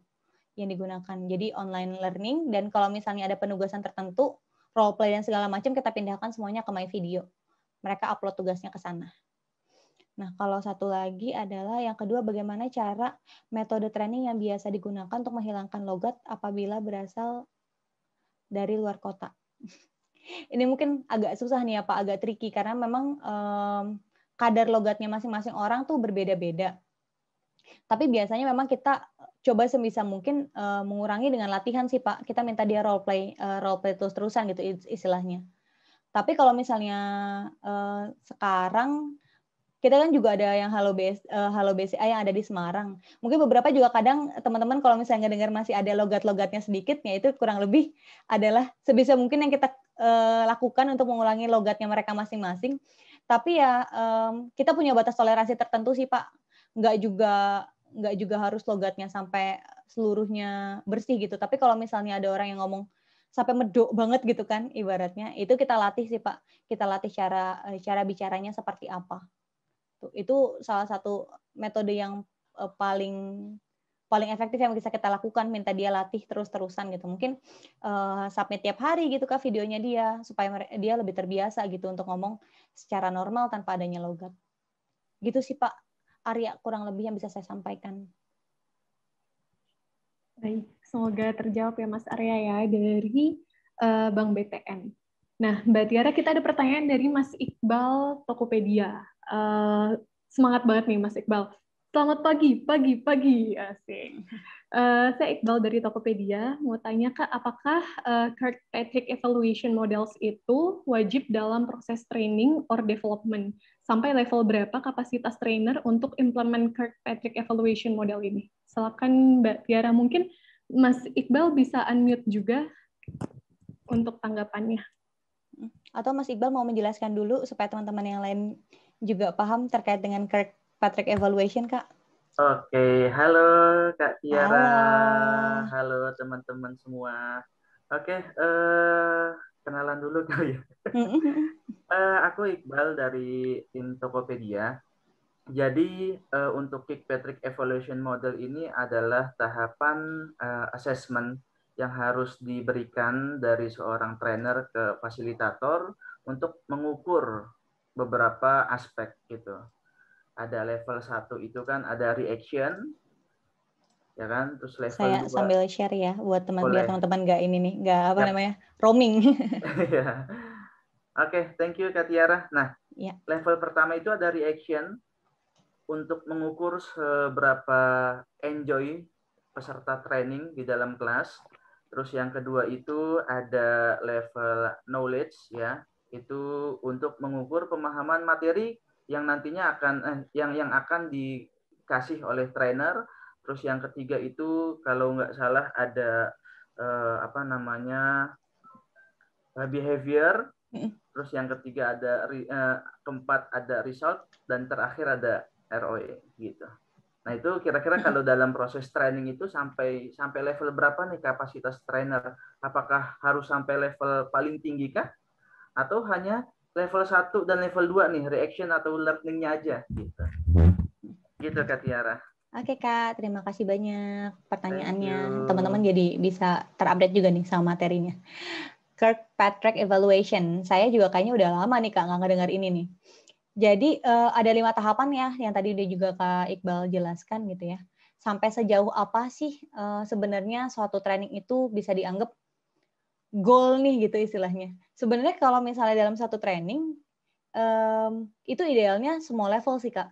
yang digunakan jadi online learning dan kalau misalnya ada penugasan tertentu role play dan segala macam kita pindahkan semuanya ke my video mereka upload tugasnya ke sana nah kalau satu lagi adalah yang kedua bagaimana cara metode training yang biasa digunakan untuk menghilangkan logat apabila berasal dari luar kota ini mungkin agak susah nih ya pak agak tricky karena memang um, kadar logatnya masing-masing orang tuh berbeda-beda. Tapi biasanya memang kita eh, coba sebisa mungkin uh, mengurangi dengan latihan sih Pak. Kita minta dia role play uh, role play terus-terusan gitu istilahnya. Tapi kalau misalnya uh, sekarang kita kan juga ada yang Halo BS uh, Halo BCA yang ada di Semarang. Mungkin beberapa juga kadang teman-teman kalau misalnya nggak dengar masih ada logat-logatnya sedikit, ya itu kurang lebih adalah sebisa mungkin yang kita uh, lakukan untuk mengulangi logatnya mereka masing-masing. Tapi ya um, kita punya batas toleransi tertentu sih Pak. Nggak juga nggak juga harus logatnya sampai seluruhnya bersih gitu. Tapi kalau misalnya ada orang yang ngomong sampai medok banget gitu kan ibaratnya, itu kita latih sih Pak. Kita latih cara eh, cara bicaranya seperti apa. Tuh, itu salah satu metode yang eh, paling paling efektif yang bisa kita lakukan minta dia latih terus-terusan gitu mungkin uh, eh, submit tiap hari gitu kak videonya dia supaya dia lebih terbiasa gitu untuk ngomong secara normal tanpa adanya logat. Gitu sih Pak Arya kurang lebih yang bisa saya sampaikan. Baik, semoga terjawab ya Mas Arya ya dari uh, Bank BTN. Nah, Mbak Tiara, kita ada pertanyaan dari Mas Iqbal Tokopedia. Uh, semangat banget nih Mas Iqbal. Selamat pagi, pagi, pagi, asing. Uh, eh, saya Iqbal dari Tokopedia. Mau tanya kak, apakah uh, eh, Kirkpatrick Evaluation Models itu wajib dalam proses training or development? Sampai level berapa kapasitas trainer untuk implement Kirkpatrick Evaluation Model ini? Silakan Mbak Tiara, mungkin Mas Iqbal bisa unmute juga untuk tanggapannya. Hmm. Atau Mas Iqbal mau menjelaskan dulu supaya teman-teman yang lain juga paham terkait dengan Kirk Patrick Evaluation, Kak. Oke, halo Kak Tiara. Halo, halo teman-teman semua. Oke, okay, uh, eh, kenalan dulu kali ya. uh, aku Iqbal dari tim Tokopedia. Jadi uh, untuk Kick Patrick Evaluation Model ini adalah tahapan uh, assessment yang harus diberikan dari seorang trainer ke fasilitator untuk mengukur beberapa aspek gitu ada level 1 itu kan ada reaction ya kan terus level saya 2, sambil share ya buat teman boleh. biar teman-teman nggak ini nih nggak apa ya. namanya roaming iya. oke okay, thank you Kak Tiara nah ya. level pertama itu ada reaction untuk mengukur seberapa enjoy peserta training di dalam kelas terus yang kedua itu ada level knowledge ya itu untuk mengukur pemahaman materi yang nantinya akan eh, yang yang akan dikasih oleh trainer. Terus yang ketiga itu kalau nggak salah ada eh, apa namanya eh, behavior. Terus yang ketiga ada eh, keempat ada result dan terakhir ada ROE gitu. Nah itu kira-kira kalau dalam proses training itu sampai sampai level berapa nih kapasitas trainer? Apakah harus sampai level paling tinggi kah? Atau hanya level 1 dan level 2 nih, reaction atau learningnya aja gitu. Gitu Kak Tiara. Oke Kak, terima kasih banyak pertanyaannya. Teman-teman jadi bisa terupdate juga nih sama materinya. Kirkpatrick Evaluation. Saya juga kayaknya udah lama nih Kak nggak ngedengar ini nih. Jadi eh, ada lima tahapan ya yang tadi udah juga Kak Iqbal jelaskan gitu ya. Sampai sejauh apa sih eh, sebenarnya suatu training itu bisa dianggap goal nih gitu istilahnya. Sebenarnya kalau misalnya dalam satu training um, itu idealnya semua level sih kak.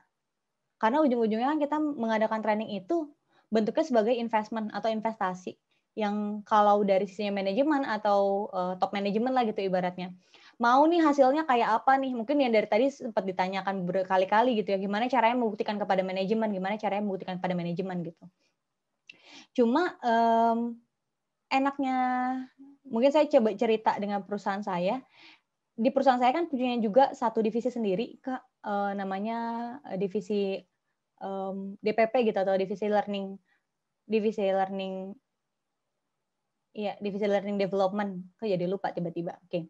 Karena ujung-ujungnya kan kita mengadakan training itu bentuknya sebagai investment atau investasi yang kalau dari sisinya manajemen atau uh, top manajemen lah gitu ibaratnya. Mau nih hasilnya kayak apa nih? Mungkin yang dari tadi sempat ditanyakan berkali-kali gitu ya, gimana caranya membuktikan kepada manajemen, gimana caranya membuktikan kepada manajemen gitu. Cuma um, enaknya mungkin saya coba cerita dengan perusahaan saya. Di perusahaan saya kan punya juga satu divisi sendiri, Kak, eh, namanya eh, divisi um, DPP gitu atau divisi learning divisi learning Iya, divisi learning development. Kok jadi lupa tiba-tiba. Oke. Okay.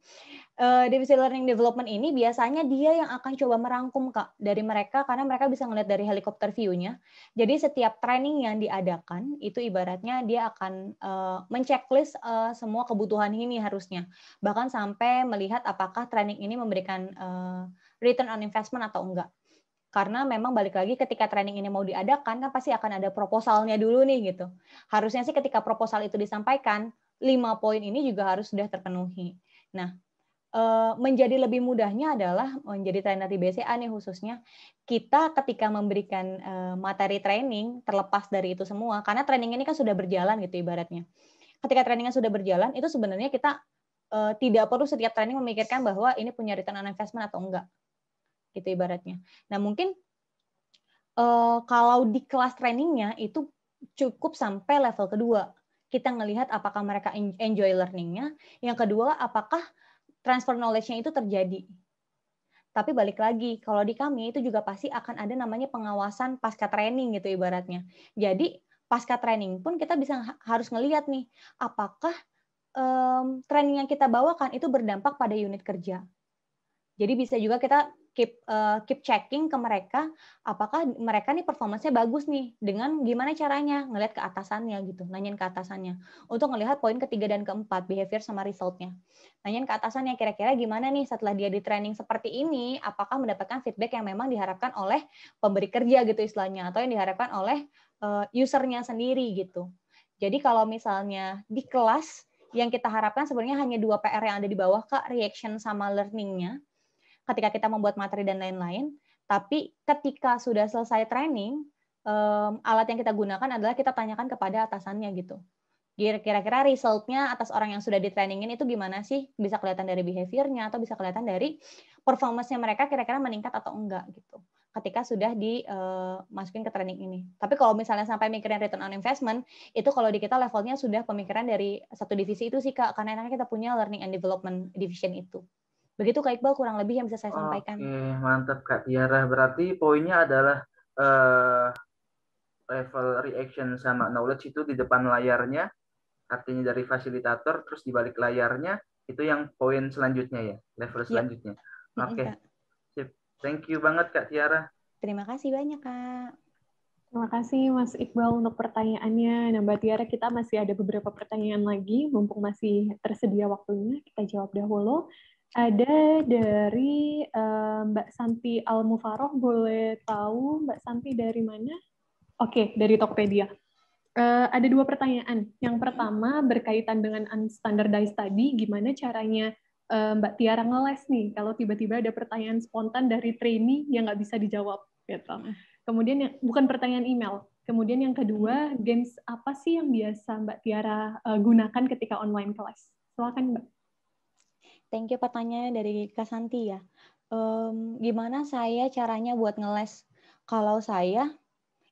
Uh, eh, divisi learning development ini biasanya dia yang akan coba merangkum Kak dari mereka karena mereka bisa melihat dari helikopter view-nya. Jadi setiap training yang diadakan itu ibaratnya dia akan uh, menchecklist uh, semua kebutuhan ini harusnya. Bahkan sampai melihat apakah training ini memberikan uh, return on investment atau enggak karena memang balik lagi ketika training ini mau diadakan kan pasti akan ada proposalnya dulu nih gitu. Harusnya sih ketika proposal itu disampaikan, lima poin ini juga harus sudah terpenuhi. Nah, eh, menjadi lebih mudahnya adalah menjadi trainer di BCA nih khususnya kita ketika memberikan eh, materi training terlepas dari itu semua karena training ini kan sudah berjalan gitu ibaratnya. Ketika trainingnya sudah berjalan itu sebenarnya kita eh, tidak perlu setiap training memikirkan bahwa ini punya return on investment atau enggak gitu ibaratnya. Nah mungkin uh, kalau di kelas trainingnya itu cukup sampai level kedua kita ngelihat apakah mereka enjoy learningnya. Yang kedua, apakah transfer knowledge-nya itu terjadi. Tapi balik lagi, kalau di kami itu juga pasti akan ada namanya pengawasan pasca training gitu ibaratnya. Jadi pasca training pun kita bisa harus ngelihat nih, apakah training yang kita bawakan itu berdampak pada unit kerja. Jadi bisa juga kita keep uh, keep checking ke mereka apakah mereka nih performanya bagus nih dengan gimana caranya ngelihat ke atasannya gitu nanyain ke atasannya untuk ngelihat poin ketiga dan keempat behavior sama resultnya nanyain ke atasannya kira-kira gimana nih setelah dia di training seperti ini apakah mendapatkan feedback yang memang diharapkan oleh pemberi kerja gitu istilahnya atau yang diharapkan oleh uh, usernya sendiri gitu jadi kalau misalnya di kelas yang kita harapkan sebenarnya hanya dua PR yang ada di bawah kak reaction sama learningnya ketika kita membuat materi dan lain-lain. Tapi ketika sudah selesai training, um, alat yang kita gunakan adalah kita tanyakan kepada atasannya gitu. Kira-kira resultnya atas orang yang sudah di itu gimana sih? Bisa kelihatan dari behaviornya atau bisa kelihatan dari performance-nya mereka kira-kira meningkat atau enggak gitu. Ketika sudah dimasukin eh, ke training ini. Tapi kalau misalnya sampai mikirin return on investment, itu kalau di kita levelnya sudah pemikiran dari satu divisi itu sih Kak, karena kita punya learning and development division itu. Begitu Kak Iqbal kurang lebih yang bisa saya sampaikan. Oke, mantap Kak Tiara. Berarti poinnya adalah uh, level reaction sama knowledge itu di depan layarnya, artinya dari fasilitator, terus di balik layarnya, itu yang poin selanjutnya ya, level iya. selanjutnya. Ya. Oke, okay. sip. Thank you banget Kak Tiara. Terima kasih banyak Kak. Terima kasih Mas Iqbal untuk pertanyaannya. Nah Mbak Tiara kita masih ada beberapa pertanyaan lagi, mumpung masih tersedia waktunya, kita jawab dahulu. Ada dari uh, Mbak Santi Almufaroh, boleh tahu Mbak Santi dari mana? Oke, okay, dari Tokpedia. Uh, eh, ada dua pertanyaan. Yang pertama berkaitan dengan unstandardized tadi, gimana caranya uh, Mbak Tiara ngeles nih kalau tiba-tiba ada pertanyaan spontan dari trainee yang nggak bisa dijawab gitu. Hmm. Kemudian yang bukan pertanyaan email. Kemudian yang kedua, hmm. games apa sih yang biasa Mbak Tiara uh, gunakan ketika online kelas? Silakan Mbak thank you pertanyaannya dari Kak Santi ya. Um, gimana saya caranya buat ngeles? Kalau saya,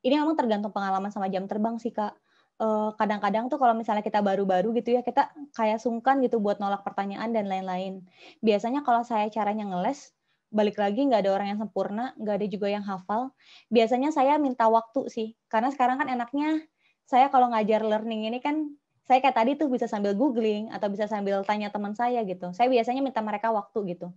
ini memang tergantung pengalaman sama jam terbang sih Kak. kadang eh, kadang-kadang tuh kalau misalnya kita baru-baru gitu ya kita kayak sungkan gitu buat nolak pertanyaan dan lain-lain. Biasanya kalau saya caranya ngeles, balik lagi nggak ada orang yang sempurna, nggak ada juga yang hafal. Biasanya saya minta waktu sih, karena sekarang kan enaknya saya kalau ngajar learning ini kan saya kayak tadi tuh bisa sambil googling atau bisa sambil tanya teman saya gitu. Saya biasanya minta mereka waktu gitu.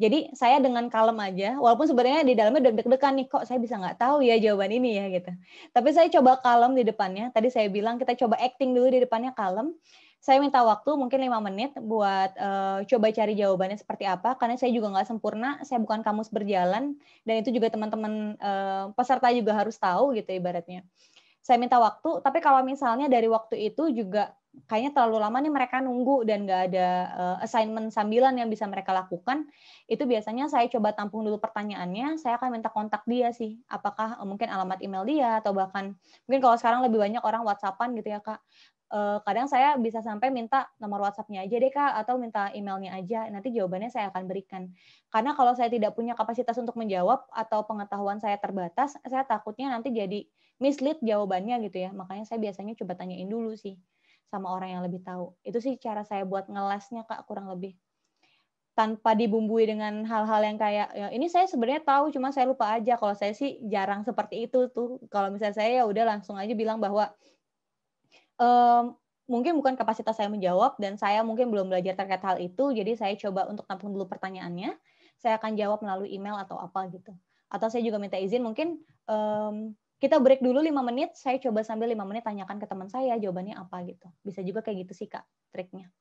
Jadi saya dengan kalem aja, walaupun sebenarnya di dalamnya deg-degan nih, kok saya bisa nggak tahu ya jawaban ini ya gitu. Tapi saya coba kalem di depannya. Tadi saya bilang kita coba acting dulu di depannya kalem. Saya minta waktu mungkin lima menit buat uh, coba cari jawabannya seperti apa, karena saya juga nggak sempurna, saya bukan kamus berjalan, dan itu juga teman-teman uh, peserta juga harus tahu gitu ibaratnya saya minta waktu tapi kalau misalnya dari waktu itu juga kayaknya terlalu lama nih mereka nunggu dan nggak ada uh, assignment sambilan yang bisa mereka lakukan itu biasanya saya coba tampung dulu pertanyaannya saya akan minta kontak dia sih apakah uh, mungkin alamat email dia atau bahkan mungkin kalau sekarang lebih banyak orang whatsappan gitu ya kak eh, kadang saya bisa sampai minta nomor whatsappnya aja deh kak atau minta emailnya aja nanti jawabannya saya akan berikan karena kalau saya tidak punya kapasitas untuk menjawab atau pengetahuan saya terbatas saya takutnya nanti jadi mislead jawabannya gitu ya. Makanya saya biasanya coba tanyain dulu sih sama orang yang lebih tahu. Itu sih cara saya buat ngelesnya Kak kurang lebih. Tanpa dibumbui dengan hal-hal yang kayak ya, ini saya sebenarnya tahu cuma saya lupa aja. Kalau saya sih jarang seperti itu tuh. Kalau misalnya saya ya udah langsung aja bilang bahwa ehm, mungkin bukan kapasitas saya menjawab dan saya mungkin belum belajar terkait hal itu. Jadi saya coba untuk tampung dulu pertanyaannya. Saya akan jawab melalui email atau apa gitu. Atau saya juga minta izin mungkin um, kita break dulu lima menit, saya coba sambil lima menit tanyakan ke teman saya jawabannya apa gitu. Bisa juga kayak gitu sih Kak, triknya.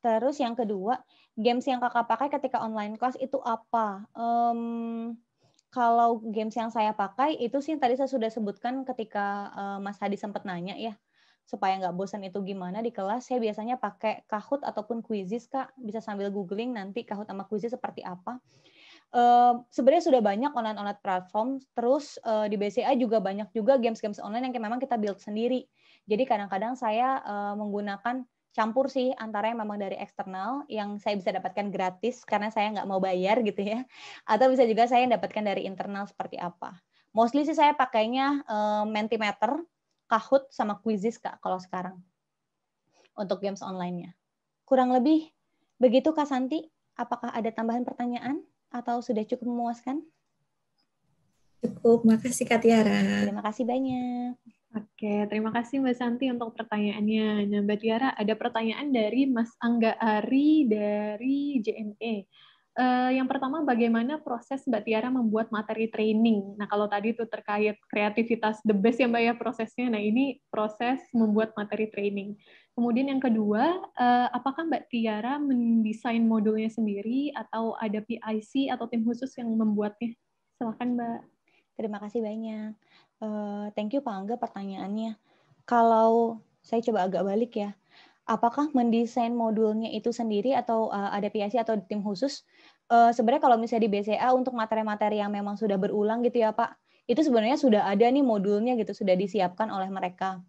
Terus yang kedua, games yang kakak pakai ketika online class itu apa? Um, kalau games yang saya pakai itu sih tadi saya sudah sebutkan ketika uh, Mas Hadi sempat nanya ya supaya nggak bosan itu gimana di kelas saya biasanya pakai Kahoot ataupun Quizzes kak bisa sambil googling nanti Kahoot sama Quizzes seperti apa sebenarnya sudah banyak online-online platform, terus uh, di BCA juga banyak juga games-games online yang memang kita build sendiri. Jadi kadang-kadang saya uh, menggunakan campur sih antara yang memang dari eksternal yang saya bisa dapatkan gratis karena saya nggak mau bayar gitu ya, atau bisa juga saya dapatkan dari internal seperti apa. Mostly sih saya pakainya uh, Mentimeter, Kahoot, sama Quizzes kak kalau sekarang untuk games online-nya. Kurang lebih begitu Kak Santi. Apakah ada tambahan pertanyaan? atau sudah cukup memuaskan? Cukup, makasih Kak Tiara. Terima kasih banyak. Oke, terima kasih Mbak Santi untuk pertanyaannya. Nah, Mbak Tiara, ada pertanyaan dari Mas Angga Ari dari JNE. Uh, yang pertama, bagaimana proses Mbak Tiara membuat materi training? Nah, kalau tadi itu terkait kreativitas the best ya Mbak ya prosesnya. Nah, ini proses membuat materi training. Kemudian yang kedua, uh, apakah Mbak Tiara mendesain modulnya sendiri atau ada PIC atau tim khusus yang membuatnya? Silahkan Mbak. Terima kasih banyak. Uh, thank you Pak Angga pertanyaannya. Kalau saya coba agak balik ya, apakah mendesain modulnya itu sendiri atau uh, eh, ada PIC atau tim khusus? Uh, sebenarnya kalau misalnya di BCA untuk materi-materi yang memang sudah berulang gitu ya Pak, itu sebenarnya sudah ada nih modulnya gitu, sudah disiapkan oleh mereka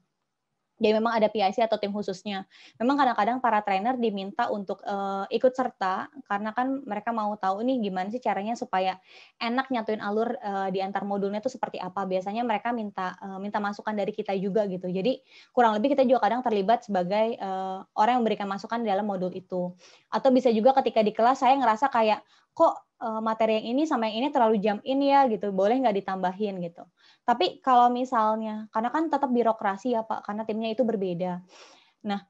jadi memang ada PIC atau tim khususnya. Memang kadang-kadang para trainer diminta untuk uh, ikut serta karena kan mereka mau tahu ini gimana sih caranya supaya enak nyatuin alur uh, di antar modulnya itu seperti apa. Biasanya mereka minta uh, minta masukan dari kita juga gitu. Jadi kurang lebih kita juga kadang terlibat sebagai uh, orang yang memberikan masukan dalam modul itu. Atau bisa juga ketika di kelas saya ngerasa kayak kok materi yang ini sama yang ini terlalu jam in ya gitu boleh nggak ditambahin gitu tapi kalau misalnya, karena kan tetap birokrasi ya Pak, karena timnya itu berbeda. Nah,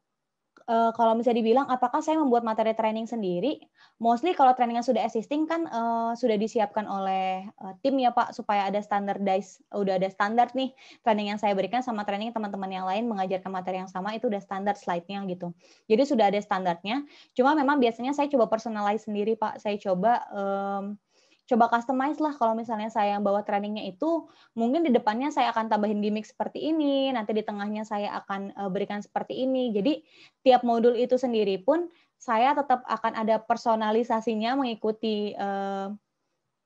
eh, kalau misalnya dibilang apakah saya membuat materi training sendiri, mostly kalau training yang sudah existing kan eh, sudah disiapkan oleh eh, tim ya Pak supaya ada standardize, udah ada standar nih training yang saya berikan sama training teman-teman yang lain mengajarkan materi yang sama itu udah standar slide-nya gitu. Jadi sudah ada standarnya. Cuma memang biasanya saya coba personalize sendiri Pak. Saya coba coba customize lah kalau misalnya saya yang bawa trainingnya itu mungkin di depannya saya akan tambahin gimmick seperti ini nanti di tengahnya saya akan eh, berikan seperti ini jadi tiap modul itu sendiri pun saya tetap akan ada personalisasinya mengikuti eh,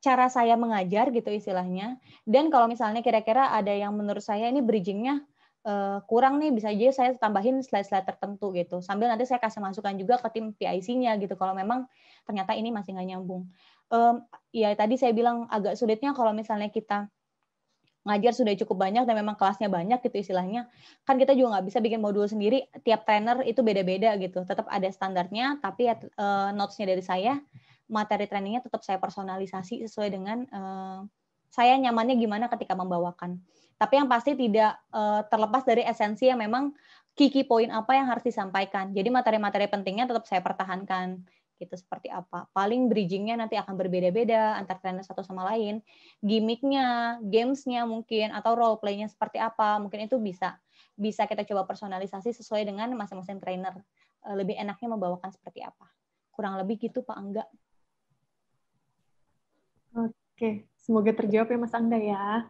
cara saya mengajar gitu istilahnya dan kalau misalnya kira-kira ada yang menurut saya ini bridgingnya uh, kurang nih bisa aja saya tambahin slide-slide tertentu gitu. Sambil nanti saya kasih masukan juga ke tim PIC-nya gitu kalau memang ternyata ini masih nggak nyambung. Um, ya tadi saya bilang agak sulitnya kalau misalnya kita ngajar sudah cukup banyak dan memang kelasnya banyak gitu istilahnya kan kita juga nggak bisa bikin modul sendiri tiap trainer itu beda-beda gitu tetap ada standarnya tapi ya, uh, notesnya dari saya materi trainingnya tetap saya personalisasi sesuai dengan uh, saya nyamannya gimana ketika membawakan tapi yang pasti tidak uh, terlepas dari esensi yang memang kiki poin apa yang harus disampaikan. Jadi materi-materi pentingnya tetap saya pertahankan gitu seperti apa. Paling bridgingnya nanti akan berbeda-beda antar trainer satu sama lain. Gimiknya, gamesnya mungkin atau role playnya seperti apa mungkin itu bisa bisa kita coba personalisasi sesuai dengan masing-masing trainer. Eh, lebih enaknya membawakan seperti apa. Kurang lebih gitu Pak Angga. Oke, semoga terjawab ya Mas Angga ya.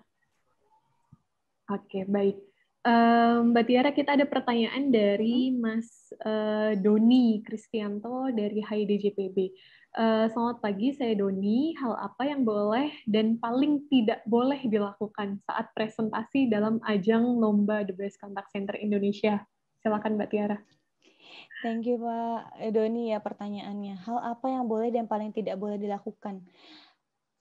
Oke, baik. Um, Mbak Tiara, kita ada pertanyaan dari hmm? Mas uh, Doni Kristianto dari HIDJPB. Uh, eh, selamat pagi, saya Doni. Hal apa yang boleh dan paling tidak boleh dilakukan saat presentasi dalam ajang lomba The Best Contact Center Indonesia? Silakan Mbak Tiara. Thank you Pak eh, Doni ya pertanyaannya. Hal apa yang boleh dan paling tidak boleh dilakukan?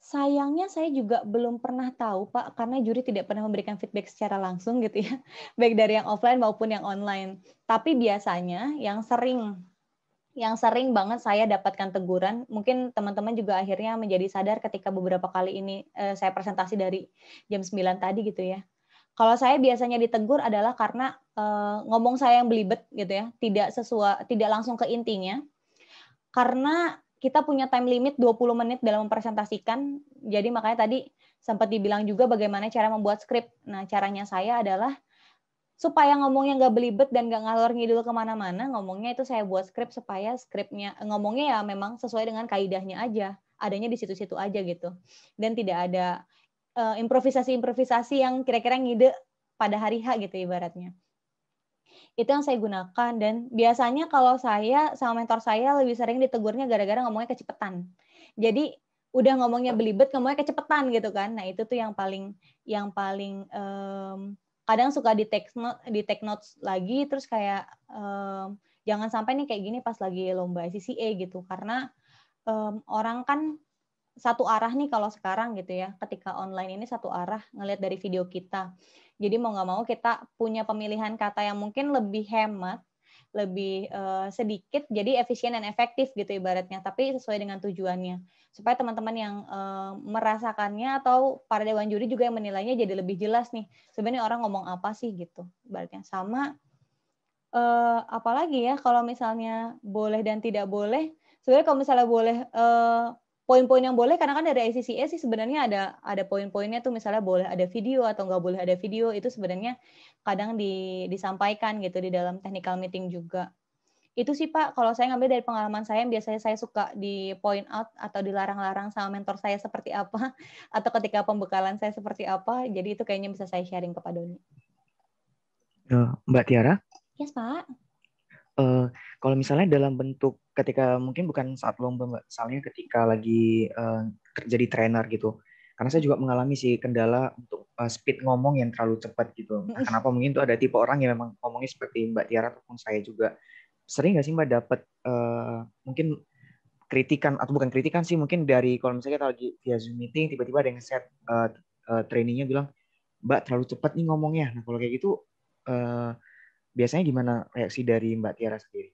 Sayangnya saya juga belum pernah tahu Pak karena juri tidak pernah memberikan feedback secara langsung gitu ya, baik dari yang offline maupun yang online. Tapi biasanya yang sering yang sering banget saya dapatkan teguran, mungkin teman-teman juga akhirnya menjadi sadar ketika beberapa kali ini eh, saya presentasi dari jam 9 tadi gitu ya. Kalau saya biasanya ditegur adalah karena eh, ngomong saya yang belibet gitu ya, tidak sesuai tidak langsung ke intinya. Karena kita punya time limit 20 menit dalam mempresentasikan. Jadi makanya tadi sempat dibilang juga bagaimana cara membuat skrip. Nah, caranya saya adalah supaya ngomongnya nggak belibet dan nggak ngalor ngidul kemana-mana, ngomongnya itu saya buat skrip supaya skripnya ngomongnya ya memang sesuai dengan kaidahnya aja, adanya di situ-situ aja gitu, dan tidak ada eh, improvisasi-improvisasi uh, yang kira-kira ngide pada hari H gitu ibaratnya itu yang saya gunakan dan biasanya kalau saya sama mentor saya lebih sering ditegurnya gara-gara ngomongnya kecepetan jadi udah ngomongnya belibet ngomongnya kecepetan gitu kan nah itu tuh yang paling yang paling um, kadang suka di text note, di take notes lagi terus kayak um, jangan sampai nih kayak gini pas lagi lomba CCA e gitu karena um, orang kan satu arah nih kalau sekarang gitu ya ketika online ini satu arah ngelihat dari video kita jadi mau nggak mau kita punya pemilihan kata yang mungkin lebih hemat, lebih uh, sedikit, jadi efisien dan efektif gitu ibaratnya, tapi sesuai dengan tujuannya. Supaya teman-teman yang uh, merasakannya atau para dewan juri juga yang menilainya jadi lebih jelas nih. Sebenarnya orang ngomong apa sih gitu ibaratnya. Sama uh, apalagi ya kalau misalnya boleh dan tidak boleh, sebenarnya kalau misalnya boleh uh, poin-poin yang boleh karena kan dari ICCA sih sebenarnya ada ada poin-poinnya tuh misalnya boleh ada video atau nggak boleh ada video itu sebenarnya kadang di, disampaikan gitu di dalam technical meeting juga itu sih pak kalau saya ngambil dari pengalaman saya biasanya saya suka di point out atau dilarang-larang sama mentor saya seperti apa atau ketika pembekalan saya seperti apa jadi itu kayaknya bisa saya sharing kepada Doni. Eh, Mbak Tiara? Yes pak uh, kalau misalnya dalam bentuk ketika mungkin bukan saat lomba mbak, misalnya ketika lagi uh, di trainer gitu, karena saya juga mengalami sih kendala untuk uh, speed ngomong yang terlalu cepat gitu. Nah, kenapa mungkin itu ada tipe orang yang memang ngomongnya seperti Mbak Tiara ataupun saya juga. Sering nggak sih Mbak dapat uh, mungkin kritikan atau bukan kritikan sih mungkin dari kalau misalnya kita lagi via Zoom meeting tiba-tiba ada yang set uh, uh, trainingnya bilang Mbak terlalu cepat nih ngomongnya. Nah kalau kayak gitu uh, biasanya gimana reaksi dari Mbak Tiara sendiri?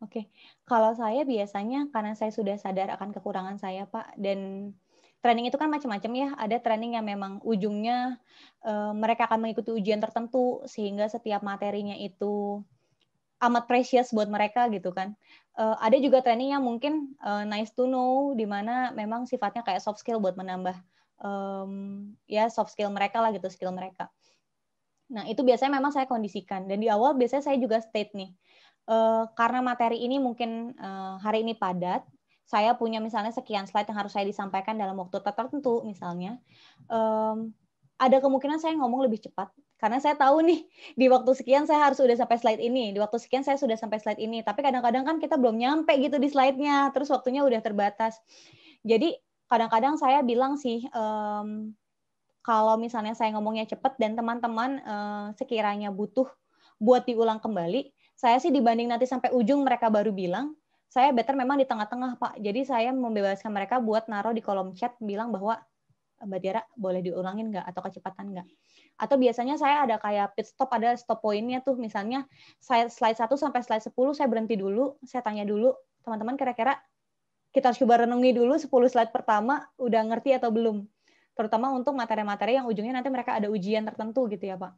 Oke, kalau saya biasanya karena saya sudah sadar akan kekurangan saya, Pak, dan training itu kan macam-macam ya. Ada training yang memang ujungnya uh, mereka akan mengikuti ujian tertentu sehingga setiap materinya itu amat precious buat mereka gitu kan. Uh, ada juga training yang mungkin uh, nice to know, di mana memang sifatnya kayak soft skill buat menambah um, ya soft skill mereka lah gitu, skill mereka. Nah, itu biasanya memang saya kondisikan. Dan di awal biasanya saya juga state nih, uh, karena materi ini mungkin uh, hari ini padat, saya punya misalnya sekian slide yang harus saya disampaikan dalam waktu tertentu misalnya, um, ada kemungkinan saya ngomong lebih cepat. Karena saya tahu nih, di waktu sekian saya harus sudah sampai slide ini, di waktu sekian saya sudah sampai slide ini. Tapi kadang-kadang kan kita belum nyampe gitu di slide-nya, terus waktunya udah terbatas. Jadi kadang-kadang saya bilang sih, um, kalau misalnya saya ngomongnya cepat dan teman-teman uh, sekiranya butuh buat diulang kembali, saya sih dibanding nanti sampai ujung mereka baru bilang, saya better memang di tengah-tengah Pak. Jadi saya membebaskan mereka buat naruh di kolom chat bilang bahwa Mbak Tiara boleh diulangin nggak atau kecepatan nggak? Atau biasanya saya ada kayak pit stop, ada stop poinnya tuh. Misalnya saya slide 1 sampai slide 10 saya berhenti dulu, saya tanya dulu teman-teman kira-kira kita harus coba renungi dulu 10 slide pertama udah ngerti atau belum terutama untuk materi-materi yang ujungnya nanti mereka ada ujian tertentu gitu ya Pak.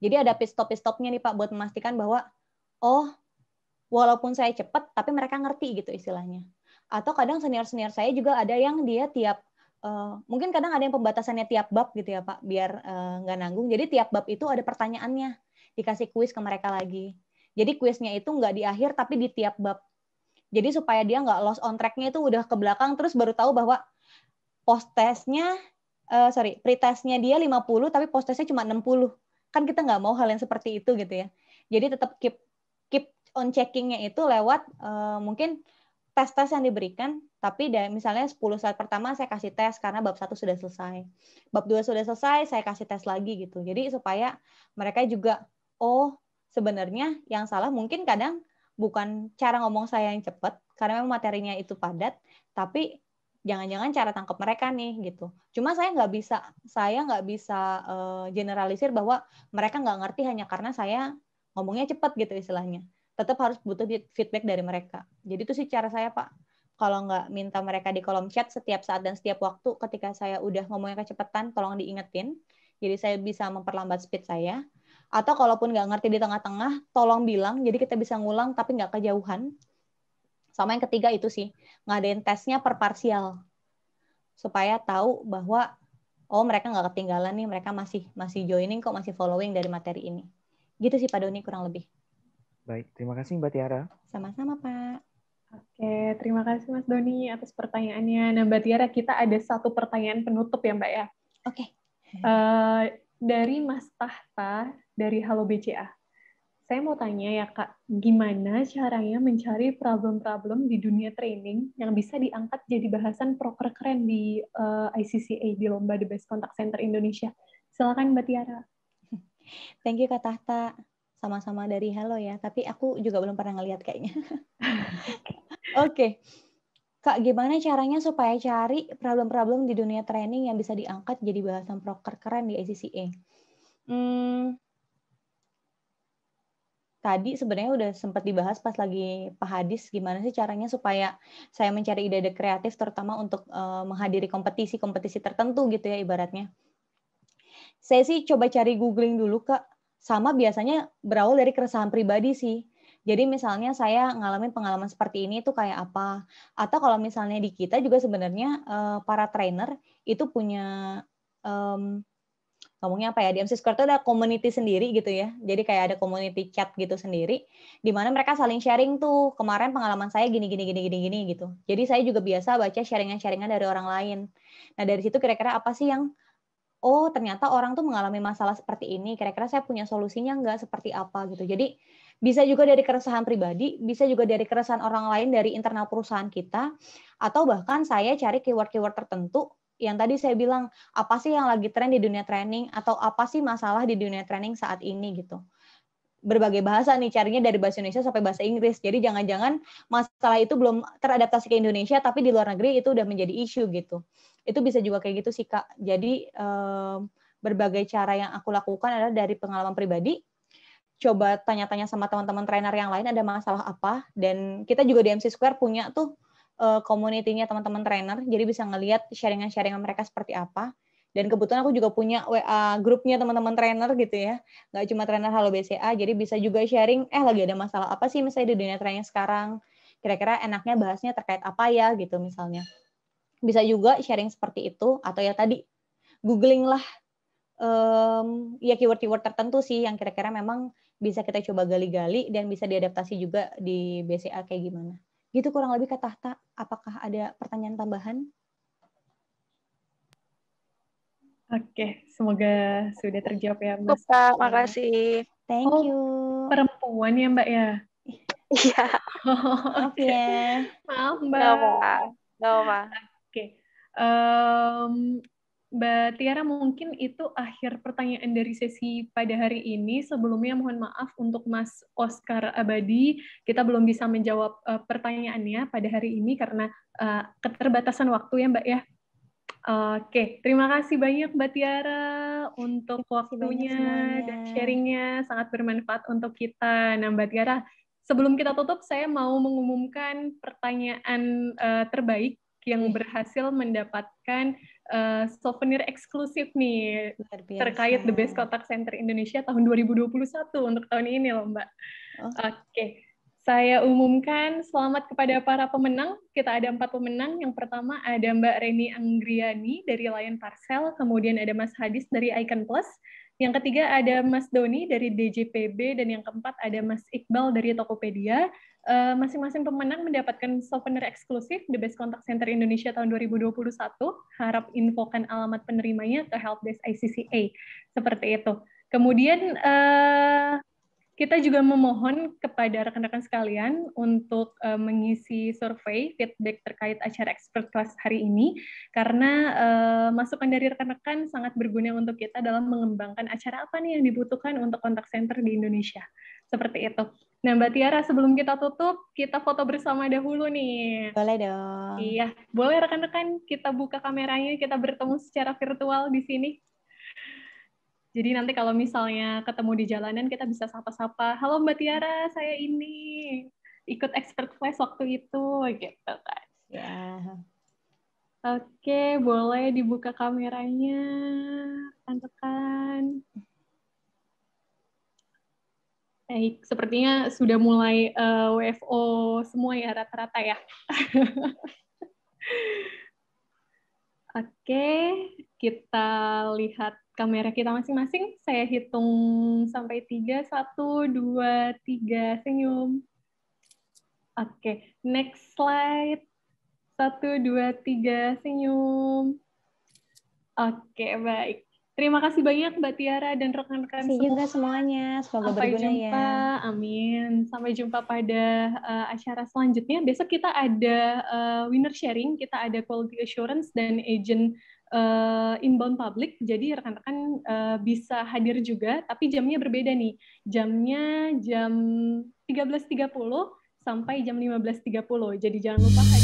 Jadi ada pit stop-pit stopnya nih Pak buat memastikan bahwa oh walaupun saya cepat tapi mereka ngerti gitu istilahnya. Atau kadang senior-senior saya juga ada yang dia tiap Uh, mungkin kadang ada yang pembatasannya tiap bab gitu ya Pak, biar eh, nggak nanggung. Jadi tiap bab itu ada pertanyaannya, dikasih kuis ke mereka lagi. Jadi kuisnya itu nggak di akhir tapi di tiap bab. Jadi supaya dia nggak lost on track-nya itu udah ke belakang terus baru tahu bahwa post testnya uh, eh, sorry testnya dia 50 tapi post testnya cuma 60 kan kita nggak mau hal yang seperti itu gitu ya jadi tetap keep keep on checkingnya itu lewat uh, mungkin tes-tes yang diberikan, tapi dari misalnya 10 saat pertama saya kasih tes karena bab satu sudah selesai. Bab dua sudah selesai, saya kasih tes lagi gitu. Jadi supaya mereka juga, oh sebenarnya yang salah mungkin kadang bukan cara ngomong saya yang cepat, karena memang materinya itu padat, tapi jangan-jangan cara tangkap mereka nih gitu. Cuma saya nggak bisa, saya nggak bisa uh, generalisir bahwa mereka nggak ngerti hanya karena saya ngomongnya cepat gitu istilahnya. Tetap harus butuh feedback dari mereka. Jadi itu sih cara saya pak. Kalau nggak minta mereka di kolom chat setiap saat dan setiap waktu ketika saya udah ngomongnya kecepatan, tolong diingetin. Jadi saya bisa memperlambat speed saya. Atau kalaupun nggak ngerti di tengah-tengah, tolong bilang. Jadi kita bisa ngulang tapi nggak kejauhan sama yang ketiga itu sih, ngadain tesnya per parsial. Supaya tahu bahwa oh mereka nggak ketinggalan nih, mereka masih masih joining kok, masih following dari materi ini. Gitu sih Pak Doni kurang lebih. Baik, terima kasih Mbak Tiara. Sama-sama Pak. Oke, terima kasih Mas Doni atas pertanyaannya. Nah Mbak Tiara, kita ada satu pertanyaan penutup ya Mbak ya. Oke. Okay. Uh, eh, dari Mas Tahta dari Halo BCA saya mau tanya ya Kak, gimana caranya mencari problem-problem di dunia training yang bisa diangkat jadi bahasan proker keren di uh, eh, ICCA di lomba The Best Contact Center Indonesia? Silakan Mbak Tiara. Thank you Kak Tahta. Sama-sama dari Halo ya, tapi aku juga belum pernah ngelihat kayaknya. Oke. okay. Kak, gimana caranya supaya cari problem-problem di dunia training yang bisa diangkat jadi bahasan proker keren di ICCA? Hmm, tadi sebenarnya udah sempat dibahas pas lagi Pak Hadis gimana sih caranya supaya saya mencari ide-ide kreatif terutama untuk uh, menghadiri kompetisi-kompetisi tertentu gitu ya ibaratnya. Saya sih coba cari googling dulu Kak. Sama biasanya berawal dari keresahan pribadi sih. Jadi misalnya saya ngalamin pengalaman seperti ini itu kayak apa? Atau kalau misalnya di kita juga sebenarnya uh, para trainer itu punya um, ngomongnya apa ya di MC Square itu ada community sendiri gitu ya jadi kayak ada community chat gitu sendiri di mana mereka saling sharing tuh kemarin pengalaman saya gini gini gini gini gini gitu jadi saya juga biasa baca sharingan sharingan dari orang lain nah dari situ kira-kira apa sih yang oh ternyata orang tuh mengalami masalah seperti ini kira-kira saya punya solusinya nggak seperti apa gitu jadi bisa juga dari keresahan pribadi bisa juga dari keresahan orang lain dari internal perusahaan kita atau bahkan saya cari keyword-keyword tertentu yang tadi saya bilang apa sih yang lagi tren di dunia training atau apa sih masalah di dunia training saat ini gitu berbagai bahasa nih carinya dari bahasa Indonesia sampai bahasa Inggris jadi jangan-jangan masalah itu belum teradaptasi ke Indonesia tapi di luar negeri itu udah menjadi isu gitu itu bisa juga kayak gitu sih kak jadi eh, berbagai cara yang aku lakukan adalah dari pengalaman pribadi coba tanya-tanya sama teman-teman trainer yang lain ada masalah apa dan kita juga di MC Square punya tuh uh, community-nya teman-teman trainer, jadi bisa ngelihat sharingan-sharingan mereka seperti apa. Dan kebetulan aku juga punya WA grupnya teman-teman trainer gitu ya. Nggak cuma trainer Halo BCA, jadi bisa juga sharing, eh lagi ada masalah apa sih misalnya di dunia training sekarang, kira-kira enaknya bahasnya terkait apa ya gitu misalnya. Bisa juga sharing seperti itu, atau ya tadi googling lah um, ya keyword-keyword tertentu sih yang kira-kira memang bisa kita coba gali-gali dan bisa diadaptasi juga di BCA kayak gimana. Gitu kurang lebih kata Tahta, apakah ada pertanyaan tambahan? Oke, semoga sudah terjawab ya Mbak. Terima makasih. Thank oh, you. Perempuan ya Mbak ya? Iya. Oh, oke. Ya. Maaf Mbak. Gak apa Oke. Okay. Um, Mbak Tiara, mungkin itu akhir pertanyaan dari sesi pada hari ini. Sebelumnya mohon maaf untuk Mas Oscar Abadi, kita belum bisa menjawab eh, pertanyaannya pada hari ini karena eh, keterbatasan waktu ya Mbak ya. Oke, terima kasih banyak Mbak Tiara untuk waktunya dan sharingnya sangat bermanfaat untuk kita. Nah Mbak Tiara, sebelum kita tutup, saya mau mengumumkan pertanyaan eh, terbaik yang iya. berhasil mendapatkan Eh, souvenir eksklusif nih terkait The Best Kotak Center Indonesia tahun 2021 untuk tahun ini loh Mbak. Oh. Oke, okay. saya umumkan selamat kepada para pemenang. Kita ada empat pemenang. Yang pertama ada Mbak Reni Anggriani dari Lion Parcel, kemudian ada Mas Hadis dari Icon Plus, yang ketiga ada Mas Doni dari DJPB dan yang keempat ada Mas Iqbal dari Tokopedia. Eh, masing-masing pemenang mendapatkan souvenir eksklusif The Best Contact Center Indonesia tahun 2021. Harap infokan alamat penerimanya ke helpdesk ICCA. Seperti itu. Kemudian eh, kita juga memohon kepada rekan-rekan sekalian untuk uh, mengisi survei feedback terkait acara expert class hari ini, karena uh, masukan dari rekan-rekan sangat berguna untuk kita dalam mengembangkan acara apa nih yang dibutuhkan untuk kontak center di Indonesia. Seperti itu. Nah, Mbak Tiara, sebelum kita tutup, kita foto bersama dahulu nih. Boleh dong. Iya, boleh rekan-rekan kita buka kameranya, kita bertemu secara virtual di sini. Jadi nanti kalau misalnya ketemu di jalanan kita bisa sapa-sapa, halo Mbak Tiara, saya ini ikut expert class waktu itu, gitu kan. Ya. Oke, boleh dibuka kameranya, Tentukan. Baik, sepertinya sudah mulai uh, eh, WFO semua ya rata-rata ya. Oke, kita lihat kamera kita masing-masing. Saya hitung sampai tiga. Satu, dua, tiga. Senyum. Oke, okay. next slide. Satu, dua, tiga. Senyum. Oke, okay, baik. Terima kasih banyak Mbak Tiara dan rekan-rekan semua. juga semuanya. Semoga Sampai berguna jumpa. ya. Amin. Sampai jumpa pada uh, acara selanjutnya. Besok kita ada uh, winner sharing, kita ada quality assurance dan agent uh, inbound public, jadi rekan-rekan uh, bisa hadir juga, tapi jamnya berbeda nih. Jamnya jam 13.30 sampai jam 15.30, jadi jangan lupa hadir.